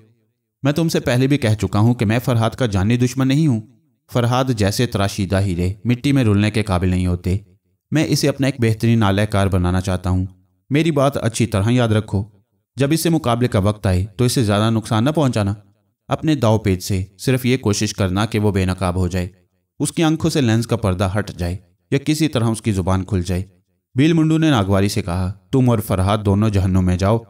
मैं तुमसे पहले भी कह चुका हूं कि मैं फरहाद का जानी दुश्मन नहीं हूं फरहाद जैसे तराशीदा हीरे मिट्टी में रुलने के काबिल नहीं होते मैं इसे अपना एक बेहतरीन आलयकार बनाना चाहता हूं मेरी बात अच्छी तरह याद रखो जब इसे मुकाबले का वक्त आए तो इसे ज़्यादा नुकसान न पहुंचाना अपने दाव पेज से सिर्फ ये कोशिश करना कि वो बेनकाब हो जाए उसकी आंखों से लेंस का पर्दा हट जाए या किसी तरह उसकी जुबान खुल जाए भील मुंडू ने नागवारी से कहा तुम और फरहाद दोनों जहनों में जाओ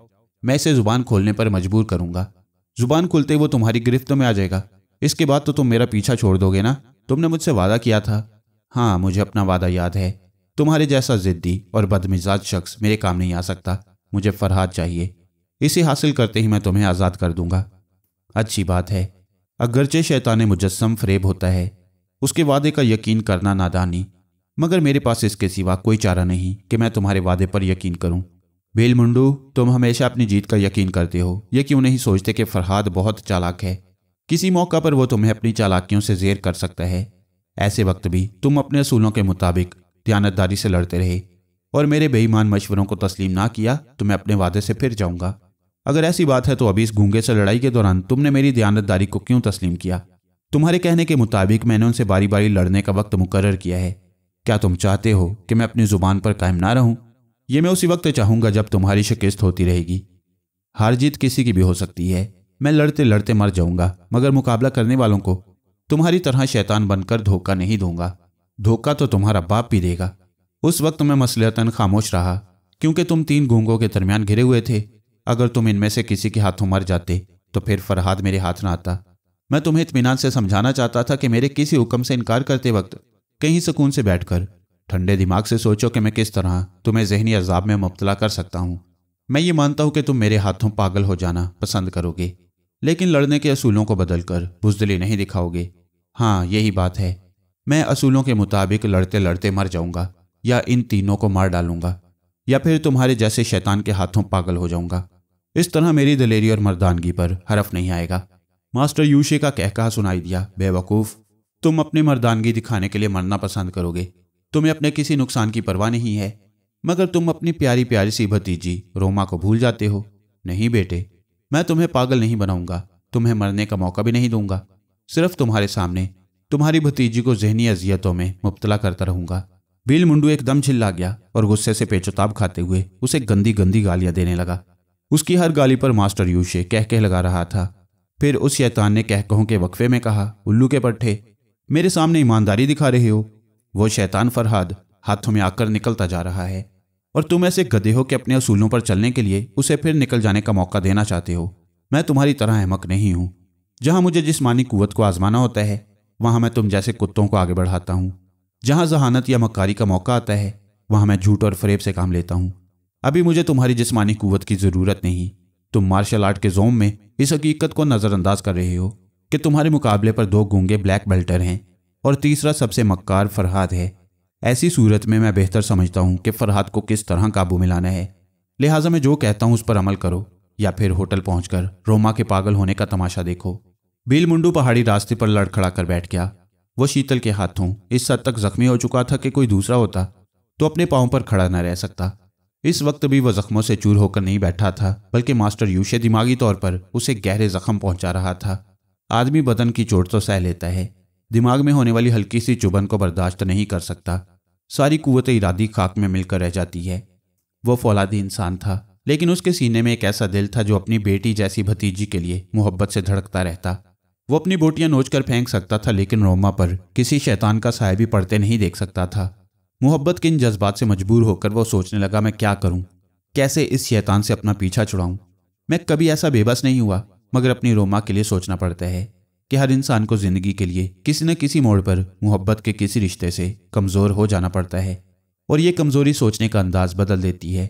मैं इसे जुबान खोलने पर मजबूर करूंगा जुबान खुलते वो तुम्हारी गिरफ्त में आ जाएगा इसके बाद तो तुम मेरा पीछा छोड़ दोगे ना तुमने मुझसे वादा किया था हाँ मुझे अपना वादा याद है तुम्हारे जैसा जिद्दी और बदमिजाज शख्स मेरे काम नहीं आ सकता मुझे फरहाद चाहिए इसे हासिल करते ही मैं तुम्हें आज़ाद कर दूंगा अच्छी बात है अगरचे शैतान मुजस्म फरेब होता है उसके वादे का यकीन करना नादानी मगर मेरे पास इसके सिवा कोई चारा नहीं कि मैं तुम्हारे वादे पर यकीन करूं बेल मुंडू तुम हमेशा अपनी जीत का यकीन करते हो यह क्यों नहीं सोचते कि फरहाद बहुत चालाक है किसी मौका पर वो तुम्हें अपनी चालाकियों से जेर कर सकता है ऐसे वक्त भी तुम अपने असूलों के मुताबिक दयानतदारी से लड़ते रहे और मेरे बेईमान मशवरों को तस्लीम ना किया तो मैं अपने वादे से फिर जाऊंगा अगर ऐसी बात है तो अभी इस घूंगे से लड़ाई के दौरान तुमने मेरी दयानतदारी को क्यों तस्लीम किया तुम्हारे कहने के मुताबिक मैंने उनसे बारी बारी लड़ने का वक्त मुकर किया है क्या तुम चाहते हो कि मैं अपनी जुबान पर कायम ना रहूं यह मैं उसी वक्त चाहूंगा जब तुम्हारी शिकस्त होती रहेगी हार जीत किसी की भी हो सकती है मैं लड़ते लड़ते मर जाऊंगा मगर मुकाबला करने वालों को तुम्हारी तरह शैतान बनकर धोखा नहीं दूंगा धोखा तो तुम्हारा बाप भी देगा उस वक्त मैं मसलतन खामोश रहा क्योंकि तुम तीन घूंगों के दरमियान घिरे हुए थे अगर तुम इनमें से किसी के हाथों मर जाते तो फिर फरहाद मेरे हाथ ना आता मैं तुम्हें इतमान से समझाना चाहता था कि मेरे किसी हुक्म से इनकार करते वक्त कहीं सुकून से बैठकर ठंडे दिमाग से सोचो कि मैं किस तरह तुम्हें जहनी अजाब में मुबतला कर सकता हूँ मैं ये मानता हूँ कि तुम मेरे हाथों पागल हो जाना पसंद करोगे लेकिन लड़ने के असूलों को बदल कर बुजदली नहीं दिखाओगे हाँ यही बात है मैं असूलों के मुताबिक लड़ते लड़ते मर जाऊंगा या इन तीनों को मार डालूंगा या फिर तुम्हारे जैसे शैतान के हाथों पागल हो जाऊंगा इस तरह मेरी दलेरी और मर्दानगी पर हरफ नहीं आएगा मास्टर यूशे का कहका सुनाई दिया बेवकूफ़ तुम अपनी मर्दानगी दिखाने के लिए मरना पसंद करोगे तुम्हें अपने किसी नुकसान की परवाह नहीं है मगर तुम अपनी प्यारी प्यारी सी भतीजी रोमा को भूल जाते हो नहीं बेटे मैं तुम्हें पागल नहीं बनाऊंगा तुम्हें मरने का मौका भी नहीं दूंगा सिर्फ तुम्हारे सामने तुम्हारी भतीजी को जहनी अजियतों में मुबतला करता रहूंगा बिल मुंडू एकदम छिल्ला गया और गुस्से से पेचोताब खाते हुए उसे गंदी गंदी गालियां देने लगा उसकी हर गाली पर मास्टर यूशे कह कह लगा रहा था फिर उस शैतान ने कहकहों के वक्फे में कहा उल्लू के पट्ठे मेरे सामने ईमानदारी दिखा रहे हो वो शैतान फरहाद हाथों में आकर निकलता जा रहा है और तुम ऐसे गधे हो कि अपने असूलों पर चलने के लिए उसे फिर निकल जाने का मौका देना चाहते हो मैं तुम्हारी तरह अहमक नहीं हूँ जहाँ मुझे जिसमानी कुवत को आजमाना होता है वहाँ मैं तुम जैसे कुत्तों को आगे बढ़ाता हूँ जहाँ जहानत या मक्कारी का मौका आता है वहाँ मैं झूठ और फरेब से काम लेता हूँ अभी मुझे तुम्हारी जिस्मानी कुवत की ज़रूरत नहीं तुम मार्शल आर्ट के जोम में इस हकीकत को नज़रअंदाज कर रहे हो कि तुम्हारे मुकाबले पर दो गूंगे ब्लैक बेल्टर हैं और तीसरा सबसे मक्कार फरहाद है ऐसी सूरत में मैं बेहतर समझता हूँ कि फरहाद को किस तरह काबू में लाना है लिहाजा मैं जो कहता हूँ उस पर अमल करो या फिर होटल पहुंचकर रोमा के पागल होने का तमाशा देखो बिल मुंडू पहाड़ी रास्ते पर लड़खड़ा कर बैठ गया वह शीतल के हाथों इस हद तक जख्मी हो चुका था कि कोई दूसरा होता तो अपने पाँव पर खड़ा न रह सकता इस वक्त भी वह जख्मों से चूर होकर नहीं बैठा था बल्कि मास्टर यूशे दिमागी तौर पर उसे गहरे जख्म पहुंचा रहा था आदमी बदन की चोट तो सह लेता है दिमाग में होने वाली हल्की सी चुभन को बर्दाश्त नहीं कर सकता सारी कुत इरादी खाक में मिलकर रह जाती है वह फौलादी इंसान था लेकिन उसके सीने में एक ऐसा दिल था जो अपनी बेटी जैसी भतीजी के लिए मोहब्बत से धड़कता रहता वो अपनी बोटियां नोच कर फेंक सकता था लेकिन रोमा पर किसी शैतान का साय भी पड़ते नहीं देख सकता था मोहब्बत के इन जज्बात से मजबूर होकर वह सोचने लगा मैं क्या करूं कैसे इस शैतान से अपना पीछा छुड़ाऊं मैं कभी ऐसा बेबस नहीं हुआ मगर अपनी रोमा के लिए सोचना पड़ता है कि हर इंसान को ज़िंदगी के लिए किसी न किसी मोड़ पर मोहब्बत के किसी रिश्ते से कमज़ोर हो जाना पड़ता है और यह कमज़ोरी सोचने का अंदाज़ बदल देती है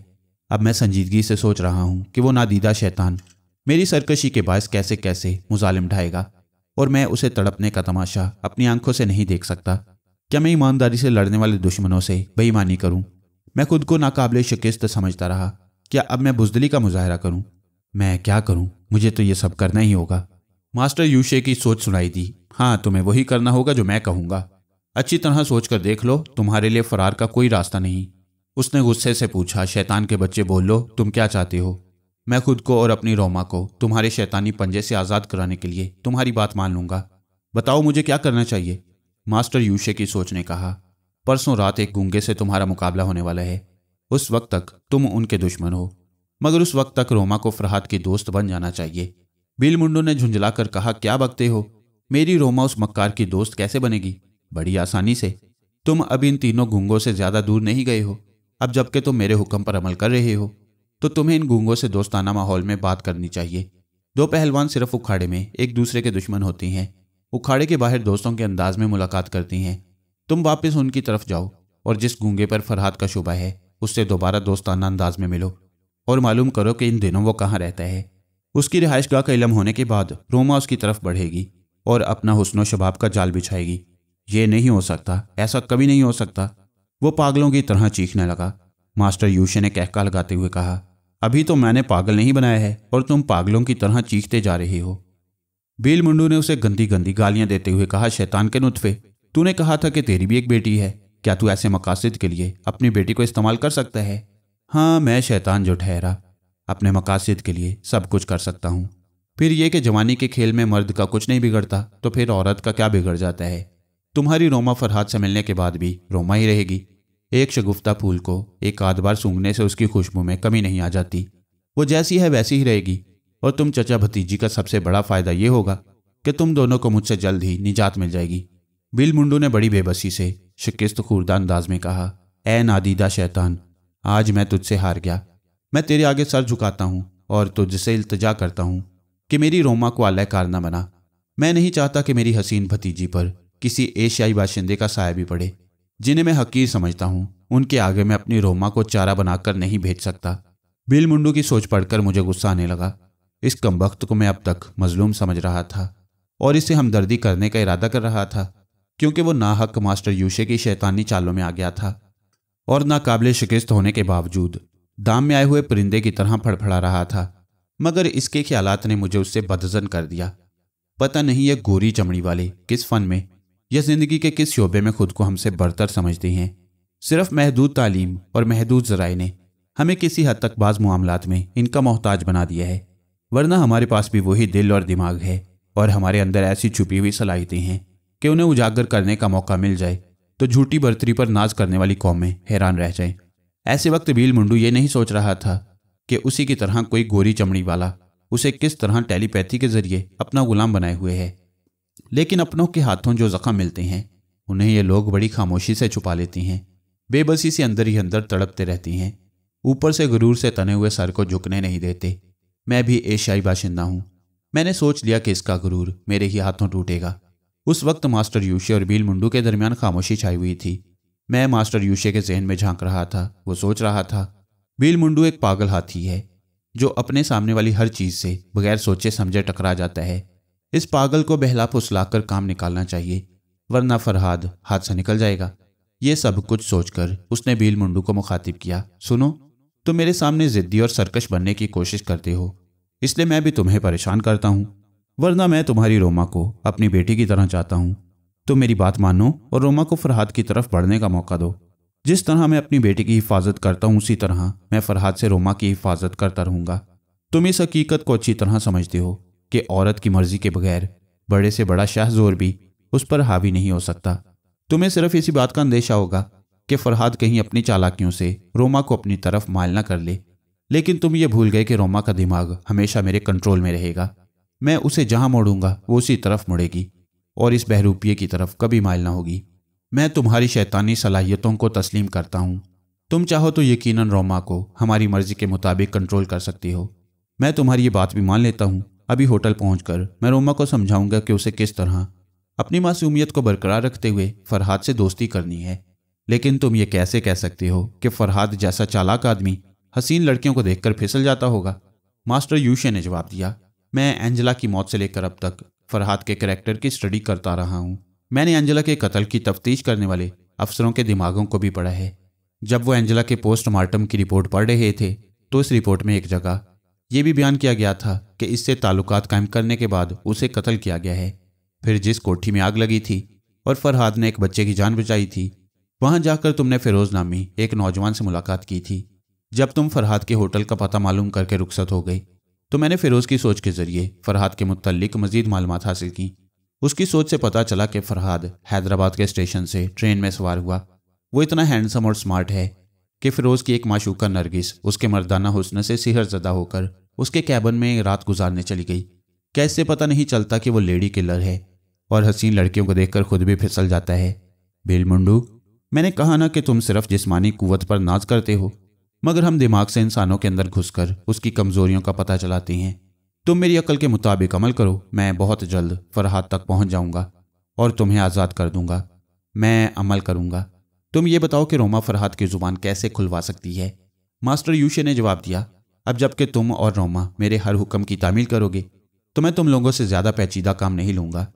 अब मैं संजीदगी से सोच रहा हूँ कि वो नादीदा शैतान मेरी सरकशी के बायस कैसे कैसे मुजालिम ढाएगा और मैं उसे तड़पने का तमाशा अपनी आंखों से नहीं देख सकता क्या मैं ईमानदारी से लड़ने वाले दुश्मनों से बेईमानी करूं मैं खुद को नाकाबिल शिकस्त समझता रहा क्या अब मैं बुजदली का मुजाहरा करूं मैं क्या करूं मुझे तो ये सब करना ही होगा मास्टर यूशे की सोच सुनाई दी हाँ तुम्हें वही करना होगा जो मैं कहूंगा अच्छी तरह सोच कर देख लो तुम्हारे लिए फरार का कोई रास्ता नहीं उसने गुस्से से पूछा शैतान के बच्चे बोल लो तुम क्या चाहते हो मैं खुद को और अपनी रोमा को तुम्हारे शैतानी पंजे से आज़ाद कराने के लिए तुम्हारी बात मान लूंगा बताओ मुझे क्या करना चाहिए मास्टर यूशे की सोच ने कहा परसों रात एक गूंगे से तुम्हारा मुकाबला होने वाला है उस वक्त तक तुम उनके दुश्मन हो मगर उस वक्त तक रोमा को फरहाद की दोस्त बन जाना चाहिए बिल मुंडो ने झुंझलाकर कहा क्या बकते हो मेरी रोमा उस मक्कार की दोस्त कैसे बनेगी बड़ी आसानी से तुम अब इन तीनों गूंगों से ज़्यादा दूर नहीं गए हो अब जबकि तुम मेरे हुक्म पर अमल कर रहे हो तो तुम्हें इन गूंगों से दोस्ताना माहौल में बात करनी चाहिए दो पहलवान सिर्फ उखाड़े में एक दूसरे के दुश्मन होती हैं उखाड़े के बाहर दोस्तों के अंदाज में मुलाकात करती हैं तुम वापस उनकी तरफ जाओ और जिस गूंगे पर फरहाद का शुबा है उससे दोबारा दोस्ताना अंदाज में मिलो और मालूम करो कि इन दिनों वो कहाँ रहता है उसकी रिहाइश गाह का इलम होने के बाद रोमा उसकी तरफ बढ़ेगी और अपना हुसन शबाब का जाल बिछाएगी ये नहीं हो सकता ऐसा कभी नहीं हो सकता वो पागलों की तरह चीखने लगा मास्टर यूशे ने कहका लगाते हुए कहा अभी तो मैंने पागल नहीं बनाया है और तुम पागलों की तरह चीखते जा रहे हो बेल मुंडू ने उसे गंदी गंदी गालियां देते हुए कहा शैतान के नुतफे तूने कहा था कि तेरी भी एक बेटी है क्या तू ऐसे मकासद के लिए अपनी बेटी को इस्तेमाल कर सकता है हाँ मैं शैतान जो ठहरा अपने मकासद के लिए सब कुछ कर सकता हूँ फिर ये कि जवानी के खेल में मर्द का कुछ नहीं बिगड़ता तो फिर औरत का क्या बिगड़ जाता है तुम्हारी रोमा फरहाद से मिलने के बाद भी रोमा ही रहेगी एक शगुफ्ता फूल को एक आध बार सूंघने से उसकी खुशबू में कमी नहीं आ जाती वो जैसी है वैसी ही रहेगी और तुम चचा भतीजी का सबसे बड़ा फायदा यह होगा कि तुम दोनों को मुझसे जल्द ही निजात मिल जाएगी बिल मुंडू ने बड़ी बेबसी से शिकस्त खूरदा अंदाज में कहा ए नादीदा शैतान आज मैं तुझसे हार गया मैं तेरे आगे सर झुकाता हूँ और तुझसे इल्तजा करता हूँ कि मेरी रोमा को आलय कारना बना मैं नहीं चाहता कि मेरी हसीन भतीजी पर किसी एशियाई बाशिंदे का साया भी पड़े जिन्हें मैं हकीर समझता हूँ उनके आगे मैं अपनी रोमा को चारा बनाकर नहीं भेज सकता बिल मुंडू की सोच पढ़कर मुझे गुस्सा आने लगा इस कम वक्त को मैं अब तक मजलूम समझ रहा था और इसे हमदर्दी करने का इरादा कर रहा था क्योंकि वो नाहक मास्टर यूशे की शैतानी चालों में आ गया था और नाकबिल शिकस्त होने के बावजूद दाम में आए हुए परिंदे की तरह फड़फड़ा रहा था मगर इसके ख्याल ने मुझे उससे बदजन कर दिया पता नहीं ये गोरी चमड़ी वाले किस फन में या जिंदगी के किस शोबे में खुद को हमसे बढ़तर समझते हैं सिर्फ महदूद तालीम और महदूद जराए ने हमें किसी हद तक बाज़ मामलात में इनका मोहताज बना दिया है वरना हमारे पास भी वही दिल और दिमाग है और हमारे अंदर ऐसी छुपी हुई सलाहितें हैं कि उन्हें उजागर करने का मौका मिल जाए तो झूठी बर्तरी पर नाज करने वाली कौमें हैरान रह जाएं। ऐसे वक्त भील मुंडू ये नहीं सोच रहा था कि उसी की तरह कोई गोरी चमड़ी वाला उसे किस तरह टेलीपैथी के जरिए अपना गुलाम बनाए हुए है लेकिन अपनों के हाथों जो जख्म मिलते हैं उन्हें ये लोग बड़ी खामोशी से छुपा लेती हैं बेबसी से अंदर ही अंदर तड़पते रहती हैं ऊपर से गुरूर से तने हुए सर को झुकने नहीं देते मैं भी एशियाई बाशिंदा हूं मैंने सोच लिया कि इसका गुरूर मेरे ही हाथों टूटेगा उस वक्त मास्टर यूशे और बील मुंडू के दरमियान खामोशी छाई हुई थी मैं मास्टर यूशे के जहन में झांक रहा था वो सोच रहा था बील मुंडू एक पागल हाथी है जो अपने सामने वाली हर चीज से बगैर सोचे समझे टकरा जाता है इस पागल को बहला फुसलाकर काम निकालना चाहिए वरना फरहाद हाथ से निकल जाएगा ये सब कुछ सोचकर उसने बील मुंडू को मुखातिब किया सुनो तुम मेरे सामने जिद्दी और सरकश बनने की कोशिश करते हो इसलिए मैं भी तुम्हें परेशान करता हूँ वरना मैं तुम्हारी रोमा को अपनी बेटी की तरह चाहता हूँ तुम मेरी बात मानो और रोमा को फरहाद की तरफ बढ़ने का मौका दो जिस तरह मैं अपनी बेटी की हिफाजत करता हूँ उसी तरह मैं फरहाद से रोमा की हिफाजत करता रहूँगा तुम इस हकीकत को अच्छी तरह समझते हो कि औरत की मर्जी के बगैर बड़े से बड़ा शाहजोर भी उस पर हावी नहीं हो सकता तुम्हें सिर्फ इसी बात का अंदेशा होगा कि फरहाद कहीं अपनी चालाकियों से रोमा को अपनी तरफ मायल ना कर ले लेकिन तुम ये भूल गए कि रोमा का दिमाग हमेशा मेरे कंट्रोल में रहेगा मैं उसे जहाँ मोड़ूंगा वो उसी तरफ मुड़ेगी और इस बहरूपिए की तरफ कभी मायल ना होगी मैं तुम्हारी शैतानी सलाहियतों को तस्लीम करता हूँ तुम चाहो तो यकीनन रोमा को हमारी मर्जी के मुताबिक कंट्रोल कर सकती हो मैं तुम्हारी ये बात भी मान लेता हूँ अभी होटल पहुँच मैं रोमा को समझाऊँगा कि उसे किस तरह अपनी मासूमियत को बरकरार रखते हुए फरहाद से दोस्ती करनी है लेकिन तुम ये कैसे कह सकते हो कि फरहाद जैसा चालाक आदमी हसीन लड़कियों को देखकर फिसल जाता होगा मास्टर यूशे ने जवाब दिया मैं एंजला की मौत से लेकर अब तक फरहाद के करेक्टर की स्टडी करता रहा हूँ मैंने एंजला के कत्ल की तफ्तीश करने वाले अफसरों के दिमागों को भी पढ़ा है जब वो एंजला के पोस्टमार्टम की रिपोर्ट पढ़ रहे थे तो इस रिपोर्ट में एक जगह ये भी बयान किया गया था कि इससे ताल्लुकात कायम करने के बाद उसे कत्ल किया गया है फिर जिस कोठी में आग लगी थी और फरहाद ने एक बच्चे की जान बचाई थी वहां जाकर तुमने फिरोज नामी एक नौजवान से मुलाकात की थी जब तुम फरहाद के होटल का पता मालूम करके रुखसत हो गई तो मैंने फिरोज की सोच के जरिए फरहाद के मुतलिक मजीद मालूम हासिल की उसकी सोच से पता चला कि फरहाद हैदराबाद के स्टेशन से ट्रेन में सवार हुआ वो इतना हैंडसम और स्मार्ट है कि फिरोज़ की एक माशूका नरगिस उसके मर्दाना हुसन से सिहर ज़दा होकर उसके कैबन में रात गुजारने चली गई कैसे पता नहीं चलता कि वो लेडी किलर है और हसीन लड़कियों को देखकर खुद भी फिसल जाता है भील मुंडू मैंने कहा ना कि तुम सिर्फ जिस्मानी कुवत पर नाज करते हो मगर हम दिमाग से इंसानों के अंदर घुसकर उसकी कमजोरियों का पता चलाते हैं तुम मेरी अकल के मुताबिक अमल करो मैं बहुत जल्द फरहाद तक पहुंच जाऊंगा और तुम्हें आज़ाद कर दूंगा मैं अमल करूंगा तुम ये बताओ कि रोमा फरहाद की ज़ुबान कैसे खुलवा सकती है मास्टर यूशे ने जवाब दिया अब जबकि तुम और रोमा मेरे हर हुक्म की तामील करोगे तो मैं तुम लोगों से ज़्यादा पेचीदा काम नहीं लूँगा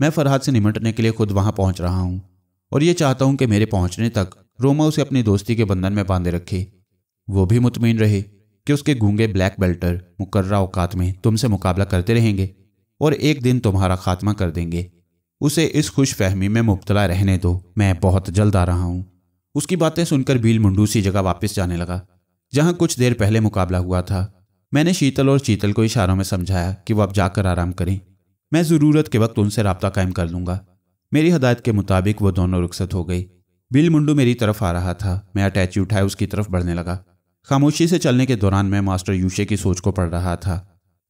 मैं फरहाद से निमटने के लिए खुद वहाँ पहुँच रहा हूँ और ये चाहता हूं कि मेरे पहुंचने तक रोमा उसे अपनी दोस्ती के बंधन में बांधे रखे वो भी मुतमिन रहे कि उसके गूंगे ब्लैक बेल्टर मुकर्रा औकात में तुमसे मुकाबला करते रहेंगे और एक दिन तुम्हारा खात्मा कर देंगे उसे इस खुश फहमी में मुबतला रहने दो मैं बहुत जल्द आ रहा हूँ उसकी बातें सुनकर बील मुंडू सी जगह वापस जाने लगा जहाँ कुछ देर पहले मुकाबला हुआ था मैंने शीतल और चीतल को इशारों में समझाया कि वह अब जाकर आराम करें मैं ज़रूरत के वक्त उनसे रबता कायम कर लूँगा मेरी हदायत के मुताबिक वो दोनों रुखसत हो गई बिल मुंडू मेरी तरफ आ रहा था मैं अटैची उठाए उसकी तरफ बढ़ने लगा खामोशी से चलने के दौरान मैं मास्टर यूशे की सोच को पढ़ रहा था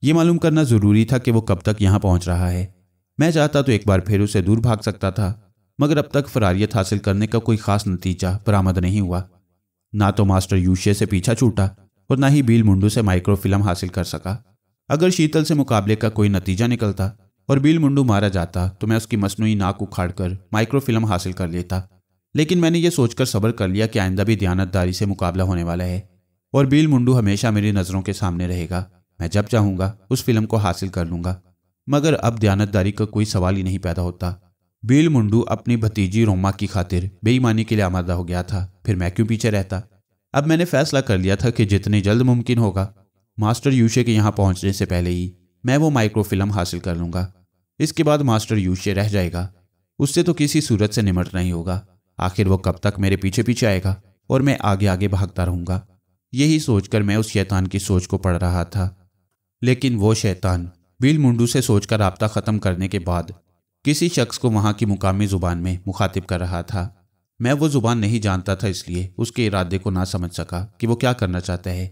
ये मालूम करना ज़रूरी था कि वो कब तक यहाँ पहुंच रहा है मैं चाहता तो एक बार फिर उसे दूर भाग सकता था मगर अब तक फरारियत हासिल करने का कोई ख़ास नतीजा बरामद नहीं हुआ ना तो मास्टर यूशे से पीछा छूटा और ना ही बिल मुंडू से माइक्रोफिल्म हासिल कर सका अगर शीतल से मुकाबले का कोई नतीजा निकलता और बिल मुंडू मारा जाता तो मैं उसकी मसनू नाक उखाड़ कर माइक्रोफिल्म हासिल कर लेता लेकिन मैंने यह सोचकर सब्र कर लिया कि आइंदा भी दयानतदारी से मुकाबला होने वाला है और बिल मुंडू हमेशा मेरी नज़रों के सामने रहेगा मैं जब चाहूँगा उस फिल्म को हासिल कर लूँगा मगर अब दयानतदारी का कोई सवाल ही नहीं पैदा होता बिल मुंडू अपनी भतीजी रोमा की खातिर बेईमानी के लिए आमादा हो गया था फिर मैं क्यों पीछे रहता अब मैंने फैसला कर लिया था कि जितने जल्द मुमकिन होगा मास्टर यूशे के यहाँ पहुँचने से पहले ही मैं वो माइक्रोफिल्म हासिल कर लूँगा इसके बाद मास्टर यूशे रह जाएगा उससे तो किसी सूरत से निमटना ही होगा आखिर वो कब तक मेरे पीछे पीछे आएगा और मैं आगे आगे भागता रहूंगा यही सोचकर मैं उस शैतान की सोच को पढ़ रहा था लेकिन वो शैतान बील मुंडू से सोचकर रबता ख़त्म करने के बाद किसी शख्स को वहाँ की मुकामी ज़ुबान में मुखातिब कर रहा था मैं वो ज़ुबान नहीं जानता था इसलिए उसके इरादे को ना समझ सका कि वो क्या करना चाहता है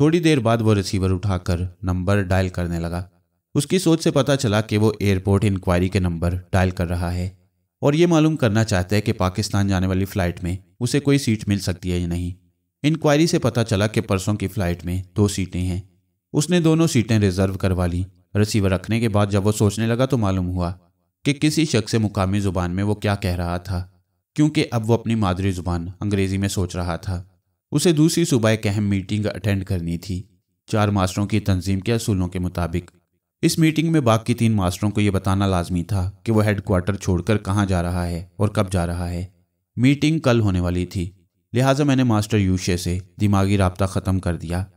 थोड़ी देर बाद वो रिसीवर उठाकर नंबर डायल करने लगा उसकी सोच से पता चला कि वो एयरपोर्ट इंक्वायरी के नंबर डायल कर रहा है और ये मालूम करना चाहता है कि पाकिस्तान जाने वाली फ़्लाइट में उसे कोई सीट मिल सकती है या नहीं इंक्वायरी से पता चला कि परसों की फ़्लाइट में दो सीटें हैं उसने दोनों सीटें रिजर्व करवा ली रिसीवर रखने के बाद जब वो सोचने लगा तो मालूम हुआ कि किसी शख्स से मुकामी ज़ुबान में वो क्या कह रहा था क्योंकि अब वो अपनी मादरी ज़ुबान अंग्रेज़ी में सोच रहा था उसे दूसरी सुबह एक अहम मीटिंग अटेंड करनी थी चार मास्टरों की तंजीम के असूलों के मुताबिक इस मीटिंग में बाकी तीन मास्टरों को यह बताना लाजमी था कि वह हेडक्वार्टर छोड़कर कहाँ जा रहा है और कब जा रहा है मीटिंग कल होने वाली थी लिहाजा मैंने मास्टर यूशे से दिमागी रबता ख़त्म कर दिया